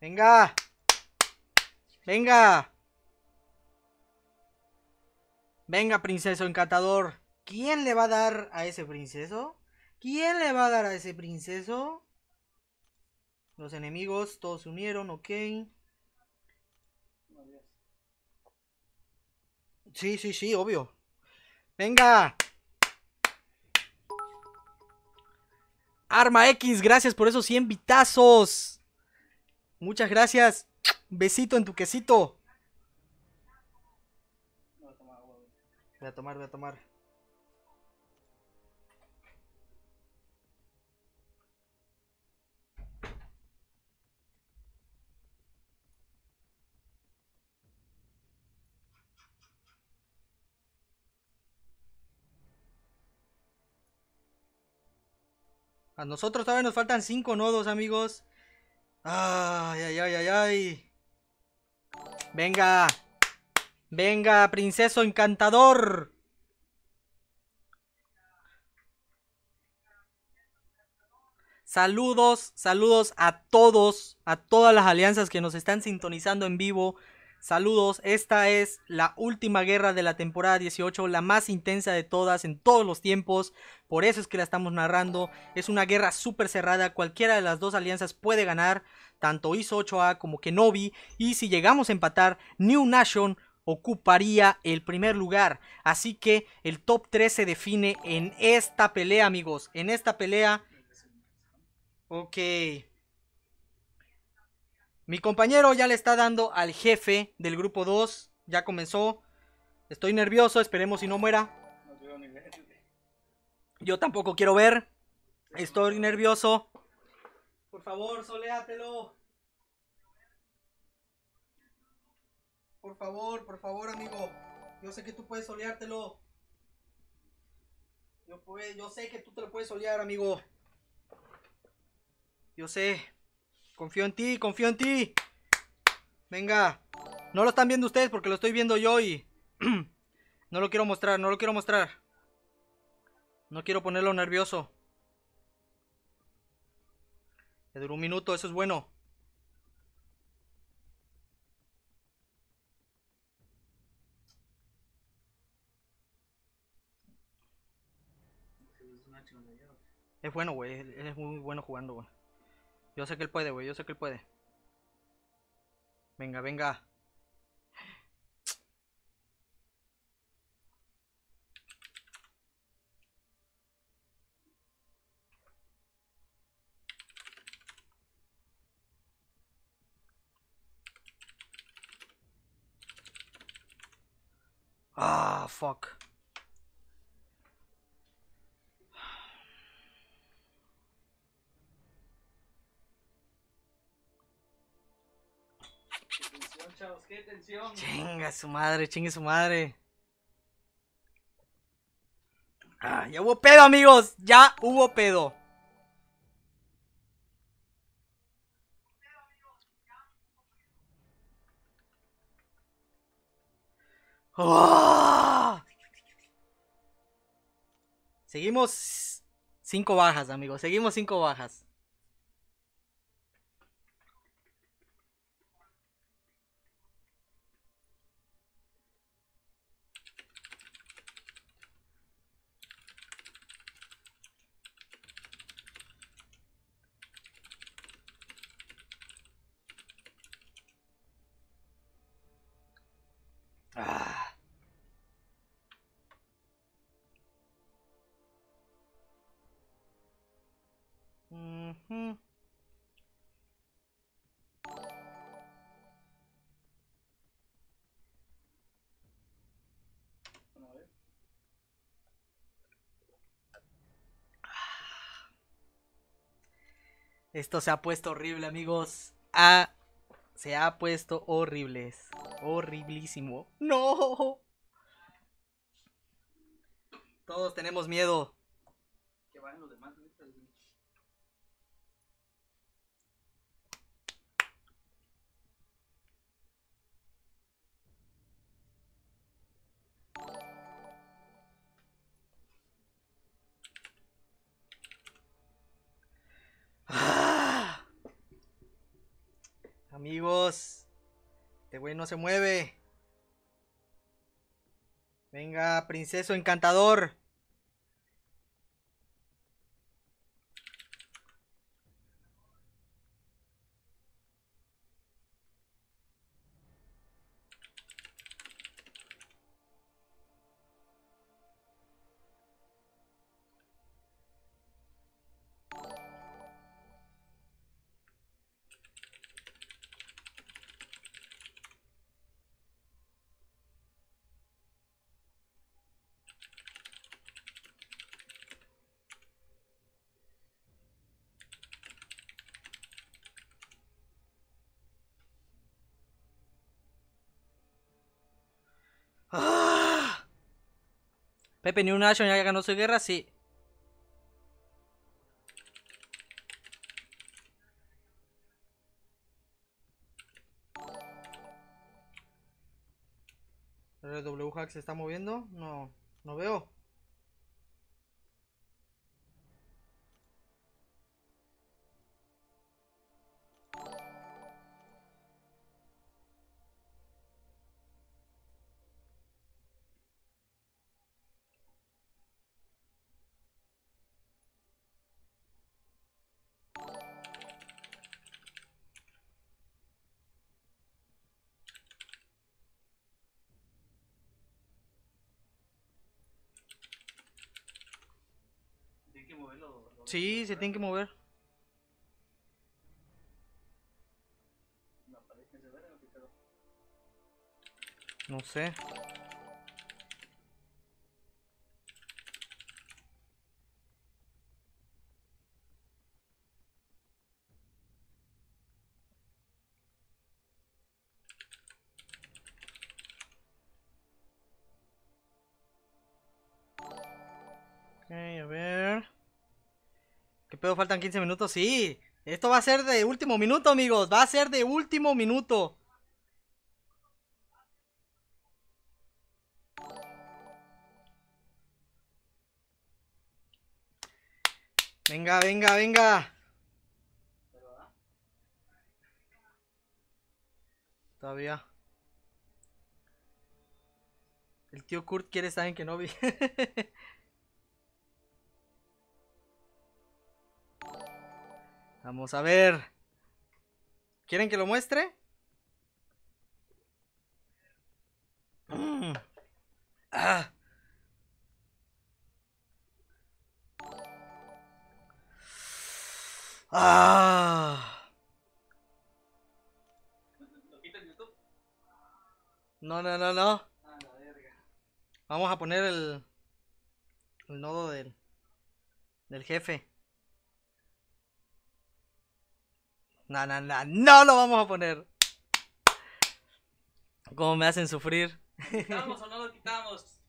Venga. Venga. Venga, princeso encantador. ¿Quién le va a dar a ese princeso? ¿Quién le va a dar a ese princeso? Los enemigos todos se unieron, ok. Sí, sí, sí, obvio. Venga. Arma X, gracias por esos 100 vitazos. Muchas gracias. Besito en tu quesito. Voy a tomar, voy a tomar. A nosotros todavía nos faltan cinco nodos, amigos. Ay, ay, ay, ay, ay. Venga. Venga, princeso encantador. Saludos, saludos a todos, a todas las alianzas que nos están sintonizando en vivo Saludos, esta es la última guerra de la temporada 18, la más intensa de todas en todos los tiempos, por eso es que la estamos narrando, es una guerra súper cerrada, cualquiera de las dos alianzas puede ganar, tanto ISO 8A como Kenobi, y si llegamos a empatar, New Nation ocuparía el primer lugar, así que el top 3 se define en esta pelea amigos, en esta pelea... Ok... Mi compañero ya le está dando al jefe del grupo 2. Ya comenzó. Estoy nervioso, esperemos si no muera. Yo tampoco quiero ver. Estoy nervioso. Por favor, soleátelo. Por favor, por favor, amigo. Yo sé que tú puedes soleártelo. Yo, yo sé que tú te lo puedes solear, amigo. Yo sé. Confío en ti, confío en ti. Venga. No lo están viendo ustedes porque lo estoy viendo yo y... <clears throat> no lo quiero mostrar, no lo quiero mostrar. No quiero ponerlo nervioso. Le duró un minuto, eso es bueno. Es bueno, güey. Es muy bueno jugando, güey. Yo sé que él puede, güey. Yo sé que él puede. Venga, venga. Ah, fuck. qué tensión. Chinga su madre, chingue su madre. Ah, ya hubo pedo, amigos. Ya hubo pedo. Ah. Seguimos cinco bajas, amigos. Seguimos cinco bajas. Esto se ha puesto horrible, amigos. Ah, se ha puesto horribles. Horriblísimo. ¡No! Todos tenemos miedo. Ah. Amigos, este güey no se mueve. Venga, princeso encantador. una Union ya ganó su guerra, sí. ¿RW Hack se está moviendo? No, no veo. Sí, se tiene que mover. No sé. faltan 15 minutos, sí. Esto va a ser de último minuto, amigos. Va a ser de último minuto. Venga, venga, venga. Todavía. El tío Kurt quiere saber que no vi. <laughs> Vamos a ver. ¿Quieren que lo muestre? Mm. Ah. Ah. No, no, no, no. la verga. Vamos a poner el, el nodo del, del jefe. No, no, no, no lo vamos a poner. Como me hacen sufrir? ¿Quitamos o no lo quitamos? <laughs>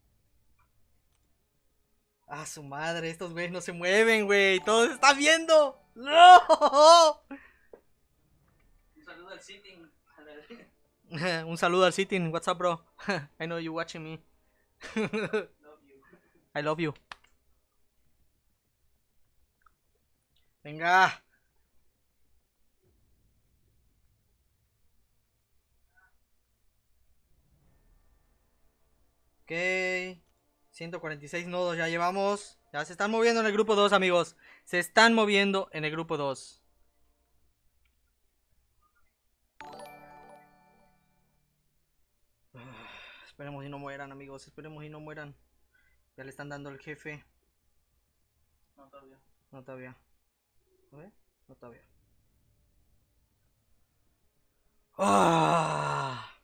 Ah, su madre, estos güeyes no se mueven, güey. Todos están viendo. ¡No! Un saludo al sitting. <laughs> Un saludo al sitting. What's up, bro? <laughs> I know you watching me. Love you. I love you. Venga. 146 nodos ya llevamos. Ya se están moviendo en el grupo 2, amigos. Se están moviendo en el grupo 2. Ah, esperemos y no mueran, amigos. Esperemos y no mueran. Ya le están dando el jefe. No todavía. No todavía. ¿A No todavía. Ah.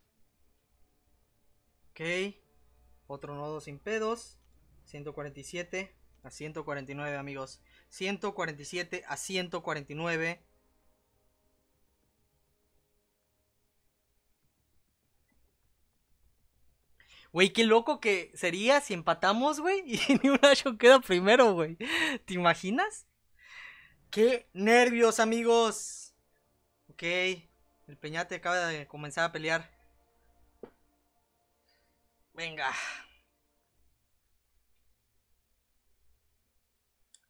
Ok. Otro nodo sin pedos. 147 a 149, amigos. 147 a 149. Güey, qué loco que sería si empatamos, güey, <laughs> y ni un Ash queda primero, güey. ¿Te imaginas? Qué nervios, amigos. Ok, el Peñate acaba de comenzar a pelear. Venga.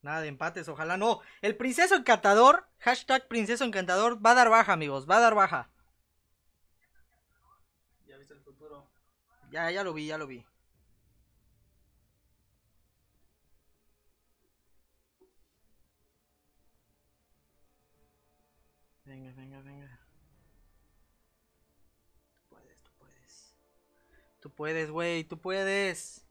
Nada de empates, ojalá no. El princeso encantador, hashtag princeso encantador, va a dar baja, amigos, va a dar baja. Ya viste el futuro. Ya, ya lo vi, ya lo vi. Venga, venga, venga. puedes, güey, tú puedes.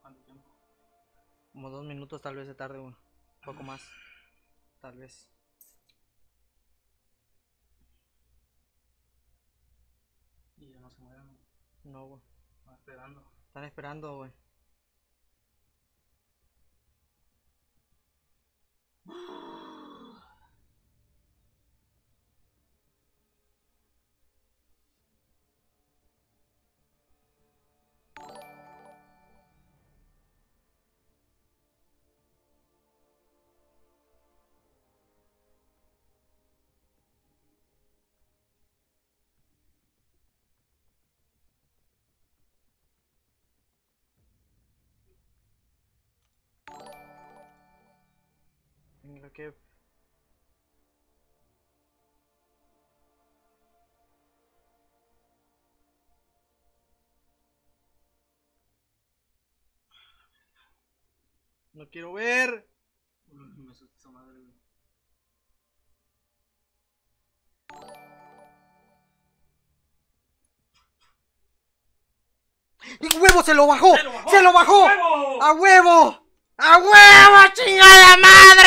¿Cuánto tiempo? Como dos minutos tal vez se tarde, un poco más. Tal vez. Y ya no se mueven. No, güey. Están esperando. Están esperando, güey. <gasps> ¡Ah! Lo No quiero ver. Me madre, ¡Y huevo se lo bajó! ¡Se lo bajó! ¡Se lo bajó! ¡A huevo! ¡A huevo, ¡A huevo chingada madre!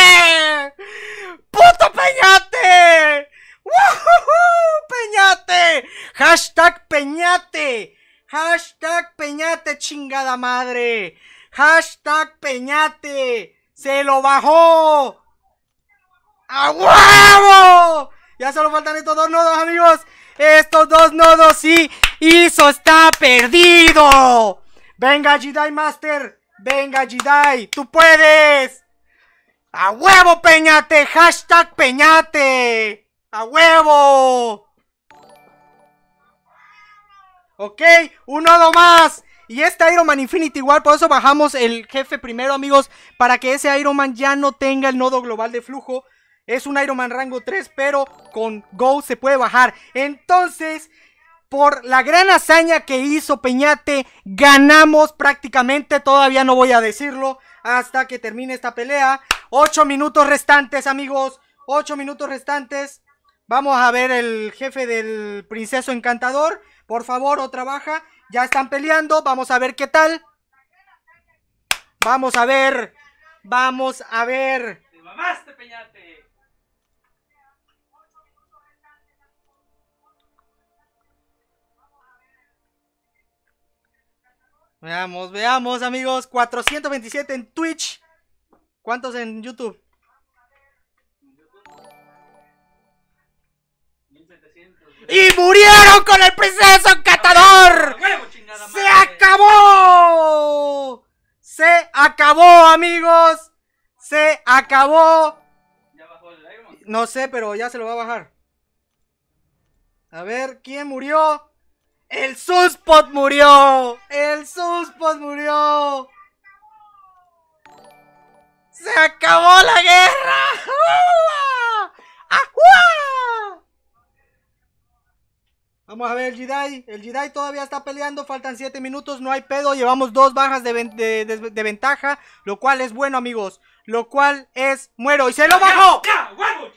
madre. Hashtag Peñate. Se lo bajó. ¡A huevo! Ya solo faltan estos dos nodos, amigos. Estos dos nodos sí. Iso está perdido. Venga, Jedi Master. Venga, Jedi. Tú puedes. A huevo, Peñate. Hashtag Peñate. A huevo. Ok, un nodo más. Y este Iron Man Infinity War, por eso bajamos el jefe primero, amigos, para que ese Iron Man ya no tenga el nodo global de flujo. Es un Iron Man rango 3, pero con Go se puede bajar. Entonces, por la gran hazaña que hizo Peñate, ganamos prácticamente, todavía no voy a decirlo, hasta que termine esta pelea. 8 minutos restantes, amigos. 8 minutos restantes. Vamos a ver el jefe del princeso encantador. Por favor, otra baja. Ya están peleando. Vamos a ver qué tal. Vamos a ver. Vamos a ver. Veamos, veamos, amigos. 427 en Twitch. ¿Cuántos en YouTube? y murieron con el princeso catador. Pues, ¡Se acabó! ¡Se acabó, amigos! ¡Se acabó! No sé, pero ya se lo va a bajar. A ver, ¿quién murió? ¡El Suspot murió! ¡El Suspot murió! ¡Se acabó la guerra! ¡Ajua! Vamos a ver el Jedi. El Jedi todavía está peleando. Faltan 7 minutos. No hay pedo. Llevamos dos bajas de, ventaja. Lo cual es bueno, amigos. Lo cual es muero. ¡Y se lo bajó!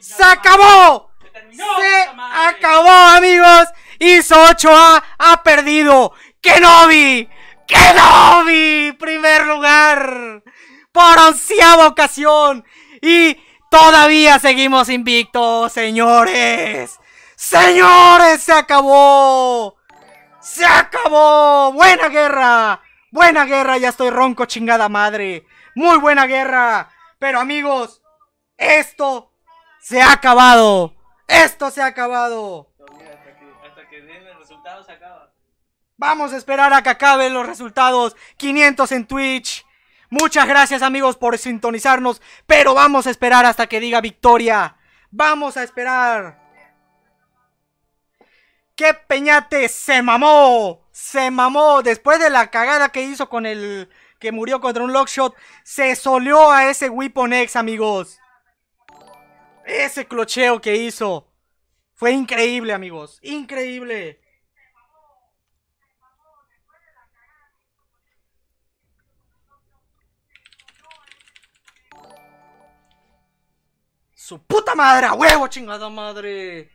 ¡Se acabó! Se, se acabó, amigos. y 8A. Ha perdido. ¡Kenobi! ¡Kenobi! Primer lugar. Por onceava ocasión. Y todavía seguimos invictos, señores. ¡Señores, se acabó! ¡Se acabó! ¡Buena guerra! ¡Buena guerra! Ya estoy ronco, chingada madre. ¡Muy buena guerra! Pero amigos, esto se ha acabado. Esto se ha acabado. Hasta que, Vamos a esperar a que acaben los resultados. 500 en Twitch. Muchas gracias amigos por sintonizarnos, pero vamos a esperar hasta que diga victoria. Vamos a esperar. ¡Qué peñate! ¡Se mamó! ¡Se mamó! Después de la cagada que hizo con el que murió contra un lockshot, se soleó a ese Weapon X, amigos. Ese clocheo que hizo. Fue increíble, amigos. Increíble. ¡Su puta madre! ¡A huevo, chingada madre!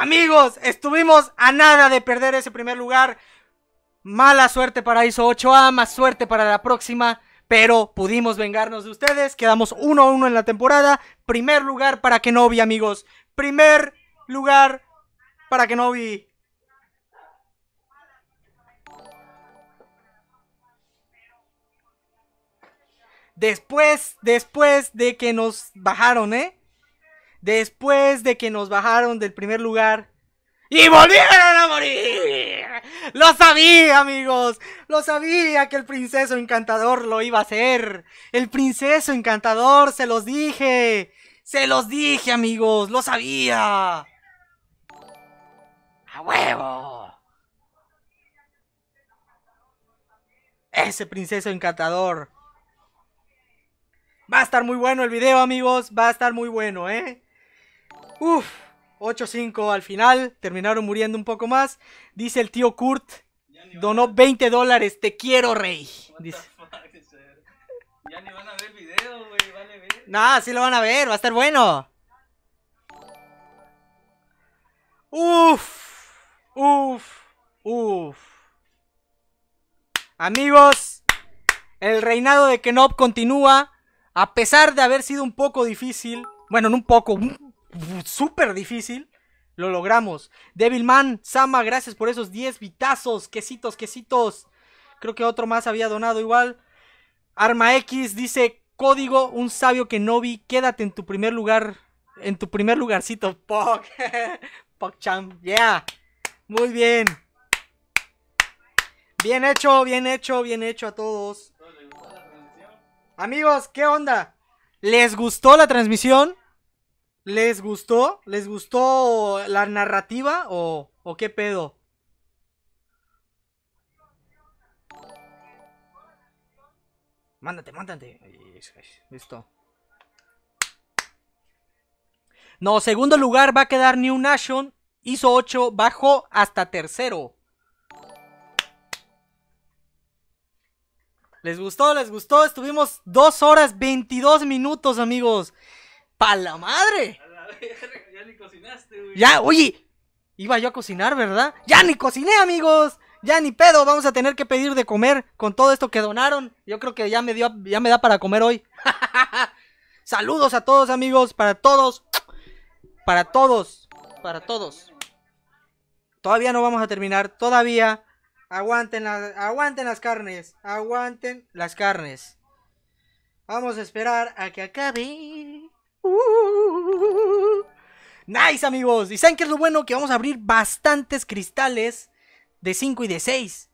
Amigos, estuvimos a nada de perder ese primer lugar. Mala suerte para Iso 8A, más suerte para la próxima. Pero pudimos vengarnos de ustedes. Quedamos 1-1 en la temporada. Primer lugar para Kenobi, amigos. Primer lugar para Kenobi. Después, después de que nos bajaron, ¿eh? después de que nos bajaron del primer lugar. Y volvieron a morir. Lo sabía, amigos. Lo sabía que el princeso encantador lo iba a hacer. El princeso encantador, se los dije. Se los dije, amigos. Lo sabía. A huevo. Ese princeso encantador. Va a estar muy bueno el video, amigos. Va a estar muy bueno, ¿eh? Uf, 8-5 al final, terminaron muriendo un poco más. Dice el tío Kurt, donó 20 dólares, te quiero, rey. Dice. <laughs> Ya ni van a ver video, güey, vale ver. Nah, sí lo van a ver, va a estar bueno. Uf, uf, uf. Amigos, el reinado de Kenob continúa, a pesar de haber sido un poco difícil. Bueno, no un poco, súper difícil. Lo logramos. Devilman, Sama, gracias por esos 10 vitazos. Quesitos, quesitos. Creo que otro más había donado igual. Arma X dice: Código, un sabio que no vi. Quédate en tu primer lugar. En tu primer lugarcito. <laughs> Pog. Champ, Yeah. Muy bien. Bien hecho, bien hecho, bien hecho a todos. Amigos, ¿qué onda? ¿Les gustó la transmisión? ¿Les gustó? ¿Les gustó la narrativa o, qué pedo? Mándate, mándate. Listo. No, segundo lugar va a quedar New Nation. Hizo 8, bajó hasta tercero. ¿Les gustó? ¿Les gustó? Estuvimos 2 horas 22 minutos, amigos. ¡Pa la madre! ya ni cocinaste, güey. Ya, oye, iba yo a cocinar, ¿verdad? ¡Ya ni cociné, amigos! Ya ni pedo, vamos a tener que pedir de comer con todo esto que donaron. Yo creo que ya me dio, ya me da para comer hoy. <laughs> Saludos a todos, amigos, para todos. Para todos, para todos. Todavía no vamos a terminar, todavía. Aguanten, aguanten las carnes, aguanten las carnes. Vamos a esperar a que acabe. Uh. nice amigos. ¿Y saben qué es lo bueno? Que vamos a abrir bastantes cristales de 5 y de 6.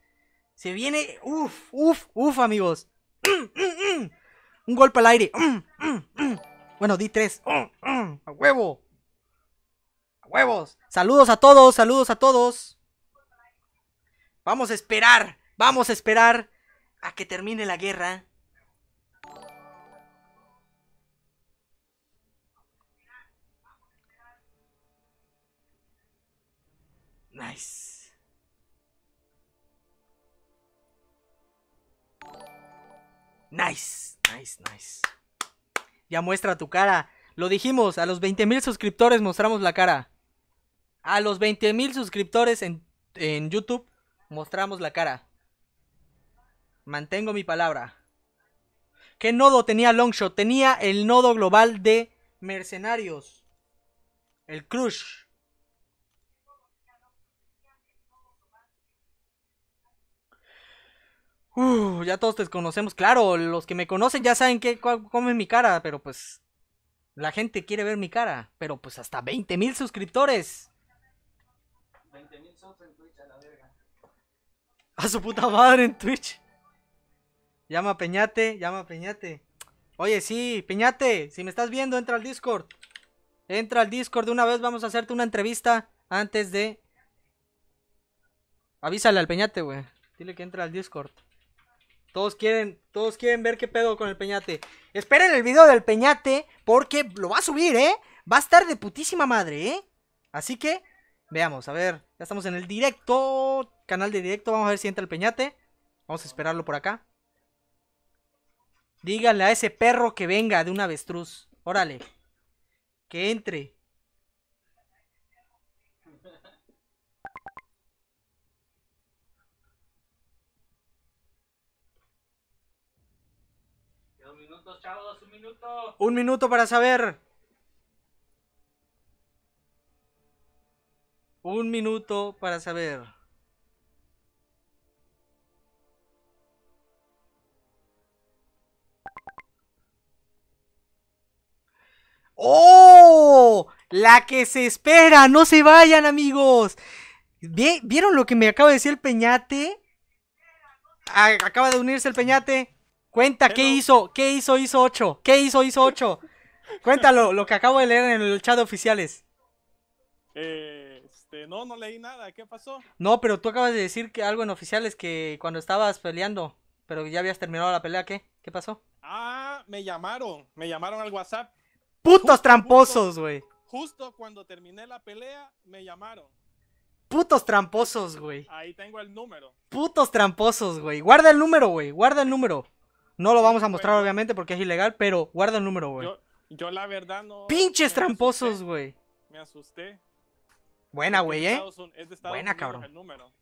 Se viene... Uf, uf, uf amigos. <clears throat> Un golpe al aire. <clears throat> Bueno, di 3. A huevo. A huevos. Saludos a todos, saludos a todos. Vamos a esperar. Vamos a esperar a que termine la guerra Nice. Nice, nice, nice. Ya muestra tu cara. Lo dijimos, a los 20.000 suscriptores mostramos la cara. A los 20.000 suscriptores en, en YouTube mostramos la cara. Mantengo mi palabra. ¿Qué nodo tenía Longshot? Tenía el nodo global de mercenarios. El Crush. Uh, ya todos te conocemos. Claro, los que me conocen ya saben que, cómo es mi cara, pero pues. La gente quiere ver mi cara, pero pues hasta 20 mil suscriptores. 20 mil subs en Twitch a la verga. A su puta madre en Twitch. Llama a Peñate, llama Peñate. Oye, sí, Peñate, si me estás viendo, entra al Discord. Entra al Discord de una vez, vamos a hacerte una entrevista antes de. Avísale al Peñate, güey. Dile que entra al Discord. Todos quieren, todos quieren ver qué pedo con el peñate. Esperen el video del peñate porque lo va a subir, ¿eh? Va a estar de putísima madre, ¿eh? Así que, veamos, a ver. Ya estamos en el directo, canal de directo. Vamos a ver si entra el peñate. Vamos a esperarlo por acá. Díganle a ese perro que venga de un avestruz. Órale. Que entre. chavos, un minuto. Un minuto para saber. Un minuto para saber. ¡Oh! La que se espera. No se vayan, amigos. ¿Vieron lo que me acaba de decir el Peñate? Ah, acaba de unirse el Peñate. Cuenta, ¿qué hizo? ¿Qué hizo? Hizo 8. ¿Qué hizo? Hizo 8. Cuéntalo, lo que acabo de leer en el chat de oficiales. Eh, este, no, no leí nada. ¿Qué pasó? No, pero tú acabas de decir que algo en oficiales que cuando estabas peleando, pero ya habías terminado la pelea, ¿qué? ¿Qué pasó? Ah, me llamaron. Me llamaron al WhatsApp. ¡Putos tramposos, güey! justo cuando terminé la pelea, me llamaron. Putos tramposos, güey. Ahí tengo el número. Putos tramposos, güey. Guarda el número, güey. Guarda el número. No lo vamos a pues, mostrar, obviamente, porque es ilegal, pero guarda el número, güey. Yo, la verdad no. ¡Pinches tramposos, güey! Me asusté. Buena, güey, ¿eh? buena, cabrón.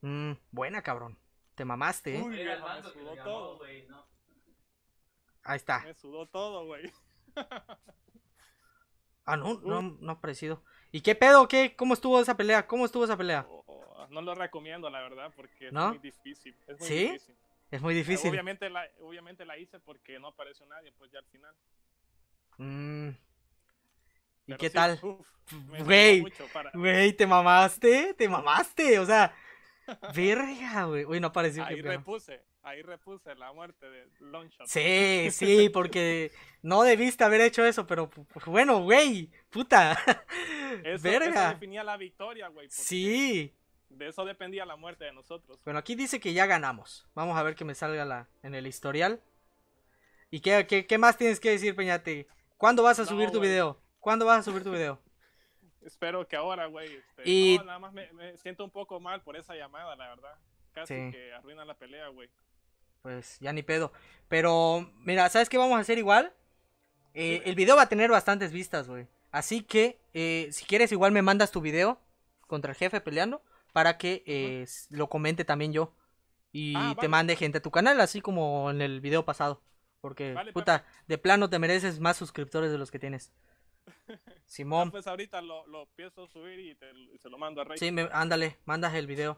Mm, buena, cabrón. Te mamaste, ¿eh? sudó todo. güey, Ahí está. Me sudó todo, güey. <laughs> ah, no, no, ha parecido. ¿Y qué pedo? ¿Qué? ¿Cómo estuvo esa pelea? ¿Cómo estuvo esa pelea? Oh, no lo recomiendo, la verdad, porque es muy difícil. Es ¿Sí? Es muy difícil. obviamente, la, obviamente la hice porque no apareció nadie, pues ya al final. Mm. ¿Y qué tal? güey, te mamaste, te mamaste, o sea, <laughs> verga, güey. no apareció. Ahí repuse, ahí repuse la muerte de Longshot. Sí, <laughs> sí, porque no debiste haber hecho eso, pero bueno, güey, puta. <laughs> verga. Eso definía la victoria, güey. Sí de eso dependía la muerte de nosotros. Bueno, aquí dice que ya ganamos. Vamos a ver que me salga la, en el historial. ¿Y qué, más tienes que decir, Peñate? ¿Cuándo vas a subir tu video? ¿Cuándo vas a subir tu video? <laughs> Espero que ahora, güey. Este, y... nada más me, siento un poco mal por esa llamada, la verdad. Casi que arruina la pelea, güey. Pues ya ni pedo. Pero, mira, ¿sabes qué vamos a hacer igual? Eh, el video va a tener bastantes vistas, güey. Así que, eh, si quieres, igual me mandas tu video contra el jefe peleando para que eh, lo comente también yo ah, y te mande gente a tu canal, así como en el video pasado. Porque, pues. puta, de plano te mereces más suscriptores de los que tienes. <laughs> Simón. Ah, pues ahorita lo, pienso subir y, te, se lo mando a Rey. Sí, ándale, mandas el video.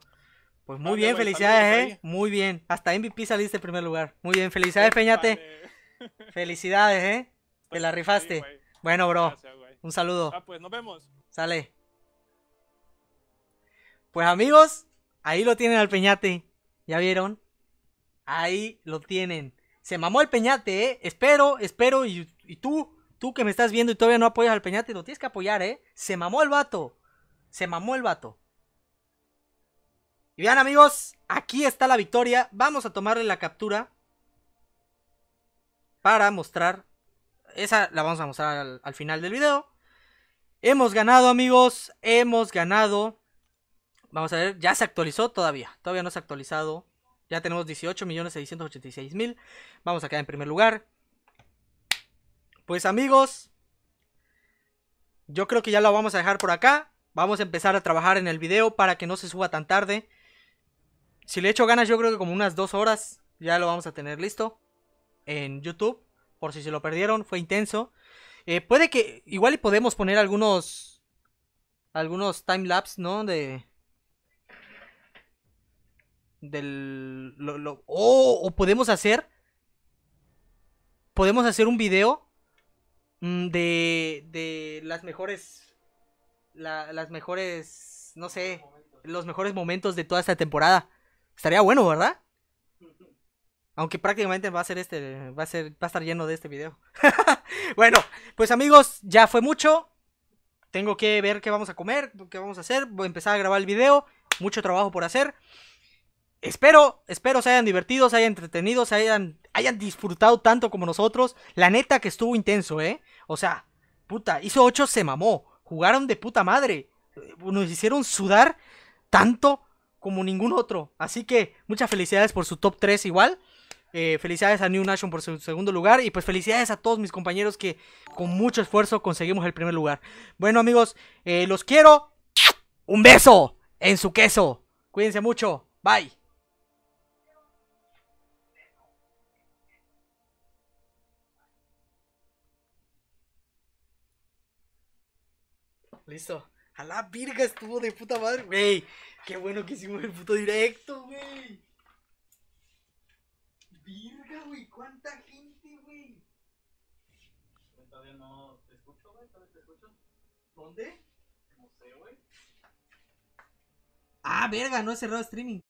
Pues muy bien, felicidades, eh. Muy bien. Hasta MVP saliste en primer lugar. Muy bien, felicidades, Peñate. <laughs> Felicidades, eh. Te la rifaste. bueno, bro. un saludo. Ah, pues nos vemos. Sale. Pues amigos, ahí lo tienen al Peñate. ¿Ya vieron? Ahí lo tienen. Se mamó el Peñate, ¿eh? Espero, espero. Y, tú, tú que me estás viendo y todavía no apoyas al Peñate, lo tienes que apoyar, ¿eh? Se mamó el vato. Se mamó el vato. Y vean amigos, aquí está la victoria. Vamos a tomarle la captura. Para mostrar. Esa la vamos a mostrar al final del video. Hemos ganado amigos. Hemos ganado. Vamos a ver, ya se actualizó todavía. Todavía no se ha actualizado. Ya tenemos 18.686.000. Vamos acá en primer lugar. Pues amigos, yo creo que ya lo vamos a dejar por acá. Vamos a empezar a trabajar en el video para que no se suba tan tarde. Si le echo ganas, yo creo que como unas dos horas ya lo vamos a tener listo en YouTube. Por si se lo perdieron, fue intenso. Eh, puede que, igual y podemos poner algunos, algunos time-lapse, ¿no? De, del o podemos hacer podemos hacer un video mm, de, de las mejores las mejores no sé los mejores momentos de toda esta temporada estaría bueno verdad aunque prácticamente va a ser este va a ser va a estar lleno de este video <laughs> bueno pues amigos ya fue mucho tengo que ver qué vamos a comer qué vamos a hacer voy a empezar a grabar el video mucho trabajo por hacer espero, espero se hayan divertido, se hayan entretenido, se hayan, disfrutado tanto como nosotros. La neta que estuvo intenso, ¿eh? O sea, puta, hizo 8, se mamó. Jugaron de puta madre. Nos hicieron sudar tanto como ningún otro. Así que muchas felicidades por su top 3 igual. Eh, felicidades a New Nation por su segundo lugar. Y pues felicidades a todos mis compañeros que con mucho esfuerzo conseguimos el primer lugar. Bueno amigos, eh, los quiero. Un beso en su queso. Cuídense mucho. Bye. listo A la virga estuvo de puta madre, wey, Qué bueno que hicimos el puto directo, güey. Virga, güey. ¿Cuánta gente, güey? Todavía no te escucho, güey. te escucho. ¿Dónde? No sé, güey. Ah, verga, no he cerrado streaming.